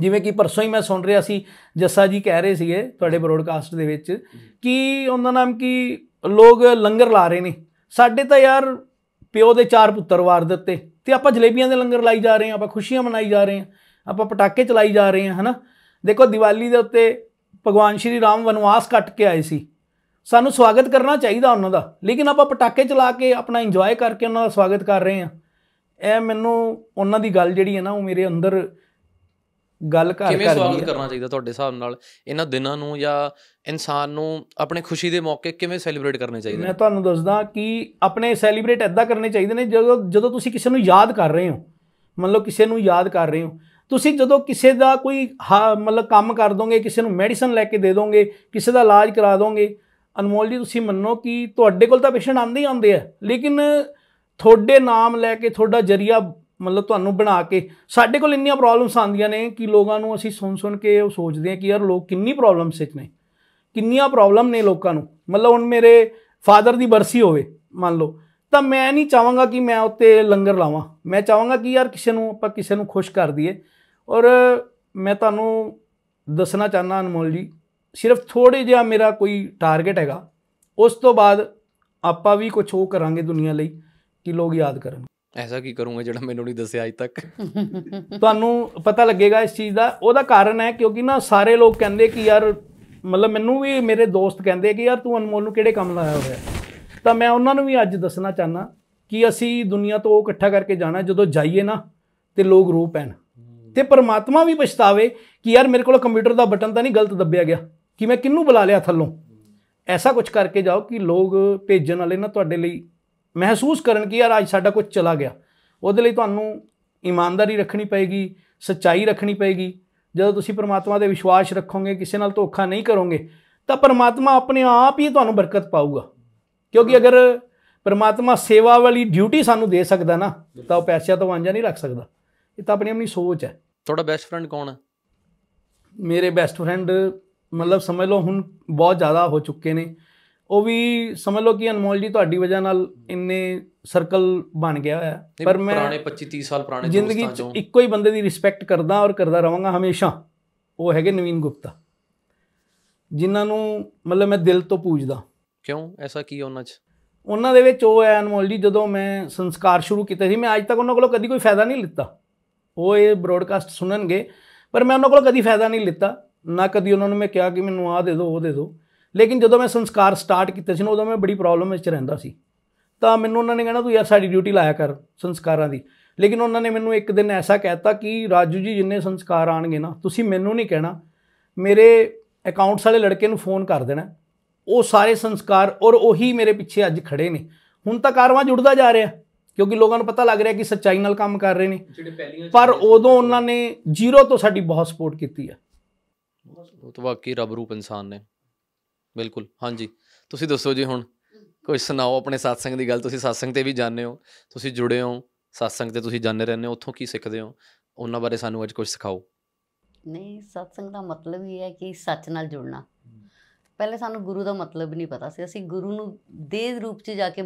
ਜਿਵੇਂ ਕਿ ਪਰਸੋਂ ਹੀ ਮੈਂ ਸੁਣ ਰਿਹਾ ਸੀ ਜੱਸਾ ਜੀ ਕਹਿ ਰਹੇ ਸੀਗੇ ਤੁਹਾਡੇ ਬ੍ਰੋਡਕਾਸਟ ਦੇ ਵਿੱਚ ਕਿ ਉਹਨਾਂ ਨਾਮ ਕੀ ਲੋਕ ਲੰਗਰ ਲਾ ਰਹੇ ਨੇ ਸਾਡੇ ਤਾਂ ਯਾਰ ਪਿਓ ਦੇ ਚਾਰ ਪੁੱਤਰ ਵਾਰ ਦਿੱਤੇ ਤੇ ਆਪਾਂ ਜਲੇਬੀਆਂ ਦੇ ਲੰਗਰ ਲਾਈ ਜਾ ਰਹੇ ਆ ਆਪਾਂ ਖੁਸ਼ੀਆਂ ਮਨਾਈ ਜਾ ਰਹੇ ਆ ਆਪਾਂ ਪਟਾਕੇ ਚਲਾਈ ਜਾ ਰਹੇ ਆ ਹਨਾ ਦੇਖੋ ਦੀਵਾਲੀ ਦੇ ਉੱਤੇ ਭਗਵਾਨ ਸ਼੍ਰੀ ਰਾਮ ਵਨਵਾਸ ਕੱਟ ਕੇ ਆਏ ਸੀ ਸਾਨੂੰ ਸਵਾਗਤ ਕਰਨਾ ਚਾਹੀਦਾ ਉਹਨਾਂ ਦਾ ਲੇਕਿਨ ਆਪਾਂ ਪਟਾਕੇ ਚਲਾ ਕੇ ਆਪਣਾ ਇੰਜੋਏ ਕਰਕੇ ਉਹਨਾਂ ਦਾ ਸਵਾਗਤ ਕਰ ਰਹੇ ਆ ਇਹ ਮੈਨੂੰ ਉਹਨਾਂ ਦੀ ਗੱਲ ਜਿਹੜੀ ਹੈ ਨਾ ਉਹ ਮੇਰੇ ਅੰਦਰ ਗੱਲ ਕਰ ਕਿਵੇਂ ਸਵਾਗਤ ਕਰਨਾ ਚਾਹੀਦਾ ਤੁਹਾਡੇ ਹਿਸਾਬ ਨਾਲ ਇਹਨਾਂ ਦਿਨਾਂ ਨੂੰ ਜਾਂ ਇਨਸਾਨ ਨੂੰ ਆਪਣੇ ਖੁਸ਼ੀ ਦੇ ਮੌਕੇ ਕਿਵੇਂ ਸੈਲੀਬ੍ਰੇਟ ਕਰਨੇ ਚਾਹੀਦੇ ਮੈਂ ਤੁਹਾਨੂੰ ਦੱਸਦਾ ਕਿ ਆਪਣੇ ਸੈਲੀਬ੍ਰੇਟ ਐਦਾਂ ਕਰਨੇ ਚਾਹੀਦੇ ਨੇ ਜਦੋਂ ਜਦੋਂ ਤੁਸੀਂ ਕਿਸੇ ਨੂੰ ਯਾਦ ਕਰ ਰਹੇ ਹੋ ਮੰਨ ਲਓ ਕਿਸੇ ਨੂੰ ਯਾਦ ਕਰ ਰਹੇ ਹੋ ਤੁਸੀਂ ਜਦੋਂ ਕਿਸੇ ਦਾ ਕੋਈ ਮਤਲਬ ਕੰਮ ਕਰ ਦੋਗੇ ਕਿਸੇ ਨੂੰ ਮੈਡੀਸਨ ਲੈ ਕੇ ਦੇ ਦੋਗੇ ਕਿਸੇ ਦਾ ਇਲਾਜ ਕਰਾ ਦੋਗੇ ਅਨਮੋਲ ਜੀ ਤੁਸੀਂ ਮੰਨੋ ਕਿ ਤੁਹਾਡੇ ਕੋਲ ਤਾਂ ਪੇਸ਼ੈਂਟ ਆਉਂਦੇ ਹੀ ਆਉਂਦੇ ਆ ਲੇਕਿਨ ਤੁਹਾਡੇ ਨਾਮ ਲੈ ਕੇ ਤੁਹਾਡਾ ਜਰੀਆ ਮਤਲਬ ਤੁਹਾਨੂੰ ਬਣਾ ਕੇ ਸਾਡੇ ਕੋਲ ਇੰਨੀਆਂ ਪ੍ਰੋਬਲਮਸ ਆਉਂਦੀਆਂ ਨੇ ਕਿ ਲੋਕਾਂ ਨੂੰ ਅਸੀਂ ਸੁਣ ਸੁਣ ਕੇ ਉਹ ਸੋਚਦੇ ਆ ਕਿ ਯਾਰ ਲੋਕ ਕਿੰਨੀ ਪ੍ਰੋਬਲਮਸ ਵਿੱਚ ਨੇ ਕਿੰਨੀਆਂ ਪ੍ਰੋਬਲਮ ਨੇ ਲੋਕਾਂ ਨੂੰ ਮਤਲਬ ਹੁਣ ਮੇਰੇ ਫਾਦਰ ਦੀ ਬਰਸੀ ਹੋਵੇ ਮੰਨ ਲਓ ਤਾਂ ਮੈਂ ਨਹੀਂ ਚਾਹਾਂਗਾ ਕਿ ਮੈਂ ਉੱਤੇ ਲੰਗਰ ਲਾਵਾਂ ਮੈਂ ਚਾਹਾਂਗਾ ਕਿ ਯਾਰ ਕਿਸੇ ਨੂੰ ਆਪਾਂ ਕਿਸੇ ਨੂੰ ਖੁਸ਼ ਕਰ ਦਈਏ ਔਰ ਮੈਂ ਤੁਹਾਨੂੰ ਦੱਸਣਾ ਚਾਹਨਾ ਅਨਮੋਲ ਜੀ ਸਿਰਫ ਥੋੜੇ ਜਿਹਾ ਮੇਰਾ ਕੋਈ ਟਾਰਗੇਟ ਹੈਗਾ ਉਸ ਤੋਂ ਬਾਅਦ ਆਪਾਂ ਵੀ ਕੁਝ ਉਹ ਕਰਾਂਗੇ ਦੁਨੀਆ ਲਈ ਕਿ ਲੋਕ ਯਾਦ ਕਰਨ ਐਸਾ ਕੀ ਕਰੂੰਗਾ ਜਿਹੜਾ ਮੈਨੂੰ ਨਹੀਂ ਦੱਸਿਆ ਅਜ ਤੱਕ ਤੁਹਾਨੂੰ ਪਤਾ ਲੱਗੇਗਾ ਇਸ ਚੀਜ਼ ਦਾ ਉਹਦਾ ਕਾਰਨ ਹੈ ਕਿਉਂਕਿ ਨਾ ਸਾਰੇ ਲੋਕ ਕਹਿੰਦੇ ਕਿ ਯਾਰ ਮਤਲਬ ਮੈਨੂੰ ਵੀ ਮੇਰੇ ਦੋਸਤ ਕਹਿੰਦੇ ਕਿ ਯਾਰ ਤੂੰ ਅਨਮੋਲ ਨੂੰ ਕਿਹੜੇ ਕੰਮ ਲਾਇਆ ਹੋਇਆ ਤਾਂ ਮੈਂ ਉਹਨਾਂ ਨੂੰ ਵੀ ਅੱਜ ਦੱਸਣਾ ਚਾਹਨਾ ਕਿ ਅਸੀਂ ਦੁਨੀਆ ਤੋਂ ਉਹ ਇਕੱਠਾ ਕਰਕੇ ਜਾਣਾ ਜਦੋਂ ਜਾਈਏ ਨਾ ਤੇ ਲੋਕ ਰੋ ਪੈਣ ਤੇ ਪਰਮਾਤਮਾ ਵੀ ਪਛਤਾਵੇ ਕਿ ਯਾਰ ਮੇਰੇ ਕੋਲ ਕੰਪਿਊਟਰ ਦਾ ਬਟਨ ਤਾਂ ਨਹੀਂ ਗਲਤ ਦੱਬਿਆ ਗਿਆ ਕਿ ਮੈਂ ਕਿੰਨੂੰ ਬੁਲਾ ਲਿਆ ਥੱਲੋਂ ਐਸਾ ਕੁਝ ਕਰਕੇ ਜਾਓ ਕਿ ਲੋਕ ਭੇਜਣ ਵਾਲੇ ਨਾ ਤੁਹਾਡੇ ਲਈ ਮਹਿਸੂਸ ਕਰਨ ਕਿ ਯਾਰ ਅੱਜ ਸਾਡਾ ਕੁਝ ਚਲਾ ਗਿਆ ਉਹਦੇ ਲਈ ਤੁਹਾਨੂੰ ਇਮਾਨਦਾਰੀ ਰੱਖਣੀ ਪਏਗੀ ਸੱਚਾਈ ਰੱਖਣੀ ਪਏਗੀ ਜਦੋਂ ਤੁਸੀਂ ਪਰਮਾਤਮਾ ਦੇ ਵਿਸ਼ਵਾਸ ਰੱਖੋਗੇ ਕਿਸੇ ਨਾਲ ਧੋਖਾ ਨਹੀਂ ਕਰੋਗੇ ਤਾਂ ਪਰਮਾਤਮਾ ਆਪਣੇ ਆਪ ਹੀ ਤੁਹਾਨੂੰ ਬਰਕਤ ਪਾਊਗਾ ਕਿਉਂਕਿ ਅਗਰ ਪਰਮਾਤਮਾ ਸੇਵਾ ਵਾਲੀ ਡਿਊਟੀ ਸਾਨੂੰ ਦੇ ਸਕਦਾ ਨਾ ਤਾਂ ਉਹ ਪੈਸਿਆਂ ਤੋਂ ਵਾਂਝਾ ਨਹੀਂ ਰੱਖ ਸਕਦਾ ਇਹ ਤਾਂ ਆਪਣੀ ਆਪਣੀ ਸੋਚ ਹੈ ਤੁਹਾਡਾ ਬੈਸਟ ਫਰੈਂਡ ਕੌਣ ਹੈ ਮੇਰੇ ਬੈਸਟ ਫਰੈਂਡ ਮਤਲਬ ਸਮਝ ਲਓ ਹੁਣ ਬਹੁਤ ਜ਼ਿਆਦਾ ਹੋ ਚੁੱਕੇ ਨੇ ਉਹ ਵੀ ਸਮਝ ਲਓ ਕਿ ਅਨਮੋਲ ਜੀ ਤੁਹਾਡੀ ਵਜ੍ਹਾ ਨਾਲ ਇੰਨੇ ਸਰਕਲ ਬਣ ਗਿਆ ਹੋਇਆ ਪਰ ਮੈਂ ਪੁਰਾਣੇ 25 30 ਸਾਲ ਪੁਰਾਣੇ ਜ਼ਿੰਦਗੀ ਚ ਇੱਕੋ ਹੀ ਬੰਦੇ ਦੀ ਰਿਸਪੈਕਟ ਕਰਦਾ ਔਰ ਕਰਦਾ ਰਵਾਂਗਾ ਹਮੇਸ਼ਾ ਉਹ ਹੈਗੇ ਨਵੀਨ ਗੁਪਤਾ ਜਿਨ੍ਹਾਂ ਨੂੰ ਮਤਲਬ ਮੈਂ ਦਿਲ ਤੋਂ ਪੂਜਦਾ ਕਿਉਂ ਐਸਾ ਕੀ ਉਹਨਾਂ 'ਚ ਉਹਨਾਂ ਦੇ ਵਿੱਚ ਉਹ ਹੈ ਅਨਮੋਲ ਜੀ ਜਦੋਂ ਮੈਂ ਸੰਸਕਾਰ ਸ਼ੁਰੂ ਕੀਤਾ ਸੀ ਮੈਂ ਅੱਜ ਤੱਕ ਉਹਨਾਂ ਕੋਲੋਂ ਕਦੀ ਕੋਈ ਫਾਇਦਾ ਨਹੀਂ ਲਿੱਤਾ ਉਹ ਇਹ ਬ੍ਰੌਡਕਾਸਟ ਸੁਣਨਗੇ ਪਰ ਮੈਂ ਉਹਨਾਂ ਕੋਲੋਂ ਕਦੀ ਫਾਇਦਾ ਨਹੀਂ ਲਿੱਤਾ ਨਾ ਕਦੀ ਉਹਨਾਂ ਨੂੰ ਮੈਂ ਕਿਹਾ ਕਿ ਮੈਨੂੰ ਆਹ ਦੇ ਦਿਓ ਉਹ ਦੇ ਦਿਓ ਲੇਕਿਨ ਜਦੋਂ ਮੈਂ ਸੰਸਕਾਰ ਸਟਾਰਟ ਕੀਤੇ ਸੀ ਨਾ ਉਦੋਂ ਮੈਂ ਬੜੀ ਪ੍ਰੋਬਲਮ ਵਿੱਚ ਰਹਿੰਦਾ ਸੀ ਤਾਂ ਮੈਨੂੰ ਉਹਨਾਂ ਨੇ ਕਹਿਣਾ ਤੂੰ ਯਾਰ ਸਾਡੀ ਡਿਊਟੀ ਲਾਇਆ ਕਰ ਸੰਸਕਾਰਾਂ ਦੀ ਲੇਕਿਨ ਉਹਨਾਂ ਨੇ ਮੈਨੂੰ ਇੱਕ ਦਿਨ ਐਸਾ ਕਹਿਤਾ ਕਿ ਰਾਜੂ ਜੀ ਜਿੰਨੇ ਸੰਸਕਾਰ ਆਣਗੇ ਨਾ ਤੁਸੀਂ ਮੈਨੂੰ ਨਹੀਂ ਕਹਿਣਾ ਮੇਰੇ ਅਕਾਊਂਟਸ ਵਾਲੇ ਲੜਕੇ ਨੂੰ ਫੋਨ ਕਰ ਦੇਣਾ ਉਹ ਸਾਰੇ ਸੰਸਕਾਰ ਔਰ ਉਹੀ ਮੇਰੇ ਪਿੱਛੇ ਅੱਜ ਖੜੇ ਨੇ ਹੁਣ ਤਾਂ ਕਾਰਵਾ ਜੁੜਦਾ ਜਾ ਰਿਹਾ ਕਿਉਂਕਿ ਲੋਕਾਂ ਨੂੰ ਪਤਾ ਲੱਗ ਰਿਹਾ ਕਿ ਸੱਚਾਈ ਨਾਲ ਕੰਮ ਕਰ ਰਹੇ ਨੇ ਪਰ ਉਦੋਂ ਉਹਨਾਂ ਨੇ ਜ਼ੀਰੋ ਤੋਂ ਸਾਡੀ ਬਹੁਤ ਸਪੋਰਟ ਕੀਤੀ ਆ ਉਹ ਤਾਂ ਵਾਕਈ ਰੱਬ ਰੂਪ ਇਨਸਾਨ ਨੇ ਬਿਲਕੁਲ ਹਾਂਜੀ ਤੁਸੀਂ ਦੱਸੋ ਜੀ ਹੁਣ ਕੁਝ ਸੁਣਾਓ ਆਪਣੇ satsang ਦੀ ਗੱਲ ਤੁਸੀਂ satsang ਤੇ ਵੀ ਜਾਣਦੇ ਹੋ ਤੁਸੀਂ ਜੁੜੇ ਹੋ satsang ਤੇ ਤੁਸੀਂ ਜਾਣਦੇ ਰਹਿੰਦੇ ਹੋ ਉੱਥੋਂ ਕੀ ਸਿੱਖਦੇ ਹੋ ਉਹਨਾਂ ਬਾਰੇ ਸਾਨੂੰ ਅੱਜ ਕੁਝ ਸਿਖਾਓ ਨਹੀਂ satsang ਦਾ ਮਤਲਬ ਹੀ ਹੈ ਕਿ ਸੱਚ ਨਾਲ ਜੁੜਨਾ ਪਹਿਲੇ ਸਾਨੂੰ ਗੁਰੂ ਦਾ ਮਤਲਬ ਨਹੀਂ ਪਤਾ ਸੀ ਅਸੀਂ ਗੁਰੂ ਨੂੰ ਦੇ ਰੂਪ 'ਚ ਜਾ ਕੇ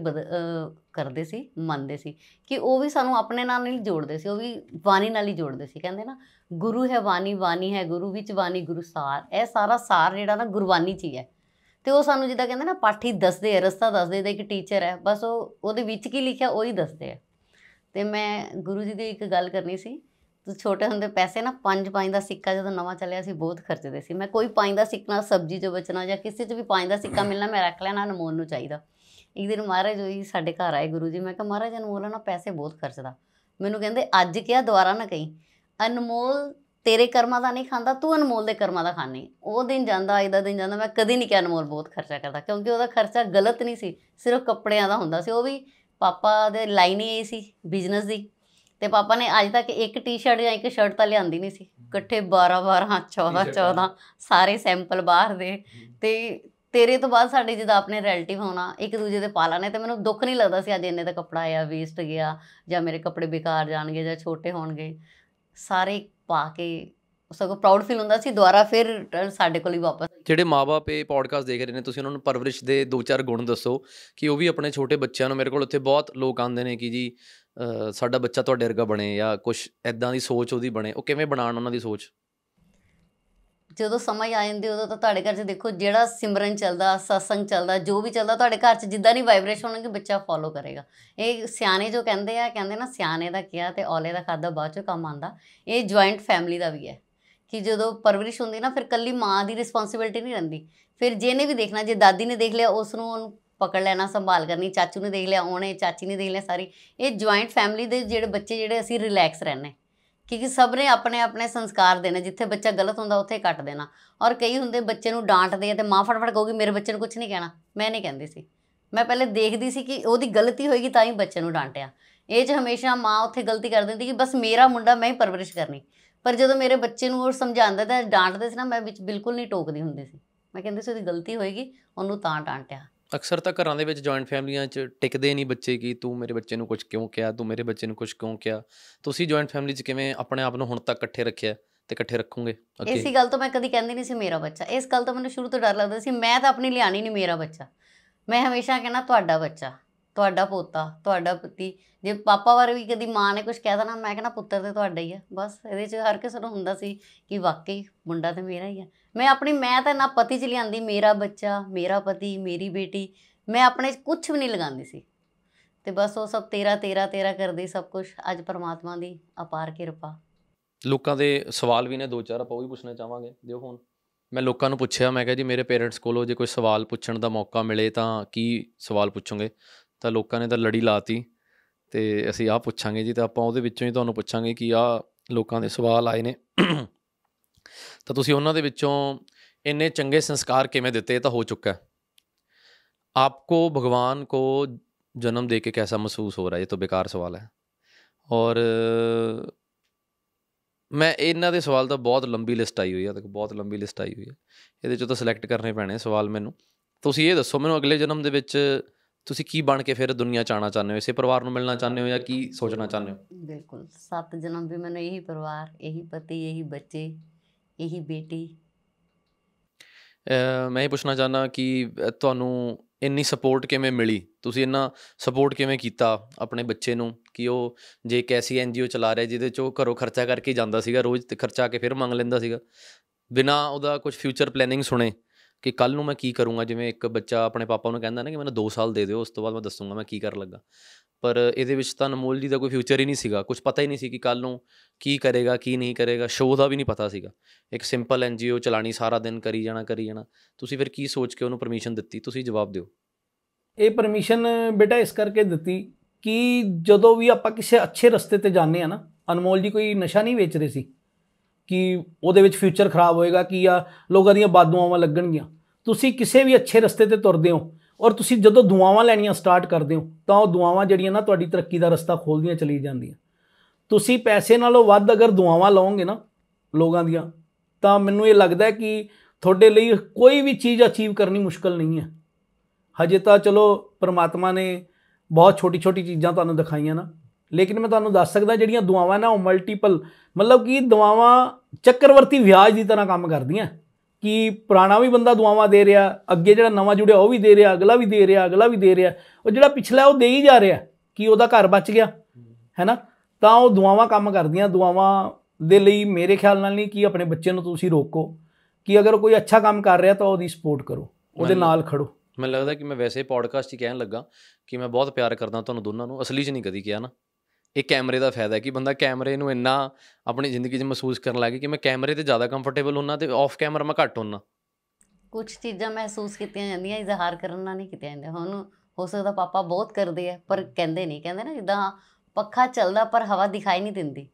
ਕਰਦੇ ਸੀ ਮੰਨਦੇ ਸੀ ਕਿ ਉਹ ਵੀ ਸਾਨੂੰ ਆਪਣੇ ਨਾਲ ਨਹੀਂ ਜੋੜਦੇ ਸੀ ਉਹ ਵੀ ਬਾਣੀ ਨਾਲ ਹੀ ਜੋੜਦੇ ਸੀ ਕਹਿੰਦੇ ਨਾ ਗੁਰੂ ਹੈ ਬਾਣੀ ਬਾਣੀ ਹੈ ਗੁਰੂ ਵਿੱਚ ਬਾਣੀ ਗੁਰੂ ਸਾਰ ਇਹ ਸਾਰਾ ਸਾਰ ਜਿਹੜਾ ਨਾ ਗੁਰਬਾਣੀ 'ਚ ਹੀ ਹੈ ਤੇ ਉਹ ਸਾਨੂੰ ਜਿੱਦਾਂ ਕਹਿੰਦੇ ਨਾ ਪਾਠੀ ਦੱਸਦੇ ਆ ਰਸਤਾ ਦੱਸਦੇ ਦਾ ਇੱਕ ਟੀਚਰ ਹੈ ਬਸ ਉਹ ਉਹਦੇ ਵਿੱਚ ਕੀ ਲਿਖਿਆ ਉਹੀ ਦੱਸਦੇ ਆ ਤੇ ਮੈਂ ਗੁਰੂ ਜੀ ਦੀ ਇੱਕ ਗੱਲ ਕਰਨੀ ਸੀ ਤੂੰ ਛੋਟੇ ਹੁੰਦੇ ਪੈਸੇ ਨਾ ਪੰਜ ਪਾਈ ਦਾ ਸਿੱਕਾ ਜਦੋਂ ਨਵਾਂ ਚੱਲਿਆ ਸੀ ਬਹੁਤ ਖਰਚਦੇ ਸੀ ਮੈਂ ਕੋਈ ਪਾਈ ਦਾ ਸਿੱਕਾ ਸਬਜ਼ੀ 'ਚ ਬਚਣਾ ਜਾਂ ਕਿਸੇ 'ਚ ਵੀ ਪਾਈ ਦਾ ਸਿੱਕਾ ਮਿਲਣਾ ਮੈਂ ਰੱਖ ਲੈਣਾ ਅਨਮੋਲ ਨੂੰ ਚਾਹੀਦਾ ਇੱਕ ਦਿਨ ਮਹਾਰਾਜ ਹੋਈ ਸਾਡੇ ਘਰ ਆਏ ਗੁਰੂ ਜੀ ਮੈਂ ਕਿਹਾ ਮਹਾਰਾਜ ਅਨਮੋਲ ਨਾ ਪੈਸੇ ਬਹੁਤ ਖਰਚਦਾ ਮੈਨੂੰ ਕਹਿੰਦੇ ਅੱਜ ਕਿਹਾ ਦੁਆਰਾ ਨਾ ਕਹੀਂ ਅਨਮੋਲ ਤੇਰੇ ਕਰਮਾਂ ਦਾ ਨਹੀਂ ਖਾਂਦਾ ਤੂੰ ਅਨਮੋਲ ਦੇ ਕਰਮਾਂ ਦਾ ਖਾਣੀ ਉਹ ਦਿਨ ਜਾਂਦਾ ਦਾ ਦਿਨ ਜਾਂਦਾ ਮੈਂ ਕਦੀ ਨਹੀਂ ਕਿ ਅਨਮੋਲ ਬਹੁਤ ਖਰਚਾ ਕਰਦਾ ਕਿਉਂਕਿ ਉਹਦਾ ਖਰਚਾ ਗਲਤ ਨਹੀਂ ਸੀ ਸਿਰਫ ਕੱਪੜਿਆਂ ਦਾ ਹੁੰਦਾ ਸੀ ਉਹ ਵੀ ਪਾਪਾ ਦੇ ਲਾਈਨ ਹੀ ਸੀ ਬਿਜ਼ਨਸ ਦੀ ਤੇ ਪਾਪਾ ਨੇ ਅੱਜ ਤੱਕ ਇੱਕ ਟੀ-ਸ਼ਰਟ ਜਾਂ ਇੱਕ ਸ਼ਰਟ ਤਾਂ ਲਿਆਂਦੀ ਨਹੀਂ ਸੀ ਇਕੱਠੇ 12 12 14 14 ਸਾਰੇ ਸੈਂਪਲ ਬਾਹਰ ਦੇ ਤੇ ਤੇਰੇ ਤੋਂ ਬਾਅਦ ਸਾਡੇ ਜਿਹਦਾ ਆਪਣੇ ਰਿਲੇਟਿਵ ਹੋਣਾ ਇੱਕ ਦੂਜੇ ਦੇ ਪਾਲਾ ਨੇ ਤੇ ਮੈਨੂੰ ਦੁੱਖ ਨਹੀਂ ਲੱਗਦਾ ਸੀ ਅੱਜ ਇੰਨੇ ਦਾ ਕੱਪੜਾ ਆਇਆ ਵੇਸਟ ਗਿਆ ਜਾਂ ਮੇਰੇ ਕੱਪੜੇ ਬੇਕਾਰ ਜਾਣਗੇ ਜਾਂ ਛੋਟੇ ਹੋਣਗੇ ਸਾਰੇ ਪਾ ਕੇ ਸਗੋਂ ਪ੍ਰਾਊਡ ਫੀਲ ਹੁੰਦਾ ਸੀ ਦੁਆਰਾ ਫਿਰ ਸਾਡੇ ਕੋਲ ਹੀ ਵਾਪਸ ਜਿਹੜੇ ਮਾਪੇ ਪੋਡਕਾਸਟ ਦੇਖ ਰਹੇ ਨੇ ਤੁਸੀਂ ਉਹਨਾਂ ਨੂੰ ਪਰਵਰਿਸ਼ ਦੇ ਦੋ ਚਾਰ ਗੁਣ ਦੱਸੋ ਕਿ ਉਹ ਵੀ ਆਪਣੇ ਛੋਟੇ ਬੱਚਿਆਂ ਨੂੰ ਮੇਰੇ ਕੋਲ ਉੱਥੇ ਬਹੁਤ ਲੋਕ ਆਉਂਦੇ ਨੇ ਕਿ ਜੀ ਸਾਡਾ ਬੱਚਾ ਤੁਹਾਡੇ ਵਰਗਾ ਬਣੇ ਜਾਂ ਕੁਝ ਐਦਾਂ ਦੀ ਸੋਚ ਉਹਦੀ ਬਣੇ ਉਹ ਕਿਵੇਂ ਬਣਾਉਣ ਉਹਨਾਂ ਦੀ ਸੋਚ ਜਦੋਂ ਸਮਝ ਆ ਜਾਂਦੀ ਉਦੋਂ ਤਾਂ ਤੁਹਾਡੇ ਘਰ 'ਚ ਦੇਖੋ ਜਿਹੜਾ ਸਿਮਰਨ ਚੱਲਦਾ ਸਤਸੰਗ ਚੱਲਦਾ ਜੋ ਵੀ ਚੱਲਦਾ ਤੁਹਾਡੇ ਘਰ 'ਚ ਜਿੱਦਾਂ ਨਹੀਂ ਵਾਈਬ੍ਰੇਸ਼ਨ ਹੋਣਗੇ ਬੱਚਾ ਫੋਲੋ ਕਰੇਗਾ ਇਹ ਸਿਆਣੇ ਜੋ ਕਹਿੰਦੇ ਆ ਕਹਿੰਦੇ ਨਾ ਸਿਆਣੇ ਦਾ ਕਿਹਾ ਤੇ ਔਲੇ ਦਾ ਖਾਦਾ ਬਾਅਦ 'ਚ ਕੰਮ ਆਂਦਾ ਇਹ ਜੁਆਇੰਟ ਫੈਮਿਲੀ ਦਾ ਵੀ ਹੈ ਕਿ ਜਦੋਂ ਪਰਵਰਿਸ਼ ਹੁੰਦੀ ਨਾ ਫਿਰ ਕੱਲੀ ਮਾਂ ਦੀ ਰਿਸਪੌਂਸਿਬਿਲਟੀ ਨਹੀਂ ਰਹਿੰਦੀ ਫਿਰ ਜਿਹਨੇ ਵੀ ਦੇਖਣਾ ਜੇ ਦਾਦੀ ਨੇ ਦੇਖ ਲਿਆ ਉਸ ਨੂੰ ਉਹਨੂੰ ਪਕੜ ਲੈਣਾ ਸੰਭਾਲ ਕਰਨੀ ਚਾਚੂ ਨੇ ਦੇਖ ਲਿਆ ਉਹਨੇ ਚਾਚੀ ਨੇ ਦੇਖ ਲਿਆ ਸਾਰੀ ਇਹ ਜੁਆਇੰਟ ਫੈਮਿਲੀ ਦੇ ਜਿਹੜੇ ਬੱਚੇ ਜਿਹੜੇ ਅਸੀਂ ਰਿਲੈਕਸ ਰਹਿੰਨੇ ਕਿਉਂਕਿ ਸਭ ਨੇ ਆਪਣੇ ਆਪਣੇ ਸੰਸਕਾਰ ਦੇਣੇ ਜਿੱਥੇ ਬੱਚਾ ਗਲਤ ਹੁੰਦਾ ਉੱਥੇ ਕੱਟ ਦੇਣਾ ਔਰ ਕਈ ਹੁੰਦੇ ਬੱਚੇ ਨੂੰ ਡਾਂਟਦੇ ਆ ਤੇ ਮਾਂ ਫਟਫਟ ਕਹੂਗੀ ਮੇਰੇ ਬੱਚੇ ਨੂੰ ਕੁਝ ਨਹੀਂ ਕਹਿਣਾ ਮੈਂ ਨਹੀਂ ਕਹਿੰਦੀ ਸੀ ਮੈਂ ਪਹਿਲੇ ਦੇਖਦੀ ਸੀ ਕਿ ਉਹਦੀ ਗਲਤੀ ਹੋਏਗੀ ਤਾਂ ਹੀ ਬੱਚੇ ਨੂੰ ਡਾਂਟਿਆ ਇਹ 'ਚ ਹਮੇਸ਼ਾ ਮਾਂ ਉੱਥੇ ਗਲਤੀ ਕਰ ਦਿੰਦੀ ਕਿ ਬਸ ਮੇਰਾ ਮੁੰਡਾ ਮੈਂ ਹੀ ਪਰਵਰਿਸ਼ ਕਰਨੀ ਪਰ ਜਦੋਂ ਮੇਰੇ ਬੱਚੇ ਨੂੰ ਉਹ ਸਮਝਾਉਂਦਾ ਤਾਂ ਡਾਂਟਦੇ ਸੀ ਨਾ ਮੈਂ ਵਿੱਚ ਬਿਲਕੁਲ ਨਹੀਂ ਟੋਕਦੀ ਹੁੰਦੀ ਸੀ ਮੈਂ ਕਹਿੰਦੀ ਸੀ ਉਹਦੀ ਗਲਤੀ ਹੋਏਗੀ ਉਹਨੂੰ ਤਾਂ ਡਾਂਟਿਆ ਅਕਸਰ ਤਾਂ ਘਰਾਂ ਦੇ ਵਿੱਚ ਜੁਆਇੰਟ ਫੈਮਲੀਆਂ 'ਚ ਟਿਕਦੇ ਨਹੀਂ ਬੱਚੇ ਕੀ ਤੂੰ ਮੇਰੇ ਬੱਚੇ ਨੂੰ ਕੁਝ ਕਿਉਂ ਕਿਹਾ ਤੂੰ ਮੇਰੇ ਬੱਚੇ ਨੂੰ ਕੁਝ ਕਿਉਂ ਕਿਹਾ ਤੁਸੀਂ ਜੁਆਇੰਟ ਫੈਮਲੀ 'ਚ ਕਿਵੇਂ ਆਪਣੇ ਆਪ ਨੂੰ ਹੁਣ ਤੱਕ ਇਕੱਠੇ ਰੱਖਿਆ ਤੇ ਇਕੱਠੇ ਰੱਖੋਗੇ ਅੱਗੇ ਇਸੀ ਗੱਲ ਤੋਂ ਮੈਂ ਕਦੀ ਕਹਿੰਦੀ ਨਹੀਂ ਸੀ ਮੇਰਾ ਬੱਚਾ ਇਸ ਗੱਲ ਤੋਂ ਮੈਨੂੰ ਸ਼ੁਰੂ ਤੋਂ ਡਰ ਲੱਗਦਾ ਸੀ ਮੈਂ ਤਾਂ ਆਪਣੀ ਲਿਆਣੀ ਨਹੀਂ ਮੇਰਾ ਬੱਚਾ ਮੈਂ ਹਮੇਸ਼ਾ ਕਹਿਣਾ ਤੁਹਾਡਾ ਬੱਚਾ ਤੁਹਾਡਾ ਪੋਤਾ ਤੁਹਾਡਾ ਪਤੀ ਜੇ ਪਾਪਾ ਬਾਰੇ ਵੀ ਕਦੀ ਮਾਂ ਨੇ ਕੁਝ ਕਹਿ ਦੇਣਾ ਮੈਂ ਕਹਿੰਦਾ ਪੁੱਤਰ ਤੇ ਤੁਹਾਡਾ ਹੀ ਆ ਬਸ ਇਹਦੇ 'ਚ ਹਰ ਕਿਸੇ ਨੂੰ ਹੁੰਦਾ ਸੀ ਕਿ ਵਾਕਈ ਮੁੰਡਾ ਤੇ ਮੇਰਾ ਹੀ ਆ ਮੈਂ ਆਪਣੀ ਮੈਂ ਤਾਂ ਨਾ ਪਤੀ 'ਚ ਲਿਆਂਦੀ ਮੇਰਾ ਬੱਚਾ ਮੇਰਾ ਪਤੀ ਮੇਰੀ ਬੇਟੀ ਮੈਂ ਆਪਣੇ 'ਚ ਕੁਝ ਵੀ ਨਹੀਂ ਲਗਾਉਂਦੀ ਸੀ ਤੇ ਬਸ ਉਹ ਸਭ ਤੇਰਾ ਤੇਰਾ ਤੇਰਾ ਕਰਦੀ ਸਭ ਕੁਝ ਅੱਜ ਪਰਮਾਤਮਾ ਦੀ ਅਪਾਰ ਕਿਰਪਾ ਲੋਕਾਂ ਦੇ ਸਵਾਲ ਵੀ ਨੇ ਦੋ ਚਾਰ ਆਪਾਂ ਉਹ ਵੀ ਪੁੱਛਣਾ ਚਾਹਾਂਗੇ ਦਿਓ ਹੁਣ ਮੈਂ ਲੋਕਾਂ ਨੂੰ ਪੁੱਛਿਆ ਮੈਂ ਕਿਹਾ ਜੀ ਮੇਰੇ ਪੇਰੈਂਟਸ ਕੋਲੋਂ ਜੇ ਕੋਈ ਸਵਾਲ ਪੁੱਛਣ ਦਾ ਮੌਕਾ ਮਿਲੇ ਤਾਂ ਕੀ ਸਵਾਲ ਪੁੱਛੋਗੇ ਤਾਂ ਲੋਕਾਂ ਨੇ ਤਾਂ ਲੜੀ ਲਾਤੀ ਤੇ ਅਸੀਂ ਆਹ ਪੁੱਛਾਂਗੇ ਜੀ ਤਾਂ ਆਪਾਂ ਉਹਦੇ ਵਿੱਚੋਂ ਹੀ ਤੁਹਾਨੂੰ ਪੁੱਛਾਂਗੇ ਕਿ ਆਹ ਲੋਕਾਂ ਦੇ ਸਵਾਲ ਆਏ ਨੇ ਤਾਂ ਤੁਸੀਂ ਉਹਨਾਂ ਦੇ ਵਿੱਚੋਂ ਇੰਨੇ ਚੰਗੇ ਸੰਸਕਾਰ ਕਿਵੇਂ ਦਿੱਤੇ ਤਾਂ ਹੋ ਚੁੱਕਾ ਹੈ ਆਪਕੋ ਭਗਵਾਨ ਕੋ ਜਨਮ ਦੇ ਕੇ ਕਿਹਦਾ ਮਹਿਸੂਸ ਹੋ ਰਿਹਾ ਇਹ ਤਾਂ ਬੇਕਾਰ ਸਵਾਲ ਹੈ ਔਰ ਮੈਂ ਇਹਨਾਂ ਦੇ ਸਵਾਲ ਤਾਂ ਬਹੁਤ ਲੰਬੀ ਲਿਸਟ ਆਈ ਹੋਈ ਹੈ ਦੇਖੋ ਬਹੁਤ ਲੰਬੀ ਲਿਸਟ ਆਈ ਹੋਈ ਹੈ ਇਹਦੇ ਚੋਂ ਤਾਂ ਸਿਲੈਕਟ ਕਰਨੇ ਪੈਣੇ ਸਵਾਲ ਮੈਨੂੰ ਤੁਸੀਂ ਇਹ ਦੱਸੋ ਮੈਨੂੰ ਅਗਲੇ ਜਨਮ ਦੇ ਵਿੱਚ ਤੁਸੀਂ ਕੀ ਬਣ ਕੇ ਫਿਰ ਦੁਨੀਆ ਚ ਆਣਾ ਚਾਹੁੰਦੇ ਹੋ ਇਸੇ ਪਰਿਵਾਰ ਨੂੰ ਮਿਲਣਾ ਚਾਹੁੰਦੇ ਹੋ ਜਾਂ ਕੀ ਸੋਚਣਾ ਚਾਹੁੰਦੇ ਹੋ ਬਿਲਕੁਲ ਸੱਤ ਜਨਮ ਵੀ ਮੈਨੂੰ ਇਹੀ ਪਰਿਵਾਰ ਇਹੀ ਪਤੀ ਇਹੀ ਬੱਚੇ ਇਹੀ ਬੇਟੀ ਮੈਂ ਇਹ ਪੁੱਛਣਾ ਚਾਹਨਾ ਕਿ ਤੁਹਾਨੂੰ ਇੰਨੀ ਸਪੋਰਟ ਕਿਵੇਂ ਮਿਲੀ ਤੁਸੀਂ ਇੰਨਾ ਸਪੋਰਟ ਕਿਵੇਂ ਕੀਤਾ ਆਪਣੇ ਬੱਚੇ ਨੂੰ ਕਿ ਉਹ ਜੇ ਕੈਸੀ ਐਨਜੀਓ ਚਲਾ ਰਿਹਾ ਜਿਹਦੇ ਚ ਉਹ ਘਰੋਂ ਖਰਚਾ ਕਰਕੇ ਜਾਂਦਾ ਸੀਗਾ ਰੋਜ਼ ਤੇ ਖਰਚਾ ਕੇ ਫਿਰ ਮੰਗ ਲੈਂਦਾ ਸੀਗਾ ਬਿਨਾ ਉਹਦਾ ਕੁਝ ਫਿਊਚਰ ਪਲੈਨਿੰਗ ਸੁਣੇ ਕਿ ਕੱਲ ਨੂੰ ਮੈਂ ਕੀ ਕਰੂੰਗਾ ਜਿਵੇਂ ਇੱਕ ਬੱਚਾ ਆਪਣੇ ਪਾਪਾ ਨੂੰ ਕਹਿੰਦਾ ਨਾ ਕਿ ਮੈਨੂੰ 2 ਸਾਲ ਦੇ ਦਿਓ ਉਸ ਤੋਂ ਬਾਅਦ ਮੈਂ ਦੱਸੂੰਗਾ ਮੈਂ ਕੀ ਕਰਨ ਲੱਗਾ ਪਰ ਇਹਦੇ ਵਿੱਚ ਤਾਂ ਅਨਮੋਲ ਜੀ ਦਾ ਕੋਈ ਫਿਊਚਰ ਹੀ ਨਹੀਂ ਸੀਗਾ ਕੁਝ ਪਤਾ ਹੀ ਨਹੀਂ ਸੀ ਕਿ ਕੱਲ ਨੂੰ ਕੀ ਕਰੇਗਾ ਕੀ ਨਹੀਂ ਕਰੇਗਾ ਸ਼ੋਅ ਦਾ ਵੀ ਨਹੀਂ ਪਤਾ ਸੀਗਾ ਇੱਕ ਸਿੰਪਲ ਐਨਜੀਓ ਚਲਾਣੀ ਸਾਰਾ ਦਿਨ ਕਰੀ ਜਾਣਾ ਕਰੀ ਜਾਣਾ ਤੁਸੀਂ ਫਿਰ ਕੀ ਸੋਚ ਕੇ ਉਹਨੂੰ ਪਰਮਿਸ਼ਨ ਦਿੱਤੀ ਤੁਸੀਂ ਜਵਾਬ ਦਿਓ ਇਹ ਪਰਮਿਸ਼ਨ ਬੇਟਾ ਇਸ ਕਰਕੇ ਦਿੱਤੀ ਕਿ ਜਦੋਂ ਵੀ ਆਪਾਂ ਕਿਸੇ ਅੱਛੇ ਰਸਤੇ ਤੇ ਜਾਂਦੇ ਆ ਨਾ ਅਨਮੋਲ ਜੀ ਕੋਈ ਨਸ਼ਾ ਨਹੀਂ ਵੇਚ ਰਹੇ ਸੀ ਕਿ ਉਹਦੇ ਵਿੱਚ ਫਿਊਚਰ ਖਰਾਬ ਹੋਏਗਾ ਕਿ ਆ ਲੋਕਾਂ ਦੀਆਂ ਬਾਦੂਆਵਾਂ ਲੱਗਣਗੀਆਂ ਤੁਸੀਂ ਕਿਸੇ ਵੀ ਅੱਛੇ ਰਸਤੇ ਤੇ ਤੁਰਦੇ ਹੋ ਔਰ ਤੁਸੀਂ ਜਦੋਂ ਦੁਆਵਾਂ ਲੈਣੀਆਂ ਸਟਾਰਟ ਕਰਦੇ ਹੋ ਤਾਂ ਉਹ ਦੁਆਵਾਂ ਜਿਹੜੀਆਂ ਨਾ ਤੁਹਾਡੀ ਤਰੱਕੀ ਦਾ ਰਸਤਾ ਖੋਲਦੀਆਂ ਚਲੀ ਜਾਂਦੀਆਂ ਤੁਸੀਂ ਪੈਸੇ ਨਾਲੋਂ ਵੱਧ ਅਗਰ ਦੁਆਵਾਂ ਲਾਉਂਗੇ ਨਾ ਲੋਕਾਂ ਦੀਆਂ ਤਾਂ ਮੈਨੂੰ ਇਹ ਲੱਗਦਾ ਕਿ ਤੁਹਾਡੇ ਲਈ ਕੋਈ ਵੀ ਚੀਜ਼ ਅਚੀਵ ਕਰਨੀ ਮੁਸ਼ਕਲ ਨਹੀਂ ਹੈ ਹਜੇ ਤਾਂ ਚਲੋ ਪਰਮਾਤਮਾ ਨੇ ਬਹੁਤ ਛੋਟੀ-ਛੋਟੀ ਚੀਜ਼ਾਂ ਤੁਹਾਨੂੰ ਦਿਖਾਈਆਂ ਨਾ ਲੇਕਿਨ ਮੈਂ ਤੁਹਾਨੂੰ ਦੱਸ ਸਕਦਾ ਜਿਹੜੀਆਂ ਦੁਆਵਾਂ ਨਾ ਉਹ ਮਲਟੀਪਲ ਮਤਲਬ ਕਿ ਦਵਾਵਾਂ ਚੱਕਰਵਰਤੀ ਵਿਆਜ ਦੀ ਤਰ੍ਹਾਂ ਕੰਮ ਕਰਦੀਆਂ ਕਿ ਪੁਰਾਣਾ ਵੀ ਬੰਦਾ ਦਵਾਵਾਂ ਦੇ ਰਿਹਾ ਅੱਗੇ ਜਿਹੜਾ ਨਵਾਂ ਜੁੜਿਆ ਉਹ ਵੀ ਦੇ ਰਿਹਾ ਅਗਲਾ ਵੀ ਦੇ ਰਿਹਾ ਅਗਲਾ ਵੀ ਦੇ ਰਿਹਾ ਉਹ ਜਿਹੜਾ ਪਿਛਲਾ ਉਹ ਦੇ ਹੀ ਜਾ ਰਿਹਾ ਕਿ ਉਹਦਾ ਘਰ ਬਚ ਗਿਆ ਹੈਨਾ ਤਾਂ ਉਹ ਦਵਾਵਾਂ ਕੰਮ ਕਰਦੀਆਂ ਦਵਾਵਾਂ ਦੇ ਲਈ ਮੇਰੇ ਖਿਆਲ ਨਾਲ ਨਹੀਂ ਕਿ ਆਪਣੇ ਬੱਚੇ ਨੂੰ ਤੁਸੀਂ ਰੋਕੋ ਕਿ ਅਗਰ ਕੋਈ ਅੱਛਾ ਕੰਮ ਕਰ ਰਿਹਾ ਤਾਂ ਉਹਦੀ ਸਪੋਰਟ ਕਰੋ ਉਹਦੇ ਨਾਲ ਖੜੋ ਮੈਨੂੰ ਲੱਗਦਾ ਕਿ ਮੈਂ ਵੈਸੇ ਪੋਡਕਾਸਟ ਹੀ ਕਹਿਣ ਲੱਗਾ ਕਿ ਮੈਂ ਬਹੁਤ ਪਿਆਰ ਕਰਦਾ ਤੁਹਾਨੂੰ ਦੋਨਾਂ ਨੂੰ ਅਸਲੀ 'ਚ ਨਹੀਂ ਕਦੀ ਕਿਹਾ ਨਾ ਇਹ ਕੈਮਰੇ ਦਾ ਫਾਇਦਾ ਹੈ ਕਿ ਬੰਦਾ ਕੈਮਰੇ ਨੂੰ ਇੰਨਾ ਆਪਣੀ ਜ਼ਿੰਦਗੀ 'ਚ ਮਹਿਸੂਸ ਕਰਨ ਲੱਗ ਗਿਆ ਕਿ ਮੈਂ ਕੈਮਰੇ ਤੇ ਜ਼ਿਆਦਾ ਕੰਫਰਟੇਬਲ ਹੁੰਨਾ ਤੇ ਆਫ ਕੈਮਰਾ ਮੈਂ ਘੱਟ ਹੁੰਨਾ ਕੁਝ ਚੀਜ਼ਾਂ ਮਹਿਸੂਸ ਕੀਤੀਆਂ ਜਾਂਦੀਆਂ ਇਜ਼ਹਾਰ ਕਰਨ ਨਾਲ ਨਹੀਂ ਕੀਤੀਆਂ ਜਾਂਦੀਆਂ ਹੁਣ ਹੋ ਸਕਦਾ ਪਾਪਾ ਬਹੁਤ ਕਰਦੇ ਆ ਪਰ ਕਹਿੰਦੇ ਨਹੀਂ ਕਹਿੰਦੇ ਨਾ ਜਿੱਦਾਂ ਪੱਖਾ ਚੱਲਦਾ ਪਰ ਹਵਾ ਦਿਖਾਈ ਨਹੀਂ ਦਿੰਦੀ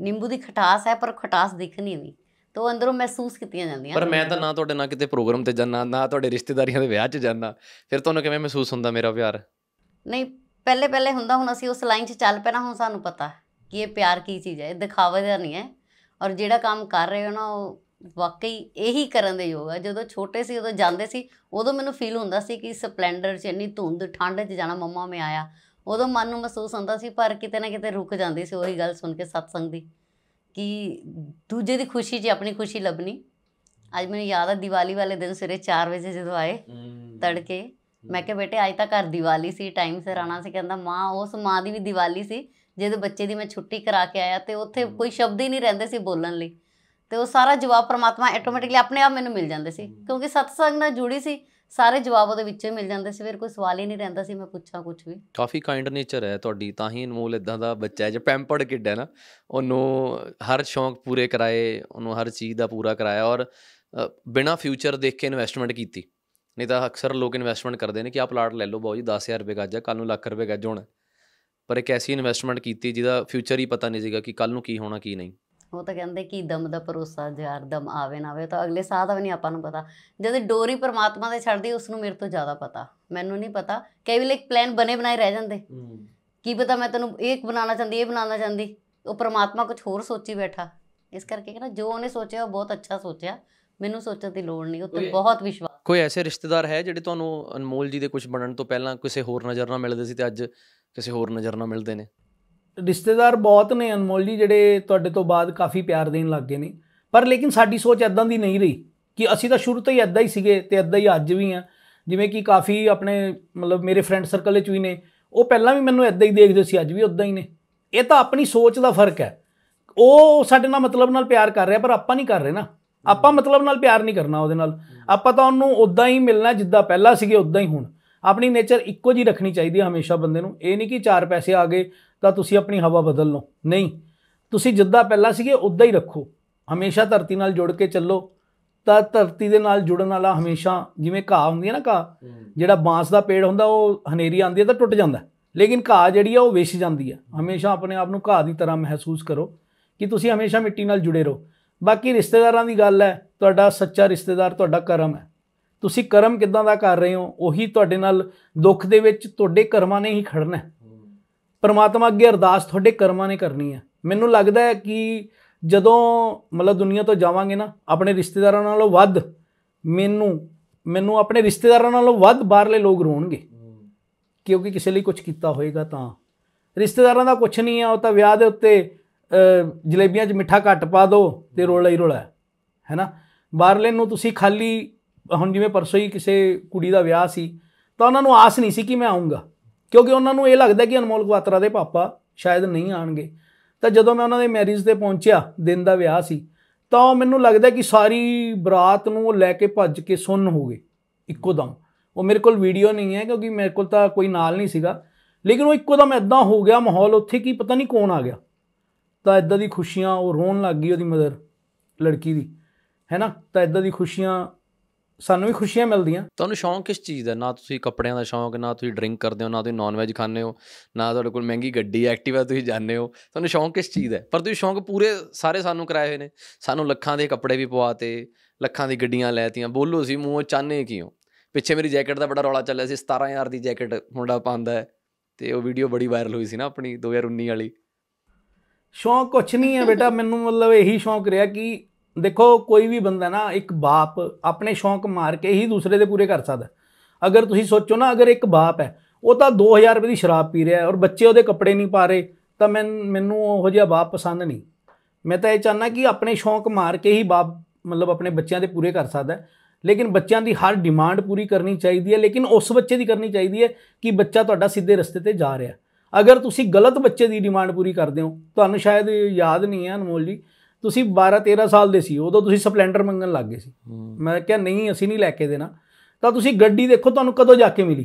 ਨਿੰਬੂ ਦੀ ਖਟਾਸ ਹੈ ਪਰ ਖਟਾਸ ਦਿਖ ਨਹੀਂ ਤੋ ਅੰਦਰੋਂ ਮਹਿਸੂਸ ਕੀਤੀਆਂ ਜਾਂਦੀਆਂ ਪਰ ਮੈਂ ਤਾਂ ਨਾ ਤੁਹਾਡੇ ਨਾਲ ਕਿਤੇ ਪ੍ਰੋਗਰਾਮ ਤੇ ਜਾਣਾ ਨਾ ਤੁਹਾਡੇ ਰਿਸ਼ਤੇਦਾਰੀਆਂ ਦੇ ਵਿਆਹ 'ਚ ਜਾਣਾ ਫਿਰ ਤੁਹਾਨੂੰ ਕਿਵੇਂ ਮਹਿਸੂਸ ਹੁੰਦਾ ਮੇਰਾ ਪਿਆਰ ਨਹੀਂ ਪਹਿਲੇ ਪਹਿਲੇ ਹੁੰਦਾ ਹੁਣ ਅਸੀਂ ਉਸ ਲਾਈਨ 'ਚ ਚੱਲ ਪੈਣਾ ਹੁਣ ਸਾਨੂੰ ਪਤਾ ਕਿ ਇਹ ਪਿਆਰ ਕੀ ਚੀਜ਼ ਹੈ ਇਹ ਦਿਖਾਵਾ ਦਾ ਨਹੀਂ ਹੈ ਔਰ ਜਿਹੜਾ ਕੰਮ ਕਰ ਰਹੇ ਹੋ ਨਾ ਉਹ ਵਾਕਈ ਇਹੀ ਕਰਨ ਦੇ ਯੋਗ ਹੈ ਜਦੋਂ ਛੋਟੇ ਸੀ ਉਦੋਂ ਜਾਂਦੇ ਸੀ ਉਦੋਂ ਮੈਨੂੰ ਫੀਲ ਹੁੰਦਾ ਸੀ ਕਿ ਸਪਲੈਂਡਰ 'ਚ ਇੰਨੀ ਧੁੰਦ ਠੰਡ 'ਚ ਜਾਣਾ ਮੰਮਾ ਮੈਂ ਆਇਆ ਉਦੋਂ ਮਨ ਨੂੰ ਮਹਿਸੂਸ ਹੁੰਦਾ ਸੀ ਪਰ ਕਿਤੇ ਨਾ ਕਿਤੇ ਰੁਕ ਜਾਂਦੀ ਸੀ ਉਹੀ ਗੱਲ ਸੁਣ ਕੇ ਸਤਸੰਗ ਦੀ ਕਿ ਦੂਜੇ ਦੀ ਖੁਸ਼ੀ 'ਚ ਆਪਣੀ ਖੁਸ਼ੀ ਲੱਭਣੀ ਅੱਜ ਮੈਨੂੰ ਯਾਦ ਆ ਦੀਵਾਲੀ ਵਾਲੇ ਦਿਨ ਸਵੇਰੇ 4 ਵਜੇ ਜਦੋਂ ਆਏ ਤੜਕੇ ਮੈਂ ਕਿਹਾ ਬੇਟੇ ਅੱਜ ਤਾਂ ਘਰ ਦੀਵਾਲੀ ਸੀ ਟਾਈਮ ਸਿਰ ਆਣਾ ਸੀ ਕਹਿੰਦਾ ਮਾਂ ਉਸ ਮਾਂ ਦੀ ਵੀ ਦੀਵਾਲੀ ਸੀ ਜਦੋਂ ਬੱਚੇ ਦੀ ਮੈਂ ਛੁੱਟੀ ਕਰਾ ਕੇ ਆਇਆ ਤੇ ਉੱਥੇ ਕੋਈ ਸ਼ਬਦ ਹੀ ਨਹੀਂ ਰਹਿੰਦੇ ਸੀ ਬੋਲਣ ਲਈ ਤੇ ਉਹ ਸਾਰਾ ਜਵਾਬ ਪ੍ਰਮਾਤਮਾ ਆਟੋਮੈਟਿਕਲੀ ਆਪਣੇ ਆਪ ਮੈਨੂੰ ਮਿਲ ਜਾਂਦੇ ਸੀ ਕਿਉਂਕਿ ਸਤਸੰਗ ਨਾਲ ਜੁੜੀ ਸੀ ਸਾਰੇ ਜਵਾਬ ਉਹਦੇ ਵਿੱਚੋਂ ਮਿਲ ਜਾਂਦੇ ਸੀ ਫਿਰ ਕੋਈ ਸਵਾਲ ਹੀ ਨਹੀਂ ਰਹਿੰਦਾ ਸੀ ਮੈਂ ਪੁੱਛਾਂ ਕੁਝ ਵੀ ਕਾਫੀ ਕਾਈਂਡ ਨੇਚਰ ਹੈ ਤੁਹਾਡੀ ਤਾਂ ਹੀ ਅਨਮੋਲ ਇਦਾਂ ਦਾ ਬੱਚਾ ਹੈ ਜੇ ਪੈਂਪਰਡ ਕਿੱਡ ਹੈ ਨਾ ਉਹਨੂੰ ਹਰ ਸ਼ੌਂਕ ਪੂਰੇ ਕਰਾਏ ਉਹਨੂੰ ਹਰ ਚੀਜ਼ ਦਾ ਪੂਰਾ ਕਰਾਇਆ ਔਰ ਬਿਨਾ ਫਿਊਚਰ ਦੇਖ ਕੇ ਇਨਵੈਸਟਮੈਂਟ ਕੀਤੀ ਨਹੀਂ ਤਾਂ ਅਕਸਰ ਲੋਕ ਇਨਵੈਸਟਮੈਂਟ ਕਰਦੇ ਨੇ ਕਿ ਆ ਪਲਾਟ ਲੈ ਲਓ ਬਾਊ ਜੀ 10000 ਰੁਪਏ ਗੱਜ ਆ ਕੱਲ ਨੂੰ ਲੱਖ ਰੁਪਏ ਗੱਜ ਹੋਣਾ ਪਰ ਇੱਕ ਐਸੀ ਇਨਵੈਸਟਮੈਂਟ ਕੀਤੀ ਜਿਹਦਾ ਫਿਊਚਰ ਹੀ ਪਤਾ ਨਹੀਂ ਸੀਗਾ ਕਿ ਕੱਲ ਨੂੰ ਕੀ ਹੋਣਾ ਕੀ ਨਹੀਂ ਉਹ ਤਾਂ ਕਹਿੰਦੇ ਕਿ ਦਮ ਦਾ ਭਰੋਸਾ ਜਾਰ ਦਮ ਆਵੇ ਨਾ ਆਵੇ ਤਾਂ ਅਗਲੇ ਸਾਹ ਦਾ ਵੀ ਨਹੀਂ ਆਪਾਂ ਨੂੰ ਪਤਾ ਜਦ ਡੋਰੀ ਪਰਮਾਤਮਾ ਦੇ ਛੱਡਦੀ ਉਸ ਨੂੰ ਮੇਰੇ ਤੋਂ ਜ਼ਿਆਦਾ ਪਤਾ ਮੈਨੂੰ ਨਹੀਂ ਪਤਾ ਕਈ ਵੇਲੇ ਇੱਕ ਪਲਾਨ ਬਣੇ ਬਣਾਏ ਰਹਿ ਜਾਂਦੇ ਕੀ ਪਤਾ ਮੈਂ ਤੈਨੂੰ ਇਹ ਬਣਾਉਣਾ ਚਾਹੁੰਦੀ ਇਹ ਬਣਾਉਣਾ ਚਾਹੁੰਦੀ ਉਹ ਪਰਮਾਤਮਾ ਕੁਝ ਹੋਰ ਸੋਚੀ ਬੈਠਾ ਇਸ ਕਰਕੇ ਕਿ ਨਾ ਜੋ ਉਹਨੇ ਸੋਚਿਆ ਉਹ ਬਹੁਤ ਅੱਛਾ ਸੋਚਿਆ ਮੈਨੂੰ ਸੋਚਣ ਦੀ ਲੋੜ ਨਹੀਂ ਉਹ ਤੇ ਬਹੁਤ ਵਿਸ਼ਵਾਸ ਕੋਈ ਐਸੇ ਰਿਸ਼ਤੇਦਾਰ ਹੈ ਜਿਹੜੇ ਤੁਹਾਨੂੰ ਅਨਮੋਲ ਜੀ ਦੇ ਕੁਝ ਬਣਨ ਤੋਂ ਪਹਿਲਾਂ ਕਿਸੇ ਹੋਰ ਨਜ਼ਰ ਨਾਲ ਮਿਲਦੇ ਸੀ ਤੇ ਅੱਜ ਕਿਸੇ ਹੋਰ ਨਜ਼ਰ ਨਾਲ ਮਿਲਦੇ ਨੇ ਰਿਸ਼ਤੇਦਾਰ ਬਹੁਤ ਨੇ ਅਨਮੋਲ ਜੀ ਜਿਹੜੇ ਤੁਹਾਡੇ ਤੋਂ ਬਾਅਦ ਕਾਫੀ ਪਿਆਰ ਦੇਣ ਲੱਗ ਗਏ ਨੇ ਪਰ ਲੇਕਿਨ ਸਾਡੀ ਸੋਚ ਐਦਾਂ ਦੀ ਨਹੀਂ ਰਹੀ ਕਿ ਅਸੀਂ ਤਾਂ ਸ਼ੁਰੂ ਤੋਂ ਹੀ ਐਦਾਂ ਹੀ ਸੀਗੇ ਤੇ ਐਦਾਂ ਹੀ ਅੱਜ ਵੀ ਆ ਜਿਵੇਂ ਕਿ ਕਾਫੀ ਆਪਣੇ ਮਤਲਬ ਮੇਰੇ ਫਰੈਂਡ ਸਰਕਲ ਵਿੱਚ ਵੀ ਨੇ ਉਹ ਪਹਿਲਾਂ ਵੀ ਮੈਨੂੰ ਐਦਾਂ ਹੀ ਦੇਖਦੇ ਸੀ ਅੱਜ ਵੀ ਉਦਾਂ ਹੀ ਨੇ ਇਹ ਤਾਂ ਆਪਣੀ ਸੋਚ ਦਾ ਫਰਕ ਹੈ ਉਹ ਸਾਡੇ ਨਾਲ ਮਤਲਬ ਨਾਲ ਪਿਆਰ ਕਰ ਰਿਹਾ ਪਰ ਆਪਾਂ ਨਹੀਂ ਕਰ ਰਹੇ ਨਾ ਆਪਾਂ ਮਤਲਬ ਨਾਲ ਪਿਆਰ ਨਹੀਂ ਕਰਨਾ ਉਹਦੇ ਨਾਲ ਆਪਾਂ ਤਾਂ ਉਹਨੂੰ ਉਦਾਂ ਹੀ ਮਿਲਣਾ ਜਿੱਦਾਂ ਪਹਿਲਾਂ ਸੀਗੇ ਉਦਾਂ ਹੀ ਹੁਣ ਆਪਣੀ ਨੇਚਰ ਇੱਕੋ ਜੀ ਰੱਖਣੀ ਚਾਹੀਦੀ ਹੈ ਹਮੇਸ਼ਾ ਬੰਦੇ ਨੂੰ ਇਹ ਨਹੀਂ ਕਿ ਚਾਰ ਪੈਸੇ ਆ ਗਏ ਤਾਂ ਤੁਸੀਂ ਆਪਣੀ ਹਵਾ ਬਦਲ ਲਓ ਨਹੀਂ ਤੁਸੀਂ ਜਿੱਦਾਂ ਪਹਿਲਾਂ ਸੀਗੇ ਉਦਾਂ ਹੀ ਰੱਖੋ ਹਮੇਸ਼ਾ ਧਰਤੀ ਨਾਲ ਜੁੜ ਕੇ ਚੱਲੋ ਤਾਂ ਧਰਤੀ ਦੇ ਨਾਲ ਜੁੜਨ ਵਾਲਾ ਹਮੇਸ਼ਾ ਜਿਵੇਂ ਘਾਹ ਹੁੰਦੀ ਹੈ ਨਾ ਘਾਹ ਜਿਹੜਾ ਬਾਂਸ ਦਾ ਪੇੜ ਹੁੰਦਾ ਉਹ ਹਨੇਰੀ ਆਉਂਦੀ ਹੈ ਤਾਂ ਟੁੱਟ ਜਾਂਦਾ ਲੇਕਿਨ ਘਾਹ ਜਿਹੜੀ ਆ ਉਹ ਵਿਛ ਜਾਂਦੀ ਹੈ ਹਮੇਸ਼ਾ ਆਪਣੇ ਆਪ ਨੂੰ ਘਾਹ ਦੀ ਤਰ੍ਹਾਂ ਮਹਿਸੂਸ ਕਰੋ ਕਿ ਤੁਸੀਂ ਹਮੇਸ਼ਾ ਮਿੱਟੀ ਨਾਲ ਜੁੜੇ ਰਹੋ ਬਾਕੀ ਰਿਸ਼ਤੇਦਾਰਾਂ ਦੀ ਗੱਲ ਹੈ ਤੁਹਾਡਾ ਸੱਚਾ ਰਿਸ਼ਤੇਦਾਰ ਤੁਹਾਡਾ ਕਰਮ ਹੈ ਤੁਸੀਂ ਕਰਮ ਕਿਦਾਂ ਦਾ ਕਰ ਰਹੇ ਹੋ ਉਹੀ ਤੁਹਾਡੇ ਨਾਲ ਦੁੱਖ ਦੇ ਵਿੱਚ ਤੁਹਾਡੇ ਕਰਮਾਂ ਨੇ ਹੀ ਖੜਨਾ ਹੈ ਪਰਮਾਤਮਾ ਅੱਗੇ ਅਰਦਾਸ ਤੁਹਾਡੇ ਕਰਮਾਂ ਨੇ ਕਰਨੀ ਹੈ ਮੈਨੂੰ ਲੱਗਦਾ ਹੈ ਕਿ ਜਦੋਂ ਮਤਲਬ ਦੁਨੀਆ ਤੋਂ ਜਾਵਾਂਗੇ ਨਾ ਆਪਣੇ ਰਿਸ਼ਤੇਦਾਰਾਂ ਨਾਲੋਂ ਵੱਧ ਮੈਨੂੰ ਮੈਨੂੰ ਆਪਣੇ ਰਿਸ਼ਤੇਦਾਰਾਂ ਨਾਲੋਂ ਵੱਧ ਬਾਹਰਲੇ ਲੋਕ ਰੋਣਗੇ ਕਿਉਂਕਿ ਕਿਸੇ ਲਈ ਕੁਝ ਕੀਤਾ ਹੋਏਗਾ ਤਾਂ ਰਿਸ਼ਤੇਦਾਰਾਂ ਦਾ ਕੁਝ ਨਹੀਂ ਆ ਉਹ ਤਾਂ ਵਿਆਹ ਦੇ ਉੱਤੇ ਜਲੇਬੀਆਂ 'ਚ ਮਿੱਠਾ ਘੱਟ ਪਾ ਦਿਓ ਤੇ ਰੋਲਾ ਹੀ ਰੋਲਾ ਹੈਨਾ ਬਾਹਰਲੇ ਨੂੰ ਤੁਸੀਂ ਖਾਲੀ ਹੁਣ ਜਿਵੇਂ ਪਰਸੋਂ ਹੀ ਕਿਸੇ ਕੁੜੀ ਦਾ ਵਿਆਹ ਸੀ ਤਾਂ ਉਹਨਾਂ ਨੂੰ ਆਸ ਨਹੀਂ ਸੀ ਕਿ ਮੈਂ ਆਉਂਗਾ ਕਿਉਂਕਿ ਉਹਨਾਂ ਨੂੰ ਇਹ ਲੱਗਦਾ ਕਿ ਅਨਮੋਲ ਕੁਆਤਰਾ ਦੇ ਪਾਪਾ ਸ਼ਾਇਦ ਨਹੀਂ ਆਣਗੇ ਤਾਂ ਜਦੋਂ ਮੈਂ ਉਹਨਾਂ ਦੇ ਮੈਰਿਜ ਤੇ ਪਹੁੰਚਿਆ ਦਿਨ ਦਾ ਵਿਆਹ ਸੀ ਤਾਂ ਮੈਨੂੰ ਲੱਗਦਾ ਕਿ ਸਾਰੀ ਬਰਾਤ ਨੂੰ ਲੈ ਕੇ ਭੱਜ ਕੇ ਸੁੰਨ ਹੋ ਗਏ ਇੱਕੋ ਦਮ ਉਹ ਮੇਰੇ ਕੋਲ ਵੀਡੀਓ ਨਹੀਂ ਹੈ ਕਿਉਂਕਿ ਮੇਰੇ ਕੋਲ ਤਾਂ ਕੋਈ ਨਾਲ ਨਹੀਂ ਸੀਗਾ ਲੇਕਿਨ ਉਹ ਇੱਕੋ ਦਮ ਐਦਾਂ ਹੋ ਗਿਆ ਮਾਹੌਲ ਉੱਥੇ ਕੀ ਪਤਾ ਨਹੀਂ ਕੌਣ ਆ ਗਿਆ ਤਾਂ ਇਦਾਂ ਦੀ ਖੁਸ਼ੀਆਂ ਉਹ ਰੋਣ ਲੱਗ ਗਈ ਉਹਦੀ ਮਦਰ ਲੜਕੀ ਦੀ ਹੈਨਾ ਤਾਂ ਇਦਾਂ ਦੀ ਖੁਸ਼ੀਆਂ ਸਾਨੂੰ ਵੀ ਖੁਸ਼ੀਆਂ ਮਿਲਦੀਆਂ ਤੁਹਾਨੂੰ ਸ਼ੌਂਕ ਕਿਸ ਚੀਜ਼ ਦਾ ਨਾ ਤੁਸੀਂ ਕੱਪੜਿਆਂ ਦਾ ਸ਼ੌਂਕ ਨਾ ਤੁਸੀਂ ਡਰਿੰਕ ਕਰਦੇ ਹੋ ਨਾ ਤੁਸੀਂ ਨਾਨ ਵੈਜ ਖਾਂਦੇ ਹੋ ਨਾ ਤੁਹਾਡੇ ਕੋਲ ਮਹਿੰਗੀ ਗੱਡੀ ਐਕਟਿਵਾ ਤੁਸੀਂ ਜਾਣਦੇ ਹੋ ਤੁਹਾਨੂੰ ਸ਼ੌਂਕ ਕਿਸ ਚੀਜ਼ ਦਾ ਪਰ ਤੁਸੀਂ ਸ਼ੌਂਕ ਪੂਰੇ ਸਾਰੇ ਸਾਨੂੰ ਕਰਾਏ ਹੋਏ ਨੇ ਸਾਨੂੰ ਲੱਖਾਂ ਦੇ ਕੱਪੜੇ ਵੀ ਪਵਾਤੇ ਲੱਖਾਂ ਦੀ ਗੱਡੀਆਂ ਲੈਤੀਆਂ ਬੋਲੋ ਸੀ ਮੂੰਹ ਚਾਹਨੇ ਕਿਉਂ ਪਿੱਛੇ ਮੇਰੀ ਜੈਕਟ ਦਾ ਬੜਾ ਰੌਲਾ ਚੱਲਿਆ ਸੀ 17000 ਦੀ ਜੈਕਟ ਮੁੰਡਾ ਪਾਉਂਦਾ ਤੇ ਉਹ ਵੀਡੀਓ ਬੜੀ ਵਾਇਰਲ ਹੋਈ ਸੀ ਨਾ ਆਪਣੀ 2019 ਵਾਲੀ ਸ਼ੌਂਕ ਕੁਛ ਨਹੀਂ ਹੈ ਬੇਟਾ ਮੈਨੂੰ ਮਤਲਬ ਇਹੀ ਸ਼ੌਂਕ ਰਿਹਾ ਕਿ ਦੇਖੋ ਕੋਈ ਵੀ ਬੰਦਾ ਨਾ ਇੱਕ ਬਾਪ ਆਪਣੇ ਸ਼ੌਂਕ ਮਾਰ ਕੇ ਹੀ ਦੂਸਰੇ ਦੇ ਪੂਰੇ ਕਰ ਸਕਦਾ ਅਗਰ ਤੁਸੀਂ ਸੋਚੋ ਨਾ ਅਗਰ ਇੱਕ ਬਾਪ ਹੈ ਉਹ ਤਾਂ 2000 ਰੁਪਏ ਦੀ ਸ਼ਰਾਬ ਪੀ ਰਿਹਾ ਔਰ ਬੱਚੇ ਉਹਦੇ ਕੱਪੜੇ ਨਹੀਂ ਪਾ ਰਹੇ ਤਾਂ ਮੈਂ ਮੈਨੂੰ ਉਹੋ ਜਿਹਾ ਬਾਪ ਪਸੰਦ ਨਹੀਂ ਮੈਂ ਤਾਂ ਇਹ ਚਾਹਨਾ ਕਿ ਆਪਣੇ ਸ਼ੌਂਕ ਮਾਰ ਕੇ ਹੀ ਬਾਪ ਮਤਲਬ ਆਪਣੇ ਬੱਚਿਆਂ ਦੇ ਪੂਰੇ ਕਰ ਸਕਦਾ ਲੇਕਿਨ ਬੱਚਿਆਂ ਦੀ ਹਰ ਡਿਮਾਂਡ ਪੂਰੀ ਕਰਨੀ ਚਾਹੀਦੀ ਹੈ ਲੇਕਿਨ ਉਸ ਬੱਚੇ ਦੀ ਕਰਨੀ ਚਾਹੀਦੀ ਹੈ ਕਿ ਬੱਚਾ ਤੁਹਾਡਾ ਸਿੱਧੇ ਰਸਤੇ ਤੇ ਜਾ ਰਿਹਾ ਅਗਰ ਤੁਸੀਂ ਗਲਤ ਬੱਚੇ ਦੀ ਡਿਮਾਂਡ ਪੂਰੀ ਕਰਦੇ ਹੋ ਤੁਹਾਨੂੰ ਸ਼ਾਇਦ ਯਾਦ ਨਹੀਂ ਹੈ ਅਨਮੋਲ ਜੀ ਤੁਸੀਂ 12 13 ਸਾਲ ਦੇ ਸੀ ਉਦੋਂ ਤੁਸੀਂ ਸਪਲੈਂਡਰ ਮੰਗਣ ਲੱਗ ਗਏ ਸੀ ਮੈਂ ਕਿਹਾ ਨਹੀਂ ਅਸੀਂ ਨਹੀਂ ਲੈ ਕੇ ਦੇਣਾ ਤਾਂ ਤੁਸੀਂ ਗੱਡੀ ਦੇਖੋ ਤੁਹਾਨੂੰ ਕਦੋਂ ਜਾ ਕੇ ਮਿਲੀ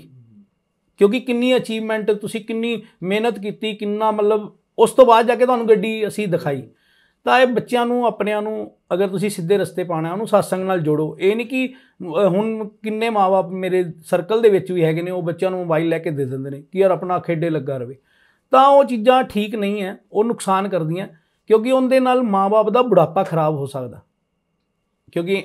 ਕਿਉਂਕਿ ਕਿੰਨੀ ਅਚੀਵਮੈਂਟ ਤੁਸੀਂ ਕਿੰਨੀ ਮਿਹਨਤ ਕੀਤੀ ਕਿੰਨਾ ਮਤਲਬ ਉਸ ਤੋਂ ਬਾਅਦ ਜਾ ਕੇ ਤੁਹਾਨੂੰ ਗੱਡੀ ਅਸੀਂ ਦਿਖਾਈ ਤਾਂ ਇਹ ਬੱਚਿਆਂ ਨੂੰ ਆਪਣਿਆਂ ਨੂੰ ਅਗਰ ਤੁਸੀਂ ਸਿੱਧੇ ਰਸਤੇ ਪਾਣਾ ਉਹਨੂੰ satsang ਨਾਲ ਜੋੜੋ ਇਹ ਨਹੀਂ ਕਿ ਹੁਣ ਕਿੰਨੇ ਮਾਪੇ ਮੇਰੇ ਸਰਕਲ ਦੇ ਵਿੱਚ ਵੀ ਹੈਗੇ ਨੇ ਉਹ ਬੱਚਿਆਂ ਨੂੰ ਮੋਬਾਈਲ ਲੈ ਕੇ ਦੇ ਦਿੰਦੇ ਨੇ ਕਿ ਯਾਰ ਆਪਣਾ ਖੇਡੇ ਲੱਗਾ ਰਵੇ ਤਾਂ ਉਹ ਚੀਜ਼ਾਂ ਠੀਕ ਨਹੀਂ ਹੈ ਉਹ ਨੁਕਸਾਨ ਕਰਦੀਆਂ ਕਿਉਂਕਿ ਉਹਦੇ ਨਾਲ ਮਾਪੇ ਦਾ ਬੁਢਾਪਾ ਖਰਾਬ ਹੋ ਸਕਦਾ ਕਿਉਂਕਿ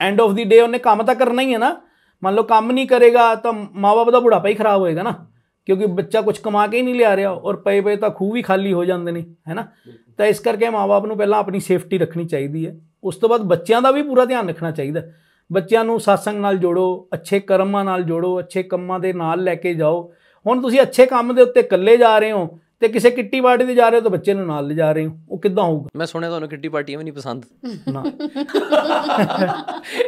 ਐਂਡ ਆਫ ਦੀ ਡੇ ਉਹਨੇ ਕੰਮ ਤਾਂ ਕਰਨਾ ਹੀ ਹੈ ਨਾ ਮੰਨ ਲਓ ਕੰਮ ਨਹੀਂ ਕਰੇਗਾ ਤਾਂ ਮਾਪੇ ਦਾ ਬੁਢਾਪਾ ਹੀ ਖਰਾਬ ਹੋਏਗਾ ਨਾ ਕਿਉਂਕਿ ਬੱਚਾ ਕੁਝ ਕਮਾ ਕੇ ਹੀ ਨਹੀਂ ਲਿਆ ਰਿਹਾ ਔਰ ਪਏ ਪਏ ਤਾਂ ਖੂਹ ਵੀ ਖਾਲੀ ਹੋ ਜਾਂਦੇ ਨੇ ਹੈਨਾ ਤਾਂ ਇਸ ਕਰਕੇ ਮਾਪੇ ਨੂੰ ਪਹਿਲਾਂ ਆਪਣੀ ਸੇਫਟੀ ਰੱਖਣੀ ਚਾਹੀਦੀ ਹੈ ਉਸ ਤੋਂ ਬਾਅਦ ਬੱਚਿਆਂ ਦਾ ਵੀ ਪੂਰਾ ਧਿਆਨ ਰੱਖਣਾ ਚਾਹੀਦਾ ਬੱਚਿਆਂ ਨੂੰ ਸਾਸੰਗ ਨਾਲ ਜੋੜੋ ਅੱਛੇ ਕਰਮਾਂ ਨਾਲ ਜੋੜੋ ਅੱਛੇ ਕੰਮਾਂ ਦੇ ਨਾਲ ਲੈ ਕੇ ਜਾਓ ਹੁਣ ਤੁਸੀਂ ਅੱਛੇ ਕੰਮ ਦੇ ਉੱਤੇ ਇਕੱਲੇ ਜਾ ਰਹੇ ਹੋ ਤੇ ਕਿਸੇ ਕਿੱਟੀ ਪਾਰਟੀ ਤੇ ਜਾ ਰਹੇ ਹੋ ਤਾਂ ਬੱਚੇ ਨੂੰ ਨਾਲ ਲੈ ਜਾ ਰਹੇ ਹੋ ਉਹ ਕਿੱਦਾਂ ਹੋਊਗਾ ਮੈਂ ਸੁਣਿਆ ਤੁਹਾਨੂੰ ਕਿੱਟੀ ਪਾਰਟੀਆਂ ਵੀ ਨਹੀਂ ਪਸੰਦ ਨਾ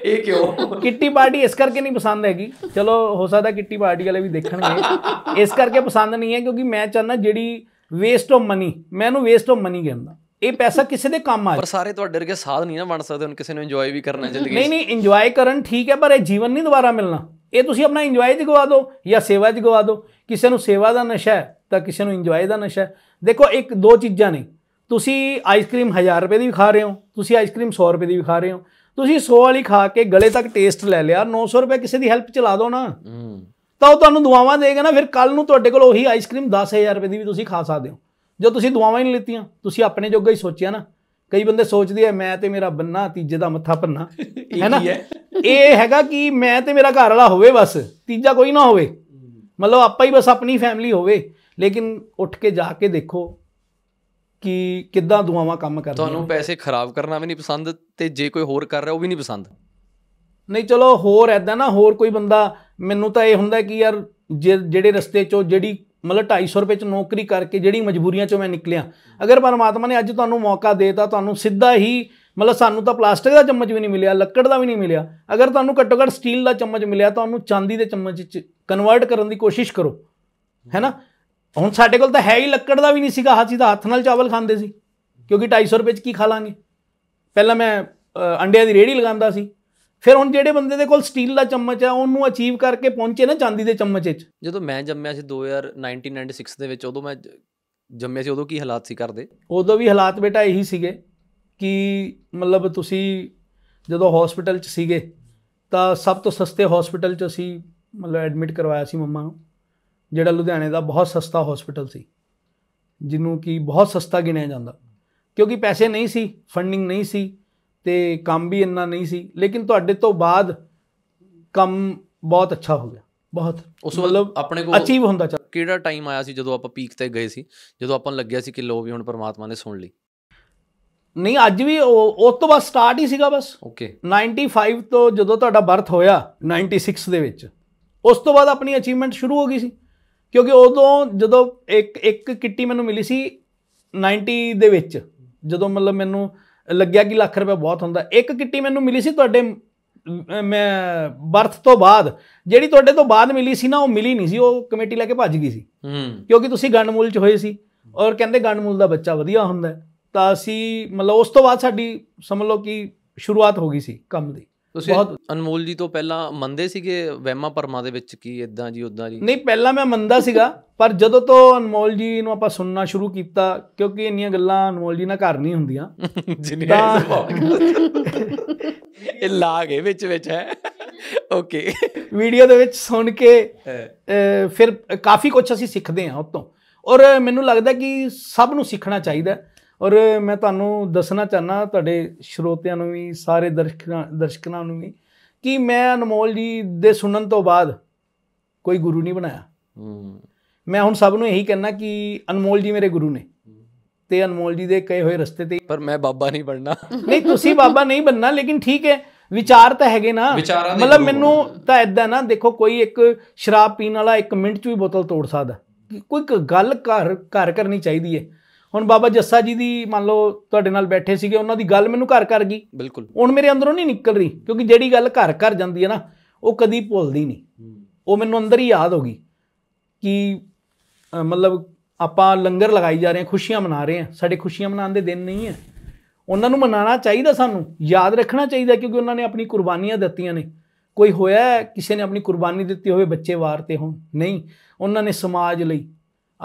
ਇਹ ਕਿਉਂ ਕਿੱਟੀ ਪਾਰਟੀ ਇਸ ਕਰਕੇ ਨਹੀਂ ਪਸੰਦ ਹੈਗੀ ਚਲੋ ਹੋ ਸਕਦਾ ਕਿੱਟੀ ਪਾਰਟੀ ਵਾਲੇ ਵੀ ਦੇਖਣਗੇ ਇਸ ਕਰਕੇ ਪਸੰਦ ਨਹੀਂ ਹੈ ਕਿਉਂਕਿ ਮੈਂ ਚਾਹਨਾ ਜਿਹੜੀ ਵੇਸਟ ਆਫ ਮਨੀ ਮੈਂ ਇਹਨੂੰ ਵੇਸਟ ਆਫ ਮਨੀ ਕਹਿੰਦਾ ਇਹ ਪੈਸਾ ਕਿਸੇ ਦੇ ਕੰਮ ਆ ਪਰ ਸਾਰੇ ਤੁਹਾਡੇ ਵਰਗੇ ਸਾਧ ਨਹੀਂ ਨਾ ਬਣ ਸਕਦੇ ਹੁਣ ਕਿਸੇ ਨੂੰ ਇੰਜੋਏ ਵੀ ਕਰਨਾ ਜ਼ਿੰਦਗੀ ਨਹੀਂ ਨਹੀਂ ਇੰਜੋਏ ਕਰਨ ਠੀਕ ਹੈ ਪਰ ਇਹ ਜੀਵਨ ਨਹੀਂ ਦੁਬਾਰਾ ਮਿਲਣਾ ਇਹ ਤੁਸੀਂ ਆਪਣਾ ਇੰਜੋਏ ਜਗਵਾ ਦਿਓ ਜਾਂ ਸੇਵਾ ਜਗਵਾ ਦਿਓ ਕਿਸੇ ਨੂੰ ਸੇਵਾ ਦਾ ਨਸ਼ਾ ਹੈ ਤਾਂ ਕਿਸੇ ਨੂੰ ਇੰਜੋਏ ਦਾ ਨਸ਼ਾ ਦੇਖੋ ਇੱਕ ਦੋ ਚੀਜ਼ਾਂ ਨੇ ਤੁਸੀਂ ਆਈਸਕ੍ਰੀਮ 1000 ਰੁਪਏ ਦੀ ਵੀ ਖਾ ਰਹੇ ਹੋ ਤੁਸੀਂ ਆਈਸਕ੍ਰੀਮ 100 ਰੁਪਏ ਦੀ ਵੀ ਖਾ ਰਹੇ ਹੋ ਤੁਸੀਂ 100 ਵਾਲੀ ਖਾ ਕੇ ਗਲੇ ਤੱਕ ਟੇਸਟ ਲੈ ਲਿਆ 900 ਰੁਪਏ ਕਿਸੇ ਦੀ ਹੈਲਪ ਚਲਾ ਦੋ ਨਾ ਤਾਂ ਉਹ ਤੁਹਾਨੂੰ ਦੁਆਵਾਂ ਦੇਗਾ ਨਾ ਫਿਰ ਕੱਲ ਨੂੰ ਤੁਹਾਡੇ ਕੋਲ ਉਹੀ ਆਈਸਕ੍ਰੀਮ 10000 ਰੁਪਏ ਦੀ ਵੀ ਤੁਸੀਂ ਖਾ ਸਕਦੇ ਹੋ ਜੋ ਤੁਸੀਂ ਦੁਆਵਾਂ ਹੀ ਨਹੀਂ ਲਿੱਤੀਆਂ ਤੁਸੀਂ ਆਪਣੇ ਜੋਗਾ ਹੀ ਸੋਚਿਆ ਨਾ ਕਈ ਬੰਦੇ ਸੋਚਦੇ ਆ ਮੈਂ ਤੇ ਮੇਰਾ ਬੰਨਾ ਤੀਜੇ ਦਾ ਮੱਥਾ ਪੰਨਾ ਹੈ ਨਾ ਇਹ ਹੈਗਾ ਕਿ ਮੈਂ ਤੇ ਮੇਰਾ ਘਰ ਵਾਲਾ ਹੋਵੇ ਬਸ ਤੀਜਾ ਕੋਈ ਨਾ ਹੋਵੇ ਮਤਲਬ ਆਪਾਂ ਹੀ ਬਸ ਆਪਣੀ ਫੈਮਿਲੀ ਹੋਵੇ ਲੇਕਿਨ ਉੱਠ ਕੇ ਜਾ ਕੇ ਦੇਖੋ ਕਿ ਕਿੱਦਾਂ ਦੁਆਵਾਂ ਕੰਮ ਕਰਦੀਆਂ ਤੁਹਾਨੂੰ ਪੈਸੇ ਖਰਾਬ ਕਰਨਾ ਵੀ ਨਹੀਂ ਪਸੰਦ ਤੇ ਜੇ ਕੋਈ ਹੋਰ ਕਰ ਰਿਹਾ ਉਹ ਵੀ ਨਹੀਂ ਪਸੰਦ ਨਹੀਂ ਚਲੋ ਹੋਰ ਐਦਾਂ ਨਾ ਹੋਰ ਕੋਈ ਬੰਦਾ ਮੈਨੂੰ ਤਾਂ ਇਹ ਹੁੰਦਾ ਕਿ ਯਾਰ ਜਿਹੜੇ ਰਸਤੇ ਚੋਂ ਜਿਹੜੀ ਮਤਲਬ 250 ਰੁਪਏ ਚ ਨੌਕਰੀ ਕਰਕੇ ਜਿਹੜੀ ਮਜਬੂਰੀਆਂ ਚੋਂ ਮੈਂ ਨਿਕਲਿਆ ਅਗਰ ਪਰਮਾਤਮਾ ਨੇ ਅੱਜ ਤੁਹਾਨੂੰ ਮੌਕਾ ਦੇਤਾ ਤੁਹਾਨੂੰ ਸਿੱਧਾ ਹੀ ਮਤਲਬ ਸਾਨੂੰ ਤਾਂ ਪਲਾਸਟਿਕ ਦਾ ਚਮਚ ਵੀ ਨਹੀਂ ਮਿਲਿਆ ਲੱਕੜ ਦਾ ਵੀ ਨਹੀਂ ਮਿਲਿਆ ਅਗਰ ਤੁਹਾਨੂੰ ਘੱਟੋ ਘੱਟ ਸਟੀਲ ਦਾ ਚਮਚ ਮਿਲਿਆ ਤੁਹਾਨੂੰ ਚਾਂਦੀ ਦੇ ਚਮਚ ਚ ਕਨਵਰਟ ਕਰਨ ਦੀ ਕੋਸ਼ਿਸ਼ ਕਰੋ ਹੈਨਾ ਹੁਣ ਸਾਡੇ ਕੋਲ ਤਾਂ ਹੈ ਹੀ ਲੱਕੜ ਦਾ ਵੀ ਨਹੀਂ ਸੀਗਾ ਹਾਜੀ ਦਾ ਹੱਥ ਨਾਲ ਚਾਵਲ ਖਾਂਦੇ ਸੀ ਕਿਉਂਕਿ 250 ਰੁਪਏ ਚ ਕੀ ਖਾ ਲਾਂਗੇ ਪਹਿਲਾਂ ਮੈਂ ਅੰਡਿਆਂ ਦੀ ਰੇੜੀ ਲਗਾਉਂਦਾ ਸੀ ਫਿਰ ਹੁਣ ਜਿਹੜੇ ਬੰਦੇ ਦੇ ਕੋਲ ਸਟੀਲ ਦਾ ਚਮਚ ਹੈ ਉਹਨੂੰ ਅਚੀਵ ਕਰਕੇ ਪਹੁੰਚੇ ਨਾ ਚਾਂਦੀ ਦੇ ਚਮਚ ਵਿੱਚ ਜਦੋਂ ਮੈਂ ਜੰਮਿਆ ਸੀ 2019-96 ਦੇ ਵਿੱਚ ਉਦੋਂ ਮੈਂ ਜੰਮਿਆ ਸੀ ਉਦੋਂ ਕੀ ਹਾਲਾਤ ਸੀ ਕਰਦੇ ਉਦੋਂ ਵੀ ਹਾਲਾਤ ਬੇਟਾ ਇਹੀ ਸੀਗੇ ਕਿ ਮਤਲਬ ਤੁਸੀਂ ਜਦੋਂ ਹਸਪੀਟਲ 'ਚ ਸੀਗੇ ਤਾਂ ਸਭ ਤੋਂ ਸਸਤੇ ਹਸਪੀਟਲ 'ਚ ਅਸੀਂ ਮਤਲਬ ਐਡਮਿਟ ਕਰਵਾਇਆ ਸੀ ਮੰਮਾ ਨੂੰ ਜਿਹੜਾ ਲੁਧਿਆਣੇ ਦਾ ਬਹੁਤ ਸਸਤਾ ਹਸਪੀਟਲ ਸੀ ਜਿਹਨੂੰ ਕਿ ਬਹੁਤ ਸਸਤਾ ਗਿਣਿਆ ਜਾਂਦਾ ਕਿਉਂਕਿ ਪੈਸੇ ਨਹੀਂ ਸੀ ਫੰਡਿੰਗ ਨਹੀਂ ਸੀ ਤੇ ਕੰਮ ਵੀ ਇੰਨਾ ਨਹੀਂ ਸੀ ਲੇਕਿਨ ਤੁਹਾਡੇ ਤੋਂ ਬਾਅਦ ਕੰਮ ਬਹੁਤ ਅੱਛਾ ਹੋ ਗਿਆ ਬਹੁਤ ਉਸ ਮਤਲਬ ਆਪਣੇ ਕੋਲ ਅਚੀਵ ਹੁੰਦਾ ਚਾ ਕਿਹੜਾ ਟਾਈਮ ਆਇਆ ਸੀ ਜਦੋਂ ਆਪਾਂ ਪੀਕ ਤੇ ਗਏ ਸੀ ਜਦੋਂ ਆਪਾਂ ਲੱਗਿਆ ਸੀ ਕਿ ਲੋ ਵੀ ਹੁਣ ਪਰਮਾਤਮਾ ਨੇ ਸੁਣ ਲਈ ਨਹੀਂ ਅੱਜ ਵੀ ਉਸ ਤੋਂ ਬਾਅਦ ਸਟਾਰਟ ਹੀ ਸੀਗਾ ਬਸ ਓਕੇ 95 ਤੋਂ ਜਦੋਂ ਤੁਹਾਡਾ ਬਰਥ ਹੋਇਆ 96 ਦੇ ਵਿੱਚ ਉਸ ਤੋਂ ਬਾਅਦ ਆਪਣੀ ਅਚੀਵਮੈਂਟ ਸ਼ੁਰੂ ਹੋ ਗਈ ਸੀ ਕਿਉਂਕਿ ਉਦੋਂ ਜਦੋਂ ਇੱਕ ਇੱਕ ਕਿੱਟੀ ਮੈਨੂੰ ਮਿਲੀ ਸੀ 90 ਦੇ ਵਿੱਚ ਜਦੋਂ ਮਤਲਬ ਮੈਨੂੰ ਲੱਗਿਆ ਕਿ ਲੱਖ ਰੁਪਏ ਬਹੁਤ ਹੁੰਦਾ ਇੱਕ ਕਿੱਟੀ ਮੈਨੂੰ ਮਿਲੀ ਸੀ ਤੁਹਾਡੇ ਮੈਂ ਬਰਥ ਤੋਂ ਬਾਅਦ ਜਿਹੜੀ ਤੁਹਾਡੇ ਤੋਂ ਬਾਅਦ ਮਿਲੀ ਸੀ ਨਾ ਉਹ ਮਿਲੀ ਨਹੀਂ ਸੀ ਉਹ ਕਮੇਟੀ ਲੈ ਕੇ ਭੱਜ ਗਈ ਸੀ ਕਿਉਂਕਿ ਤੁਸੀਂ ਗੰਡਮੂਲ ਚ ਹੋਏ ਸੀ ਔਰ ਕਹਿੰਦੇ ਗੰਡਮੂਲ ਦਾ ਬੱਚਾ ਵਧੀਆ ਹੁੰਦਾ ਤਾਂ ਅਸੀਂ ਮਤਲਬ ਉਸ ਤੋਂ ਬਾਅਦ ਸਾਡੀ ਸਮਝ ਲਓ ਕਿ ਸ਼ੁਰੂਆਤ ਹੋ ਗਈ ਸੀ ਕੰਮ ਦੀ ਤੁਸੀਂ ਅਨਮੋਲ ਜੀ ਤੋਂ ਪਹਿਲਾਂ ਮੰਨਦੇ ਸੀਗੇ ਵਹਿਮਾ ਪਰਮਾ ਦੇ ਵਿੱਚ ਕੀ ਇਦਾਂ ਜੀ ਉਦਾਂ ਜੀ ਨਹੀਂ ਪਹਿਲਾਂ ਮੈਂ ਮੰਨਦਾ ਸੀਗਾ ਪਰ ਜਦੋਂ ਤੋਂ ਅਨਮੋਲ ਜੀ ਨੂੰ ਆਪਾਂ ਸੁਣਨਾ ਸ਼ੁਰੂ ਕੀਤਾ ਕਿਉਂਕਿ ਇੰਨੀਆਂ ਗੱਲਾਂ ਅਨਮੋਲ ਜੀ ਨਾਲ ਕਰ ਨਹੀਂ ਹੁੰਦੀਆਂ ਜਿੰਨੀਆਂ ਇਹ ਲਾਗੇ ਵਿੱਚ ਵਿੱਚ ਹੈ ਓਕੇ ਵੀਡੀਓ ਦੇ ਵਿੱਚ ਸੁਣ ਕੇ ਫਿਰ ਕਾਫੀ ਕੁਝ ਅਸੀਂ ਸਿੱਖਦੇ ਹਾਂ ਉਤੋਂ ਔਰ ਮੈਨੂੰ ਲੱਗਦਾ ਕਿ ਸਭ ਨੂੰ ਸਿੱਖਣਾ ਚਾਹੀਦਾ ਹੈ ਔਰ ਮੈਂ ਤੁਹਾਨੂੰ ਦੱਸਣਾ ਚਾਹਨਾ ਤੁਹਾਡੇ ਸਰੋਤਿਆਂ ਨੂੰ ਵੀ ਸਾਰੇ ਦਰਸ਼ਕਾਂ ਦਰਸ਼ਕਾਂ ਨੂੰ ਵੀ ਕਿ ਮੈਂ ਅਨਮੋਲ ਜੀ ਦੇ ਸੁਣਨ ਤੋਂ ਬਾਅਦ ਕੋਈ ਗੁਰੂ ਨਹੀਂ ਬਣਾਇਆ ਮੈਂ ਹੁਣ ਸਭ ਨੂੰ ਇਹੀ ਕਹਿਣਾ ਕਿ ਅਨਮੋਲ ਜੀ ਮੇਰੇ ਗੁਰੂ ਨੇ ਤੇ ਅਨਮੋਲ ਜੀ ਦੇ ਕਹੇ ਹੋਏ ਰਸਤੇ ਤੇ ਪਰ ਮੈਂ ਬਾਬਾ ਨਹੀਂ ਬਣਨਾ ਨਹੀਂ ਤੁਸੀਂ ਬਾਬਾ ਨਹੀਂ ਬਣਨਾ ਲੇਕਿਨ ਠੀਕ ਹੈ ਵਿਚਾਰ ਤਾਂ ਹੈਗੇ ਨਾ ਮਤਲਬ ਮੈਨੂੰ ਤਾਂ ਐਦਾਂ ਨਾ ਦੇਖੋ ਕੋਈ ਇੱਕ ਸ਼ਰਾਬ ਪੀਣ ਵਾਲਾ 1 ਮਿੰਟ 'ਚ ਵੀ ਬੋਤਲ ਤੋੜ ਸਕਦਾ ਕੋਈ ਗੱਲ ਘਰ ਘਰ ਕਰਨੀ ਚਾਹੀਦੀ ਹੈ ਹੁਣ ਬਾਬਾ ਜੱਸਾ ਜੀ ਦੀ ਮੰਨ ਲਓ ਤੁਹਾਡੇ ਨਾਲ ਬੈਠੇ ਸੀਗੇ ਉਹਨਾਂ ਦੀ ਗੱਲ ਮੈਨੂੰ ਘਰ ਕਰ ਗਈ ਬਿਲਕੁਲ ਹੁਣ ਮੇਰੇ ਅੰਦਰੋਂ ਨਹੀਂ ਨਿਕਲ ਰਹੀ ਕਿਉਂਕਿ ਜਿਹੜੀ ਗੱਲ ਘਰ ਘਰ ਜਾਂਦੀ ਹੈ ਨਾ ਉਹ ਕਦੀ ਭੁੱਲਦੀ ਨਹੀਂ ਉਹ ਮੈਨੂੰ ਅੰਦਰ ਹੀ ਯਾਦ ਹੋ ਗਈ ਕਿ ਮਤਲਬ ਆਪਾਂ ਲੰਗਰ ਲਗਾਈ ਜਾ ਰਹੇ ਹਾਂ ਖੁਸ਼ੀਆਂ ਮਨਾ ਰਹੇ ਹਾਂ ਸਾਡੇ ਖੁਸ਼ੀਆਂ ਮਨਾਉਣ ਦੇ ਦਿਨ ਨਹੀਂ ਹੈ ਉਹਨਾਂ ਨੂੰ ਮਨਾਉਣਾ ਚਾਹੀਦਾ ਸਾਨੂੰ ਯਾਦ ਰੱਖਣਾ ਚਾਹੀਦਾ ਕਿਉਂਕਿ ਉਹਨਾਂ ਨੇ ਆਪਣੀ ਕੁਰਬਾਨੀਆਂ ਦਿੱਤੀਆਂ ਨੇ ਕੋਈ ਹੋਇਆ ਕਿਸੇ ਨੇ ਆਪਣੀ ਕੁਰਬਾਨੀ ਦਿੱਤੀ ਹੋਵੇ ਬੱਚੇ ਵਾਰ ਤੇ ਹੋਣ ਨਹੀਂ ਉਹਨਾਂ ਨੇ ਸਮਾਜ ਲਈ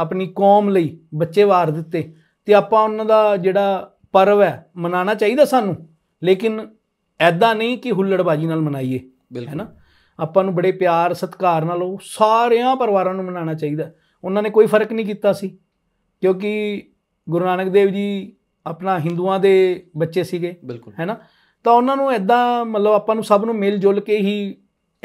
ਆਪਣੀ ਕੌਮ ਲਈ ਬੱਚੇ ਵਾਰ ਦਿੱਤੇ ਤੇ ਆਪਾਂ ਉਹਨਾਂ ਦਾ ਜਿਹੜਾ ਪਰਵ ਹੈ ਮਨਾਣਾ ਚਾਹੀਦਾ ਸਾਨੂੰ ਲੇਕਿਨ ਐਦਾਂ ਨਹੀਂ ਕਿ ਹੁੱਲੜਬਾਜੀ ਨਾਲ ਮਨਾਈਏ ਹੈ ਨਾ ਆਪਾਂ ਨੂੰ ਬੜੇ ਪਿਆਰ ਸਤਿਕਾਰ ਨਾਲ ਉਹ ਸਾਰਿਆਂ ਪਰਿਵਾਰਾਂ ਨੂੰ ਮਨਾਣਾ ਚਾਹੀਦਾ ਉਹਨਾਂ ਨੇ ਕੋਈ ਫਰਕ ਨਹੀਂ ਕੀਤਾ ਸੀ ਕਿਉਂਕਿ ਗੁਰੂ ਨਾਨਕ ਦੇਵ ਜੀ ਆਪਣਾ ਹਿੰਦੂਆਂ ਦੇ ਬੱਚੇ ਸੀਗੇ ਹੈਨਾ ਹੈ ਨਾ ਤਾਂ ਉਹਨਾਂ ਨੂੰ ਐਦਾਂ ਮਤਲਬ ਆਪਾਂ ਨੂੰ ਸਭ ਨੂੰ ਮਿਲ ਜੁਲ ਕੇ ਹੀ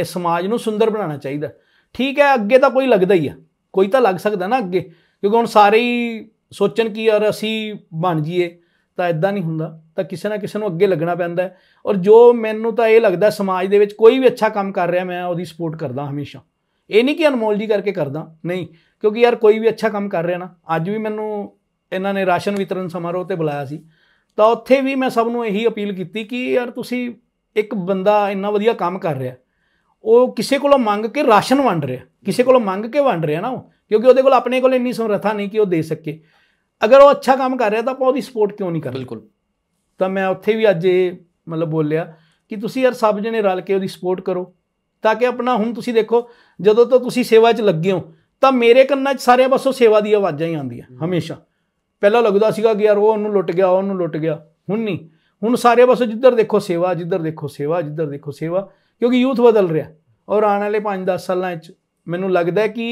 ਇਸ ਸਮਾਜ ਨੂੰ ਸੁੰਦਰ ਬਣਾਉਣਾ ਚਾਹੀਦਾ ਠੀਕ ਹੈ ਅੱਗੇ ਤਾਂ ਕੋਈ ਲੱਗਦਾ ਹੀ ਆ ਕੋਈ ਤਾਂ ਲੱਗ ਸਕਦਾ ਨਾ ਅੱਗੇ ਕਿਉਂਕਿ ਹੁਣ ਸਾਰੇ ਹੀ ਸੋਚਣ ਕੀ ਔਰ ਅਸੀਂ ਬਣ ਜਾਈਏ ਤਾਂ ਇਦਾਂ ਨਹੀਂ ਹੁੰਦਾ ਤਾਂ ਕਿਸੇ ਨਾ ਕਿਸੇ ਨੂੰ ਅੱਗੇ ਲੱਗਣਾ ਪੈਂਦਾ ਔਰ ਜੋ ਮੈਨੂੰ ਤਾਂ ਇਹ ਲੱਗਦਾ ਸਮਾਜ ਦੇ ਵਿੱਚ ਕੋਈ ਵੀ ਅੱਛਾ ਕੰਮ ਕਰ ਰਿਹਾ ਮੈਂ ਉਹਦੀ ਸਪੋਰਟ ਕਰਦਾ ਹਮੇਸ਼ਾ ਇਹ ਨਹੀਂ ਕਿ ਅਨਮੋਲ ਜੀ ਕਰਕੇ ਕਰਦਾ ਨਹੀਂ ਕਿਉਂਕਿ ਯਾਰ ਕੋਈ ਵੀ ਅੱਛਾ ਕੰਮ ਕਰ ਰਿਹਾ ਨਾ ਅੱਜ ਵੀ ਮੈਨੂੰ ਇਹਨਾਂ ਨੇ ਰਾਸ਼ਨ ਵਿਤਰਨ ਸਮਾਰੋਹ ਤੇ ਬੁਲਾਇਆ ਸੀ ਤਾਂ ਉੱਥੇ ਵੀ ਮੈਂ ਸਭ ਨੂੰ ਇਹੀ ਅਪੀਲ ਕੀਤੀ ਕਿ ਯਾਰ ਤੁਸੀਂ ਇੱਕ ਬੰਦਾ ਇੰਨਾ ਵਧੀਆ ਕੰਮ ਕਰ ਰਿਹਾ ਉਹ ਕਿਸੇ ਕੋਲੋਂ ਮੰਗ ਕੇ ਰਾਸ਼ਨ ਵੰਡ ਰਿਹਾ ਕਿਸੇ ਕੋਲੋਂ ਮੰਗ ਕੇ ਵੰਡ ਰਿਹਾ ਨਾ ਉਹ ਕਿਉਂਕਿ ਉਹਦੇ ਕੋਲ ਆਪਣੇ ਕੋਲ ਇੰਨੀ ਸਮਰੱਥਾ ਨਹੀਂ ਕਿ ਉਹ ਦੇ ਸਕੇ ਅਗਰ ਉਹ ਅੱਛਾ ਕੰਮ ਕਰ ਰਿਹਾ ਤਾਂ ਆਪਾਂ ਉਹਦੀ ਸਪੋਰਟ ਕਿਉਂ ਨਹੀਂ ਕਰ ਬਿਲਕੁਲ ਤਾਂ ਮੈਂ ਉੱਥੇ ਵੀ ਅੱਜ ਇਹ ਮਤਲਬ ਬੋਲਿਆ ਕਿ ਤੁਸੀਂ ਯਾਰ ਸਭ ਜਣੇ ਰਲ ਕੇ ਉਹਦੀ ਸਪੋਰਟ ਕਰੋ ਤਾਂ ਕਿ ਆਪਣਾ ਹੁਣ ਤੁਸੀਂ ਦੇਖੋ ਜਦੋਂ ਤੋਂ ਤੁਸੀਂ ਸੇਵਾ 'ਚ ਲੱਗੇ ਹੋ ਤਾਂ ਮੇਰੇ ਕੰਨਾਂ 'ਚ ਸਾਰੇ ਪਾਸੋਂ ਸੇਵਾ ਦੀ ਆਵਾਜ਼ਾਂ ਹੀ ਆਉਂਦੀਆਂ ਹਮੇਸ਼ਾ ਪਹਿਲਾਂ ਲੱਗਦਾ ਸੀਗਾ ਕਿ ਯਾਰ ਉਹ ਉਹਨੂੰ ਲੁੱਟ ਗਿਆ ਉਹਨੂੰ ਲੁੱਟ ਗਿਆ ਹੁਣ ਨਹੀਂ ਹੁਣ ਸਾਰੇ ਪਾਸੋਂ ਜਿੱਧਰ ਦੇਖੋ ਸੇਵਾ ਜਿੱਧਰ ਦੇਖੋ ਸੇਵਾ ਜਿੱਧਰ ਦੇਖੋ ਸੇਵਾ ਕਿਉਂਕਿ ਯੂਥ ਬਦਲ ਰਿਹਾ ਔਰ ਆਉਣ ਵਾਲੇ 5-10 ਸਾਲਾਂ ਵਿੱਚ ਮੈਨੂੰ ਲੱਗਦਾ ਕਿ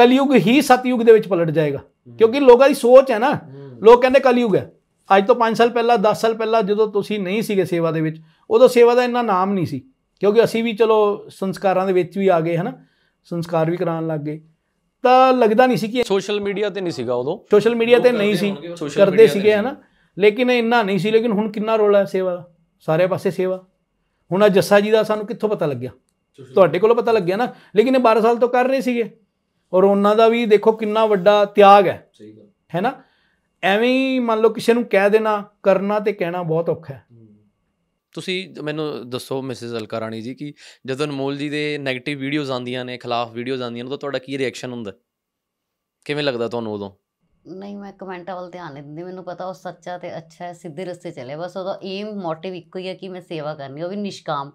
ਕਲਯੁਗ ਹੀ ਸਤਯੁਗ ਦੇ ਵਿੱਚ ਪਲਟ ਜਾਏਗਾ ਕਿਉਂਕਿ ਲੋਕਾਂ ਦੀ ਸੋਚ ਹੈ ਨਾ ਲੋਕ ਕਹਿੰਦੇ ਕਲਯੁਗ ਹੈ ਅੱਜ ਤੋਂ 5 ਸਾਲ ਪਹਿਲਾਂ 10 ਸਾਲ ਪਹਿਲਾਂ ਜਦੋਂ ਤੁਸੀਂ ਨਹੀਂ ਸੀਗੇ ਸੇਵਾ ਦੇ ਵਿੱਚ ਉਦੋਂ ਸੇਵਾ ਦਾ ਇੰਨਾ ਨਾਮ ਨਹੀਂ ਸੀ ਕਿਉਂਕਿ ਅਸੀਂ ਵੀ ਚਲੋ ਸੰਸਕਾਰਾਂ ਦੇ ਵਿੱਚ ਵੀ ਆ ਗਏ ਹਨਾ ਸੰਸਕਾਰ ਵੀ ਕਰਾਉਣ ਲੱਗ ਗਏ ਤਾਂ ਲੱਗਦਾ ਨਹੀਂ ਸੀ ਕਿ ਸੋਸ਼ਲ ਮੀਡੀਆ ਤੇ ਨਹੀਂ ਸੀਗਾ ਉਦੋਂ ਸੋਸ਼ਲ ਮੀਡੀਆ ਤੇ ਨਹੀਂ ਸੀ ਕਰਦੇ ਸੀਗੇ ਹਨਾ ਲੇਕਿਨ ਇੰਨਾ ਨਹੀਂ ਸੀ ਲੇਕਿਨ ਹੁਣ ਕਿੰਨਾ ਰੋਲ ਹੈ ਸੇਵਾ ਦਾ ਸਾਰੇ ਪਾਸੇ ਸੇਵਾ ਹੁਣ ਆ ਜੱਸਾ ਜੀ ਦਾ ਸਾਨੂੰ ਕਿੱਥੋਂ ਪਤਾ ਲੱਗਿਆ ਤੁਹਾਡੇ ਕੋਲੋਂ ਪਤਾ ਲੱਗਿਆ ਨਾ ਲੇਕਿਨ ਇਹ 12 ਸਾਲ ਤੋਂ ਕਰ ਰਹੇ ਸੀਗੇ ਔਰ ਉਹਨਾਂ ਦਾ ਵੀ ਦੇਖੋ ਕਿੰਨਾ ਵੱਡਾ ਤਿਆਗ ਹੈ ਸਹੀ ਗੱਲ ਹੈ ਨਾ ਐਵੇਂ ਹੀ ਮੰਨ ਲਓ ਕਿਸੇ ਨੂੰ ਕਹਿ ਦੇਣਾ ਕਰਨਾ ਤੇ ਕਹਿਣਾ ਬਹੁਤ ਔਖਾ ਹੈ ਤੁਸੀਂ ਮੈਨੂੰ ਦੱਸੋ ਮਿਸਿਸ ਅਲਕਾ ਰਾਣੀ ਜੀ ਕਿ ਜਦੋਂ ਅਨਮੋਲ ਜੀ ਦੇ 네ਗੇਟਿਵ ਵੀਡੀਓਜ਼ ਆਉਂਦੀਆਂ ਨੇ ਖਿਲਾਫ ਵੀਡੀਓਜ਼ ਆਉਂਦੀਆਂ ਨੇ ਤਾਂ ਤੁਹਾਡਾ ਕੀ ਰਿਐਕਸ਼ਨ ਹੁੰਦਾ ਕਿਵੇਂ ਲੱਗਦਾ ਤੁਹਾਨੂੰ ਉਦੋਂ ਨਹੀਂ ਮੈਂ ਕਮੈਂਟਾਂ ਵੱਲ ਧਿਆਨ ਨਹੀਂ ਦਿੰਦੀ ਮੈਨੂੰ ਪਤਾ ਉਹ ਸੱਚਾ ਤੇ ਅੱਛਾ ਹੈ ਸਿੱਧੇ ਰਸਤੇ ਚੱਲੇ ਬਸ ਉਹਦਾ ਏਮ ਮੋਟਿਵ ਇੱਕੋ ਹੀ ਹੈ ਕਿ ਮੈਂ ਸੇਵਾ ਕਰਨੀ ਉਹ ਵੀ ਨਿਸ਼ਕਾਮ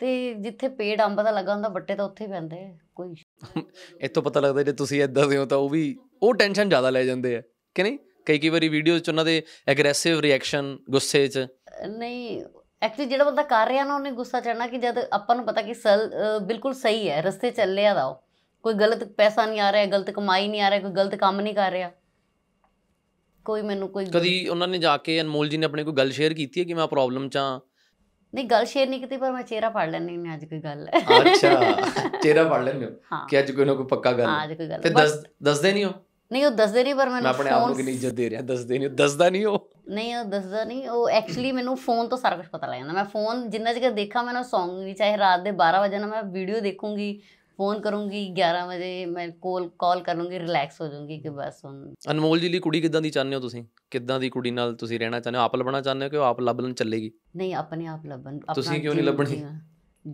ਤੇ ਜਿੱਥੇ ਪੇੜ ਅੰਬ ਦਾ ਲੱਗਾ ਹੁੰਦਾ ਬੱਟੇ ਤਾਂ ਉੱਥੇ ਹੀ ਪੈਂਦੇ ਕੋਈ ਇਤੋਂ ਪਤਾ ਲੱਗਦਾ ਜੇ ਤੁਸੀਂ ਇਦਾਂ ਦੇ ਹੋ ਤਾਂ ਉਹ ਵੀ ਉਹ ਟੈਨਸ਼ਨ ਜ਼ਿਆਦਾ ਲੈ ਜਾਂਦੇ ਆ ਕਿ ਨਹੀਂ ਕਈ ਕਈ ਵਾਰੀ ਵੀਡੀਓਜ਼ ਚ ਉਹਨਾਂ ਦੇ ਐਗਰੈਸਿਵ ਰਿਐਕਸ਼ਨ ਗੁੱਸੇ ਚ ਨਹੀਂ ਐਕਚੁਅਲੀ ਜਿਹੜਾ ਬੰਦਾ ਕਰ ਰਿਹਾ ਨਾ ਉਹਨੇ ਗੁੱਸਾ ਚੜਨਾ ਕਿ ਜਦ ਆਪਾਂ ਨੂੰ ਪਤਾ ਕਿ ਸਲ ਬਿਲਕੁਲ ਸਹੀ ਹੈ ਰਸਤੇ ਚੱਲਿਆ ਦਾ ਉਹ ਕੋਈ ਗਲਤ ਪੈਸਾ ਨਹੀਂ ਆ ਰਿਹਾ ਗਲਤ ਕਮਾਈ ਨਹੀਂ ਆ ਰਿਹਾ ਕੋਈ ਗਲਤ ਕੰਮ ਨਹੀਂ ਕਰ ਰਿਹਾ ਕੋਈ ਮੈਨੂੰ ਕੋਈ ਕਦੀ ਉਹਨਾਂ ਨੇ ਜਾ ਕੇ ਅਨਮੋਲ ਜੀ ਨੇ ਆਪਣੇ ਕੋਈ ਗੱਲ ਸ਼ੇਅਰ ਕੀਤੀ ਹੈ ਕਿ ਮੈਂ ਪ੍ਰੋਬਲਮ ਚ ਆ ਨਹੀਂ ਗੱਲ ਸ਼ੇਅਰ ਨਹੀਂ ਕੀਤੀ ਪਰ ਮੈਂ ਚਿਹਰਾ ਪੜ ਲੈਣੀ ਨਹੀਂ ਅੱਜ ਕੋਈ ਗੱਲ ਹੈ ਅੱਛਾ ਚਿਹਰਾ ਪੜ ਲੈਣੀ ਕਿ ਅੱਜ ਕੋਈ ਨਾ ਕੋਈ ਪੱਕਾ ਗੱਲ ਹੈ ਅੱਜ ਕੋਈ ਗੱਲ ਤੇ ਦੱਸ ਦੱਸਦੇ ਨਹੀਂ ਹੋ ਨਹੀਂ ਉਹ ਦੱਸਦੇ ਨਹੀਂ ਪਰ ਮੈਂ ਆਪਣੇ ਆਪ ਨੂੰ ਕਿੰਨੀ ਇੱਜ਼ਤ ਦੇ ਰਿਹਾ ਦੱਸਦੇ ਨਹੀਂ ਦੱਸਦਾ ਨਹੀਂ ਉਹ ਨਹੀਂ ਉਹ ਦੱਸਦਾ ਨਹੀਂ ਉਹ ਐਕਚੁਅਲੀ ਮੈਨੂੰ ਫੋਨ ਤੋਂ ਸਾਰਾ ਕੁਝ ਪਤਾ ਲੱਗ ਜਾਂਦਾ ਮੈਂ ਫੋਨ ਜਿੰਨਾ ਚਿਰ ਦੇਖਾਂ ਮੈਂ ਨਾ Song ਵੀ ਚਾਹੇ ਰਾਤ ਦੇ 12 ਵਜੇ ਨਾ ਮੈਂ ਵੀਡੀਓ ਦੇਖੂੰਗੀ ਫੋਨ ਕਰੂੰਗੀ 11 ਵਜੇ ਮੈਂ ਕੋਲ ਕਾਲ ਕਰੂੰਗੀ ਰਿਲੈਕਸ ਹੋ ਜਾਊਂਗੀ ਕਿ ਬਸ ਹੁਣ ਅਨਮੋਲ ਜੀ ਲਈ ਕੁੜੀ ਕਿੱਦਾਂ ਦੀ ਚਾਹੁੰਦੇ ਹੋ ਤੁਸੀਂ ਕਿੱਦਾਂ ਦੀ ਕੁੜੀ ਨਾਲ ਤੁਸੀਂ ਰਹਿਣਾ ਚਾਹੁੰਦੇ ਹੋ ਆਪ ਲੱਭਣਾ ਚਾਹੁੰਦੇ ਹੋ ਕਿ ਉਹ ਆਪ ਲੱਭਣ ਚੱਲੇਗੀ ਨਹੀਂ ਆਪਣੇ ਆਪ ਲੱਭਣ ਤੁਸੀਂ ਕਿਉਂ ਨਹੀਂ ਲੱਭਣੀ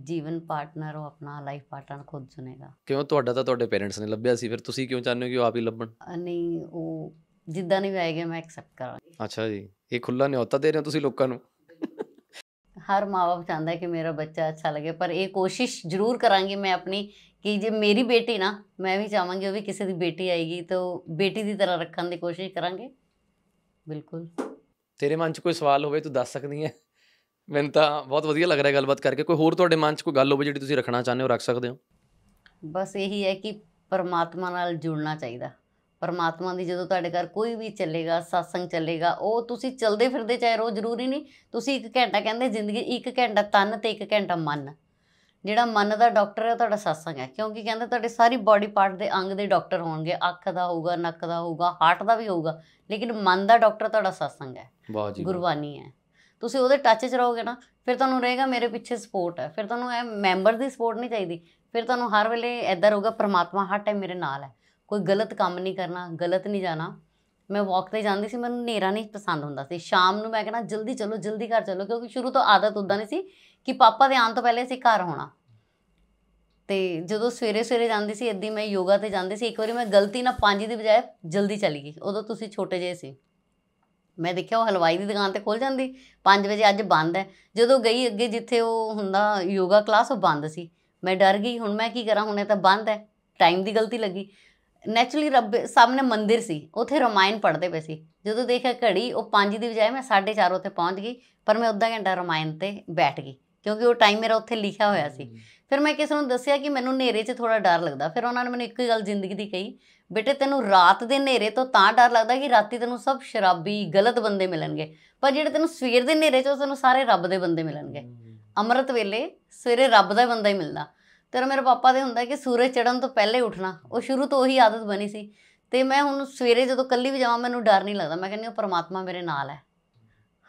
ਜੀਵਨ ਪਾਰਟਨਰ ਉਹ ਆਪਣਾ ਲਾਈਫ ਪਾਰਟਨਰ ਖੁਦ ਚੁਣੇਗਾ ਕਿਉਂ ਤੁਹਾਡਾ ਤਾਂ ਤੁਹਾਡੇ ਪੇਰੈਂਟਸ ਨੇ ਲੱਭਿਆ ਸੀ ਫਿਰ ਤੁਸੀਂ ਕਿਉਂ ਚਾਹੁੰਦੇ ਹੋ ਕਿ ਉਹ ਆਪ ਹੀ ਲੱਭਣ ਨਹੀਂ ਉਹ ਜਿੱਦਾਂ ਨਹੀਂ ਆਏਗਾ ਮੈਂ ਐਕਸੈਪਟ ਕਰਾਂਗੀ ਅੱਛਾ ਜੀ ਇਹ ਖੁੱਲਾ ਨਿਯੋਤਾ ਦੇ ਰਹੇ ਹੋ ਤੁਸੀਂ ਲੋਕਾਂ ਨੂੰ ਹਰ ਮਾਪੇ ਚਾਹੁੰਦਾ ਹੈ ਕਿ ਮੇਰਾ ਬੱਚਾ ਅੱਛਾ ਲੱਗੇ ਪਰ ਇਹ ਕੋਸ਼ਿਸ਼ ਜ਼ਰੂਰ ਕਰਾਂਗੀ ਮੈਂ ਆਪਣੀ ਕਿ ਜੇ ਮੇਰੀ ਬੇਟੀ ਨਾ ਮੈਂ ਵੀ ਚਾਹਾਂਗੀ ਉਹ ਵੀ ਕਿਸੇ ਦੀ ਬੇਟੀ ਆਏਗੀ ਤਾਂ ਬੇਟੀ ਦੀ ਤਰ੍ਹਾਂ ਰੱਖਣ ਦੀ ਕੋਸ਼ਿਸ਼ ਕਰਾਂਗੇ ਬਿਲਕੁਲ ਤੇਰੇ ਮਨ 'ਚ ਕੋਈ ਸਵਾਲ ਹੋਵੇ ਤੂੰ ਦੱਸ ਸਕਦੀ ਹੈ ਮੈਨੂੰ ਤਾਂ ਬਹੁਤ ਵਧੀਆ ਲੱਗ ਰਿਹਾ ਗੱਲਬਾਤ ਕਰਕੇ ਕੋਈ ਹੋਰ ਤੁਹਾਡੇ ਮਨ 'ਚ ਕੋਈ ਗੱਲ ਹੋਵੇ ਜਿਹੜੀ ਤੁਸੀਂ ਰੱਖਣਾ ਚਾਹੁੰਦੇ ਹੋ ਰੱਖ ਸਕਦੇ ਹੋ ਬਸ ਇਹੀ ਹੈ ਕਿ ਪਰਮਾਤਮਾ ਨਾਲ ਜੁੜਨਾ ਚਾਹੀਦਾ ਪਰਮਾਤਮਾ ਦੀ ਜਦੋਂ ਤੁਹਾਡੇ ਘਰ ਕੋਈ ਵੀ ਚੱਲੇਗਾ satsang ਚੱਲੇਗਾ ਉਹ ਤੁਸੀਂ ਚਲਦੇ ਫਿਰਦੇ ਚਾਹੇ ਰੋ ਜ਼ਰੂਰੀ ਨਹੀਂ ਤੁਸੀਂ ਇੱਕ ਘੰਟਾ ਕਹਿੰਦੇ ਜ਼ਿੰਦਗੀ ਇੱਕ ਘੰਟਾ ਤਨ ਤੇ ਇੱਕ ਘੰਟਾ ਮਨ ਜਿਹੜਾ ਮਨ ਦਾ ਡਾਕਟਰ ਹੈ ਤੁਹਾਡਾ ਸਤਸੰਗ ਹੈ ਕਿਉਂਕਿ ਕਹਿੰਦੇ ਤੁਹਾਡੇ ਸਾਰੀ ਬਾਡੀ ਪਾਰਟ ਦੇ ਅੰਗ ਦੇ ਡਾਕਟਰ ਹੋਣਗੇ ਅੱਖ ਦਾ ਹੋਊਗਾ ਨੱਕ ਦਾ ਹੋਊਗਾ ਹਾਰਟ ਦਾ ਵੀ ਹੋਊਗਾ ਲੇਕਿਨ ਮਨ ਦਾ ਡਾਕਟਰ ਤੁਹਾਡਾ ਸਤਸੰਗ ਹੈ ਵਾਹ ਜੀ ਗੁਰਬਾਨੀ ਹੈ ਤੁਸੀਂ ਉਹਦੇ ਟੱਚ 'ਚ ਰਹੋਗੇ ਨਾ ਫਿਰ ਤੁਹਾਨੂੰ ਰਹੇਗਾ ਮੇਰੇ ਪਿੱਛੇ ਸਪੋਰਟ ਹੈ ਫਿਰ ਤੁਹਾਨੂੰ ਇਹ ਮੈਂਬਰ ਦੀ ਸਪੋਰਟ ਨਹੀਂ ਚਾਹੀਦੀ ਫਿਰ ਤੁਹਾਨੂੰ ਹਰ ਵੇਲੇ ਐਦਾਂ ਰਹੂਗਾ ਪ੍ਰਮਾਤਮਾ ਹਰ ਟਾਈਮ ਮੇਰੇ ਨਾਲ ਹੈ ਕੋਈ ਗਲਤ ਕੰਮ ਨਹੀਂ ਕਰਨਾ ਗਲਤ ਨਹੀਂ ਜਾਣਾ ਮੈਂ ਵਾਕ ਤੇ ਜਾਂਦੀ ਸੀ ਮੈਨੂੰ ਹਨੇਰਾ ਨਹੀਂ ਪਸੰਦ ਹੁੰਦਾ ਸੀ ਸ਼ਾਮ ਨੂੰ ਮੈਂ ਕਹਿੰਦਾ ਜਲਦੀ ਚਲੋ ਜਲਦੀ ਘਰ ਚਲੋ ਕਿਉਂਕਿ ਸ਼ੁਰੂ ਤੋਂ ਆਦਤ ਉਦਾਂ ਨਹੀਂ ਸੀ ਕਿ ਪਾਪਾ ਦੇ ਆਉਣ ਤੋਂ ਪਹਿਲੇ ਅਸੀਂ ਘਰ ਹੋਣਾ ਤੇ ਜਦੋਂ ਸਵੇਰੇ ਸਵੇਰੇ ਜਾਂਦੀ ਸੀ ਇੱਦੀ ਮੈਂ ਯੋਗਾ ਤੇ ਜਾਂਦੀ ਸੀ ਇੱਕ ਵਾਰੀ ਮੈਂ ਗਲਤੀ ਨਾਲ 5 ਦੀ ਬਜਾਏ ਜਲਦੀ ਚਲੀ ਗਈ ਉਦੋਂ ਤੁਸੀਂ ਛੋਟੇ ਜਿਹੇ ਸੀ ਮੈਂ ਦੇਖਿਆ ਉਹ ਹਲਵਾਈ ਦੀ ਦੁਕਾਨ ਤੇ ਖੁੱਲ ਜਾਂਦੀ 5 ਵਜੇ ਅੱਜ ਬੰਦ ਹੈ ਜਦੋਂ ਗਈ ਅੱਗੇ ਜਿੱਥੇ ਉਹ ਹੁੰਦਾ ਯੋਗਾ ਕਲਾਸ ਉਹ ਬੰਦ ਸੀ ਮੈਂ ਡਰ ਗਈ ਹੁਣ ਮੈਂ ਕੀ ਕਰਾਂ ਹੁਣ ਇਹ ਤਾਂ ਬੰਦ ਹੈ ਟਾਈਮ ਦੀ ਗਲਤੀ ਲੱਗੀ ਨੇਚਰਲੀ ਰੱਬ ਸਾਹਮਣੇ ਮੰਦਿਰ ਸੀ ਉਥੇ ਰਮਾਇਣ ਪੜਦੇ ਪਏ ਸੀ ਜਦੋਂ ਦੇਖਿਆ ਘੜੀ ਉਹ 5 ਦੀ ਬਜਾਏ ਮੈਂ 4:30 ਉਥੇ ਪਹੁੰਚ ਗਈ ਪਰ ਮੈਂ ਉਦਾਂ ਘੰਟਾ ਰਮਾਇਣ ਤੇ ਬੈਠ ਗਈ ਕਿਉਂਕਿ ਉਹ ਟਾਈਮ ਮੇਰਾ ਉੱਥੇ ਲਿਖਿਆ ਹੋਇਆ ਸੀ ਫਿਰ ਮੈਂ ਕਿਸ ਨੂੰ ਦੱਸਿਆ ਕਿ ਮੈਨੂੰ ਹਨੇਰੇ 'ਚ ਥੋੜਾ ਡਰ ਲੱਗਦਾ ਫਿਰ ਉਹਨਾਂ ਨੇ ਮੈਨੂੰ ਇੱਕ ਗੱਲ ਜ਼ਿੰਦਗੀ ਦੀ ਕਹੀ ਬੇਟੇ ਤੈਨੂੰ ਰਾਤ ਦੇ ਹਨੇਰੇ ਤੋਂ ਤਾਂ ਡਰ ਲੱਗਦਾ ਕਿ ਰਾਤੀ ਤੈਨੂੰ ਸਭ ਸ਼ਰਾਬੀ ਗਲਤ ਬੰਦੇ ਮਿਲਣਗੇ ਪਰ ਜਿਹੜੇ ਤੈਨੂੰ ਸਵੇਰ ਦੇ ਹਨੇਰੇ 'ਚ ਤੈਨੂੰ ਸਾਰੇ ਰੱਬ ਦੇ ਬੰਦੇ ਮਿਲਣਗੇ ਅੰਮ੍ਰਿਤ ਵੇਲੇ ਸਵੇਰੇ ਰੱਬ ਦਾ ਬੰਦਾ ਹੀ ਮਿਲਦਾ ਤੇ ਮੇਰੇ ਪਾਪਾ ਦੇ ਹੁੰਦਾ ਕਿ ਸੂਰਜ ਚੜਨ ਤੋਂ ਪਹਿਲੇ ਉੱਠਣਾ ਉਹ ਸ਼ੁਰੂ ਤੋਂ ਉਹੀ ਆਦਤ ਬਣੀ ਸੀ ਤੇ ਮੈਂ ਹੁਣ ਸਵੇਰੇ ਜਦੋਂ ਕੱਲੀ ਵੀ ਜਾਵਾਂ ਮੈਨੂੰ ਡਰ ਨਹੀਂ ਲੱਗਦਾ ਮੈਂ ਕਹਿੰਦੀ ਉਹ ਪਰਮਾਤਮਾ ਮੇਰੇ ਨਾਲ ਹੈ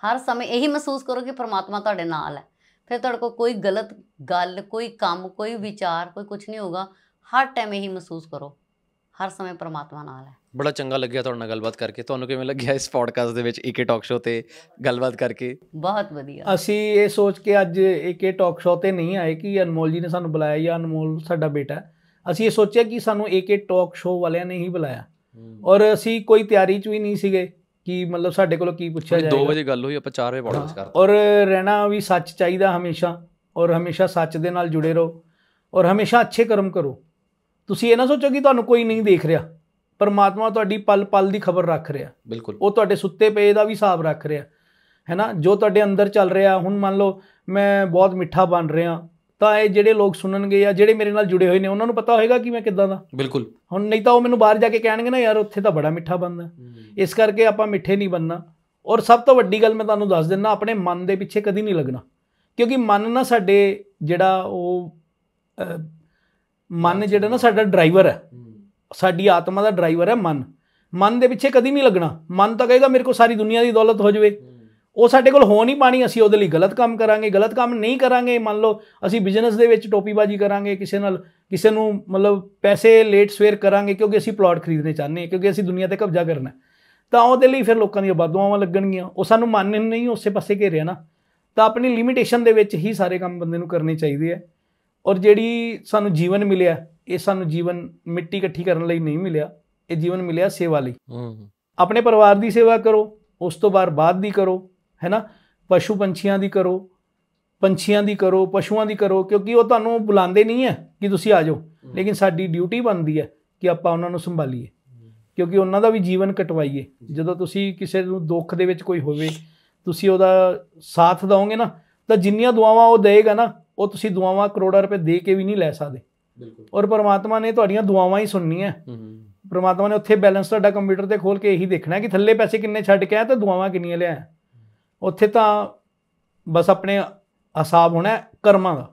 ਹਰ ਸਮੇਂ ਇਹੀ ਮਹਿਸੂਸ ਕਰੋ ਕਿ ਪਰਮਾਤਮਾ ਤੁਹਾਡੇ ਨਾਲ ਹੈ ਫਿਰ ਤੁਹਾਡੇ ਕੋਲ ਕੋਈ ਗਲਤ ਗੱਲ ਕੋਈ ਕੰਮ ਕੋਈ ਵਿਚਾਰ ਕੋਈ ਕੁਝ ਨਹੀਂ ਹੋਗਾ ਹਰ ਟਾਈਮ ਇਹੀ ਮਹਿਸੂਸ ਕਰੋ ਹਰ ਸਮੇਂ ਪਰਮਾਤਮਾ ਨਾਲ ਹੈ ਬੜਾ ਚੰਗਾ ਲੱਗਿਆ ਤੁਹਾਡੇ ਨਾਲ ਗੱਲਬਾਤ ਕਰਕੇ ਤੁਹਾਨੂੰ ਕਿਵੇਂ ਲੱਗਿਆ ਇਸ ਪੋਡਕਾਸਟ ਦੇ ਵਿੱਚ ਏਕੇ ਟਾਕ ਸ਼ੋਅ ਤੇ ਗੱਲਬਾਤ ਕਰਕੇ ਬਹੁਤ ਵਧੀਆ ਅਸੀਂ ਇਹ ਸੋਚ ਕੇ ਅੱਜ ਏਕੇ ਟਾਕ ਸ਼ੋਅ ਤੇ ਨਹੀਂ ਆਏ ਕਿ ਅਨਮੋਲ ਜੀ ਨੇ ਸਾਨੂੰ ਬੁਲਾਇਆ ਜਾਂ ਅਨਮੋਲ ਸਾਡਾ ਬੇਟਾ ਅਸੀਂ ਇਹ ਸੋਚਿਆ ਕਿ ਸਾਨੂੰ ਏਕੇ ਟਾਕ ਸ਼ੋਅ ਵਾਲਿਆਂ ਨੇ ਹੀ ਬੁਲਾਇਆ ਔਰ ਅਸੀਂ ਕੋਈ ਤਿਆਰੀ ਚ ਵੀ ਨਹੀਂ ਸੀਗੇ ਕਿ ਮਤਲਬ ਸਾਡੇ ਕੋਲ ਕੀ ਪੁੱਛਿਆ ਜਾਏ 2 ਵਜੇ ਗੱਲ ਹੋਈ ਆਪਾਂ 4 ਵਜੇ ਪੋਡਕਾਸਟ ਕਰਦੇ ਔਰ ਰਹਿਣਾ ਵੀ ਸੱਚ ਚਾਹੀਦਾ ਹਮੇਸ਼ਾ ਔਰ ਹਮੇਸ਼ਾ ਸੱਚ ਦੇ ਨਾਲ ਜੁੜੇ ਰਹੋ ਔਰ ਹਮੇਸ਼ਾ ਅੱਛੇ ਕਰਮ ਕਰੋ ਤੁਸੀਂ ਇਹ ਨਾ ਸੋਚੋ ਕਿ ਤੁਹਾਨੂੰ ਕੋਈ ਨਹੀਂ ਦੇਖ ਰਿਹਾ ਪਰਮਾਤਮਾ ਤੁਹਾਡੀ ਪਲ ਪਲ ਦੀ ਖਬਰ ਰੱਖ ਰਿਹਾ ਬਿਲਕੁਲ ਉਹ ਤੁਹਾਡੇ ਸੁੱਤੇ ਪਏ ਦਾ ਵੀ ਹਿਸਾਬ ਰੱਖ ਰਿਹਾ ਹੈ ਨਾ ਜੋ ਤੁਹਾਡੇ ਅੰਦਰ ਚੱਲ ਰਿਹਾ ਹੁਣ ਮੰਨ ਲਓ ਮੈਂ ਬਹੁਤ ਮਿੱਠਾ ਬਣ ਰਿਹਾ ਤਾਂ ਇਹ ਜਿਹੜੇ ਲੋਕ ਸੁਣਨਗੇ ਜਾਂ ਜਿਹੜੇ ਮੇਰੇ ਨਾਲ ਜੁੜੇ ਹੋਏ ਨੇ ਉਹਨਾਂ ਨੂੰ ਪਤਾ ਹੋਏਗਾ ਕਿ ਮੈਂ ਕਿੱਦਾਂ ਦਾ ਬਿਲਕੁਲ ਹੁਣ ਨਹੀਂ ਤਾਂ ਉਹ ਮੈਨੂੰ ਬਾਹਰ ਜਾ ਕੇ ਕਹਿਣਗੇ ਨਾ ਯਾਰ ਉੱਥੇ ਤਾਂ ਬੜਾ ਮਿੱਠਾ ਬੰਦਾ ਇਸ ਕਰਕੇ ਆਪਾਂ ਮਿੱਠੇ ਨਹੀਂ ਬੰਨਣਾ ਔਰ ਸਭ ਤੋਂ ਵੱਡੀ ਗੱਲ ਮੈਂ ਤੁਹਾਨੂੰ ਦੱਸ ਦਿੰਦਾ ਆਪਣੇ ਮਨ ਦੇ ਪਿੱਛੇ ਕਦੀ ਨਹੀਂ ਲੱਗਣਾ ਕਿਉਂਕਿ ਮਨ ਨਾ ਸਾਡੇ ਜਿਹੜਾ ਉਹ ਮਨ ਜਿਹੜਾ ਨਾ ਸਾਡਾ ਡਰਾਈਵਰ ਹੈ ਸਾਡੀ ਆਤਮਾ ਦਾ ਡਰਾਈਵਰ ਹੈ ਮਨ ਮਨ ਦੇ ਪਿੱਛੇ ਕਦੀ ਨਹੀਂ ਲੱਗਣਾ ਮਨ ਤਾਂ ਕਹੇਗਾ ਮੇਰੇ ਕੋਲ ਸਾਰੀ ਦੁਨੀਆ ਦੀ ਦੌਲਤ ਹੋ ਜਾਵੇ ਉਹ ਸਾਡੇ ਕੋਲ ਹੋ ਨਹੀਂ ਪਾਣੀ ਅਸੀਂ ਉਹਦੇ ਲਈ ਗਲਤ ਕੰਮ ਕਰਾਂਗੇ ਗਲਤ ਕੰਮ ਨਹੀਂ ਕਰਾਂਗੇ ਮੰਨ ਲਓ ਅਸੀਂ ਬਿਜ਼ਨਸ ਦੇ ਵਿੱਚ ਟੋਪੀਬਾਜੀ ਕਰਾਂਗੇ ਕਿਸੇ ਨਾਲ ਕਿਸੇ ਨੂੰ ਮਤਲਬ ਪੈਸੇ ਲੇਟ ਸਵੇਰ ਕਰਾਂਗੇ ਕਿਉਂਕਿ ਅਸੀਂ ਪਲਾਟ ਖਰੀਦਣੇ ਚਾਹੁੰਦੇ ਹਾਂ ਕਿਉਂਕਿ ਅਸੀਂ ਦੁਨੀਆ ਤੇ ਕਬਜ਼ਾ ਕਰਨਾ ਤਾਂ ਉਹਦੇ ਲਈ ਫਿਰ ਲੋਕਾਂ ਦੀਆਂ ਬਾਦੂਆਵਾਂ ਲੱਗਣਗੀਆਂ ਉਹ ਸਾਨੂੰ ਮੰਨਣ ਨਹੀਂ ਉਸੇ ਪਾਸੇ ਘੇਰਿਆ ਨਾ ਤਾਂ ਆਪਣੀ ਲਿਮਿਟੇਸ਼ਨ ਦੇ ਵਿੱਚ ਹੀ ਸਾਰੇ ਕੰਮ ਬੰਦੇ ਨੂੰ ਕਰਨੇ ਚਾਹੀਦੇ ਆ ਔਰ ਜਿਹੜੀ ਸਾਨੂੰ ਜੀਵਨ ਮਿਲਿਆ ਇਹ ਸਾਨੂੰ ਜੀਵਨ ਮਿੱਟੀ ਇਕੱਠੀ ਕਰਨ ਲਈ ਨਹੀਂ ਮਿਲਿਆ ਇਹ ਜੀਵਨ ਮਿਲਿਆ ਸੇਵਾ ਲਈ ਆਪਣੇ ਪਰਿਵਾਰ ਦੀ ਸੇਵਾ ਕਰੋ ਉਸ ਤੋਂ ਬਾਅਦ ਬਾਅਦ ਦੀ ਕਰੋ ਹੈਨਾ ਪਸ਼ੂ ਪੰਛੀਆਂ ਦੀ ਕਰੋ ਪੰਛੀਆਂ ਦੀ ਕਰੋ ਪਸ਼ੂਆਂ ਦੀ ਕਰੋ ਕਿਉਂਕਿ ਉਹ ਤੁਹਾਨੂੰ ਬੁਲਾਉਂਦੇ ਨਹੀਂ ਹੈ ਕਿ ਤੁਸੀਂ ਆ ਜਾਓ ਲੇਕਿਨ ਸਾਡੀ ਡਿਊਟੀ ਬਣਦੀ ਹੈ ਕਿ ਆਪਾਂ ਉਹਨਾਂ ਨੂੰ ਸੰਭਾਲੀਏ ਕਿਉਂਕਿ ਉਹਨਾਂ ਦਾ ਵੀ ਜੀਵਨ ਕਟਵਾਈਏ ਜਦੋਂ ਤੁਸੀਂ ਕਿਸੇ ਨੂੰ ਦੁੱਖ ਦੇ ਵਿੱਚ ਕੋਈ ਹੋਵੇ ਤੁਸੀਂ ਉਹਦਾ ਸਾਥ ਦਿਓਗੇ ਨਾ ਤਾਂ ਜਿੰਨੀਆਂ ਦੁਆਵਾਂ ਉਹ ਦੇਗਾ ਨਾ ਉਹ ਤੁਸੀਂ ਦੁਆਵਾਂ ਕਰੋੜਾਂ ਰੁਪਏ ਦੇ ਕੇ ਵੀ ਨਹੀਂ ਲੈ ਸਕਦੇ ਬਿਲਕੁਲ ਔਰ ਪਰਮਾਤਮਾ ਨੇ ਤੁਹਾਡੀਆਂ ਦੁਆਵਾਂ ਹੀ ਸੁਣਨੀਆਂ ਪਰਮਾਤਮਾ ਨੇ ਉੱਥੇ ਬੈਲੈਂਸ ਤੁਹਾਡਾ ਕੰਪਿਊਟਰ ਤੇ ਖੋਲ ਕੇ ਇਹੀ ਦੇਖਣਾ ਕਿ ਥੱਲੇ ਪੈਸੇ ਕਿੰਨੇ ਛੱਡ ਕੇ ਆਇਆ ਤੇ ਦੁਆਵਾਂ ਕਿੰਨੀਆਂ ਲਿਆ ਉੱਥੇ ਤਾਂ ਬਸ ਆਪਣੇ ਹਿਸਾਬ ਹੋਣਾ ਕਰਮਾਂ ਦਾ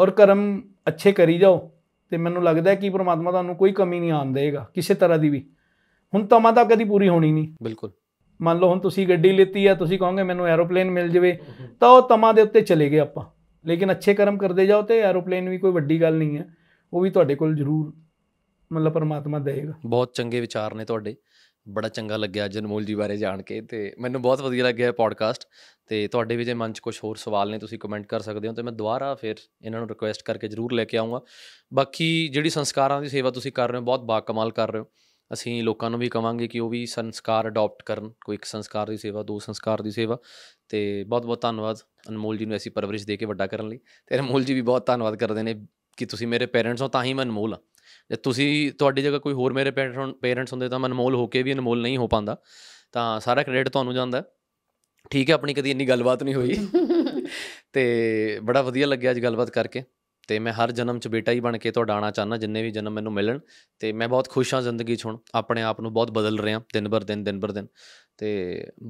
ਔਰ ਕਰਮ ਅੱਛੇ ਕਰੀ ਜਾਓ ਤੇ ਮੈਨੂੰ ਲੱਗਦਾ ਹੈ ਕਿ ਪ੍ਰਮਾਤਮਾ ਤੁਹਾਨੂੰ ਕੋਈ ਕਮੀ ਨਹੀਂ ਆਣ ਦੇਗਾ ਕਿਸੇ ਤਰ੍ਹਾਂ ਦੀ ਵੀ ਹੁਣ ਤਮਾ ਤਾਂ ਕਦੀ ਪੂਰੀ ਹੋਣੀ ਨਹੀਂ ਬਿਲਕੁਲ ਮੰਨ ਲਓ ਹੁਣ ਤੁਸੀਂ ਗੱਡੀ ਲੈਤੀ ਆ ਤੁਸੀਂ ਕਹੋਗੇ ਮੈਨੂੰ ਐਰੋਪਲੇਨ ਮਿਲ ਜਵੇ ਤਾਂ ਉਹ ਤਮਾ ਦੇ ਉੱਤੇ ਚਲੇ ਗਏ ਆਪਾਂ ਲੇਕਿਨ ਅੱਛੇ ਕਰਮ ਕਰਦੇ ਜਾਓ ਤੇ ਐਰੋਪਲੇਨ ਵੀ ਕੋਈ ਵੱਡੀ ਗੱਲ ਨਹੀਂ ਹੈ ਉਹ ਵੀ ਤੁਹਾਡੇ ਕੋਲ ਜ਼ਰੂਰ ਮਤਲਬ ਪਰਮਾਤਮਾ ਦੇਗਾ ਬਹੁਤ ਚੰਗੇ ਵਿਚਾਰ ਨੇ ਤੁਹਾਡੇ ਬੜਾ ਚੰਗਾ ਲੱਗਿਆ ਜਨਮੋਲ ਜੀ ਬਾਰੇ ਜਾਣ ਕੇ ਤੇ ਮੈਨੂੰ ਬਹੁਤ ਵਧੀਆ ਲੱਗਿਆ ਪੋਡਕਾਸਟ ਤੇ ਤੁਹਾਡੇ ਵੀ ਜੇ ਮਨ 'ਚ ਕੁਝ ਹੋਰ ਸਵਾਲ ਨੇ ਤੁਸੀਂ ਕਮੈਂਟ ਕਰ ਸਕਦੇ ਹੋ ਤੇ ਮੈਂ ਦੁਬਾਰਾ ਫਿਰ ਇਹਨਾਂ ਨੂੰ ਰਿਕੁਐਸਟ ਕਰਕੇ ਜ਼ਰੂਰ ਲੈ ਕੇ ਆਉਂਗਾ ਬਾਕੀ ਜਿਹੜੀ ਸੰਸਕਾਰਾਂ ਦੀ ਸੇਵਾ ਤੁਸੀਂ ਕਰ ਰਹੇ ਹੋ ਬਹੁਤ ਬਾ ਕਮਾਲ ਕਰ ਰਹੇ ਹੋ ਅਸੀਂ ਲੋਕਾਂ ਨੂੰ ਵੀ ਕਵਾਂਗੇ ਕਿ ਉਹ ਵੀ ਸੰਸਕਾਰ ਅਡਾਪਟ ਕਰਨ ਕੋਈ ਇੱਕ ਸੰਸਕਾਰ ਦੀ ਸੇਵਾ ਦੋ ਸੰਸਕਾਰ ਦੀ ਸੇਵਾ ਤੇ ਬਹੁਤ ਬਹੁਤ ਧੰਨਵਾਦ ਅਨਮੋਲ ਜੀ ਨੂੰ ਐਸੀ ਪਰਵਰਿਸ਼ ਦੇ ਕੇ ਵੱਡਾ ਕਰਨ ਲਈ ਤੇ ਅਨਮੋਲ ਜੀ ਵੀ ਬਹੁਤ ਧੰਨਵਾਦ ਕਰਦੇ ਨੇ ਕਿ ਤੁਸੀਂ ਮੇਰੇ ਪੇਰੈਂਟਸ ਹੋ ਤਾਂ ਹੀ ਮੈਂ ਅਨਮੋਲ ਹਾਂ ਜੇ ਤੁਸੀਂ ਤੁਹਾਡੀ ਜਗ੍ਹਾ ਕੋਈ ਹੋਰ ਮੇਰੇ ਪੇਰੈਂਟਸ ਹੁੰਦੇ ਤਾਂ ਮੈਂ ਅਨਮੋਲ ਹੋ ਕੇ ਵੀ ਅਨਮੋਲ ਨਹੀਂ ਹੋ ਪਾਂਦਾ ਤਾਂ ਸਾਰਾ ਕ੍ਰੈਡਿਟ ਤੁਹਾਨੂੰ ਜਾਂਦਾ ਠੀਕ ਹੈ ਆਪਣੀ ਕਦੀ ਇੰਨੀ ਗੱਲਬਾਤ ਨਹੀਂ ਹੋਈ ਤੇ ਬੜਾ ਵਧੀਆ ਲੱਗਿਆ ਅੱਜ ਗੱਲਬਾਤ ਕਰਕੇ ਤੇ ਮੈਂ ਹਰ ਜਨਮ ਚ ਬੇਟਾ ਹੀ ਬਣ ਕੇ ਤੁਹਾਡਾ ਆਣਾ ਚਾਹਨਾ ਜਿੰਨੇ ਵੀ ਜਨਮ ਮੈਨੂੰ ਮਿਲਣ ਤੇ ਮੈਂ ਬਹੁਤ ਖੁਸ਼ ਹਾਂ ਜ਼ਿੰਦਗੀ ਚ ਹੁਣ ਆਪਣੇ ਆਪ ਨੂੰ ਬਹੁਤ ਬਦਲ ਰਿਹਾ ਦਿਨ ਬਰ ਦਿਨ ਦਿਨ ਬਰ ਦਿਨ ਤੇ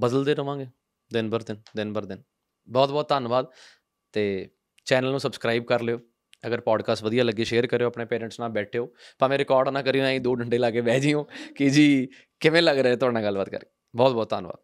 ਬਦਲਦੇ ਰਵਾਂਗੇ ਦਿਨ ਬਰ ਦਿਨ ਦਿਨ ਬਰ ਦਿਨ ਬਹੁਤ ਬਹੁਤ ਧੰਨਵਾਦ ਤੇ ਚੈਨਲ ਨੂੰ ਸਬਸਕ੍ਰਾਈਬ ਕਰ ਲਿਓ ਅਗਰ ਪੋਡਕਾਸਟ ਵਧੀਆ ਲੱਗੇ ਸ਼ੇਅਰ ਕਰਿਓ ਆਪਣੇ ਪੇਰੈਂਟਸ ਨਾਲ ਬੈਠਿਓ ਭਾਵੇਂ ਰਿਕਾਰਡ ਨਾ ਕਰਿਓ ਐਂ ਦੋ ਡੰਡੇ ਲਾ ਕੇ ਬਹਿ ਜਿਓ ਕਿ ਜੀ ਕਿਵੇਂ ਲੱਗ ਰਿਹਾ ਤੁਹਾਡਾ ਨਾਲ ਗੱਲਬਾਤ ਕਰਕੇ ਬਹੁਤ ਬਹੁਤ ਧੰਨਵਾਦ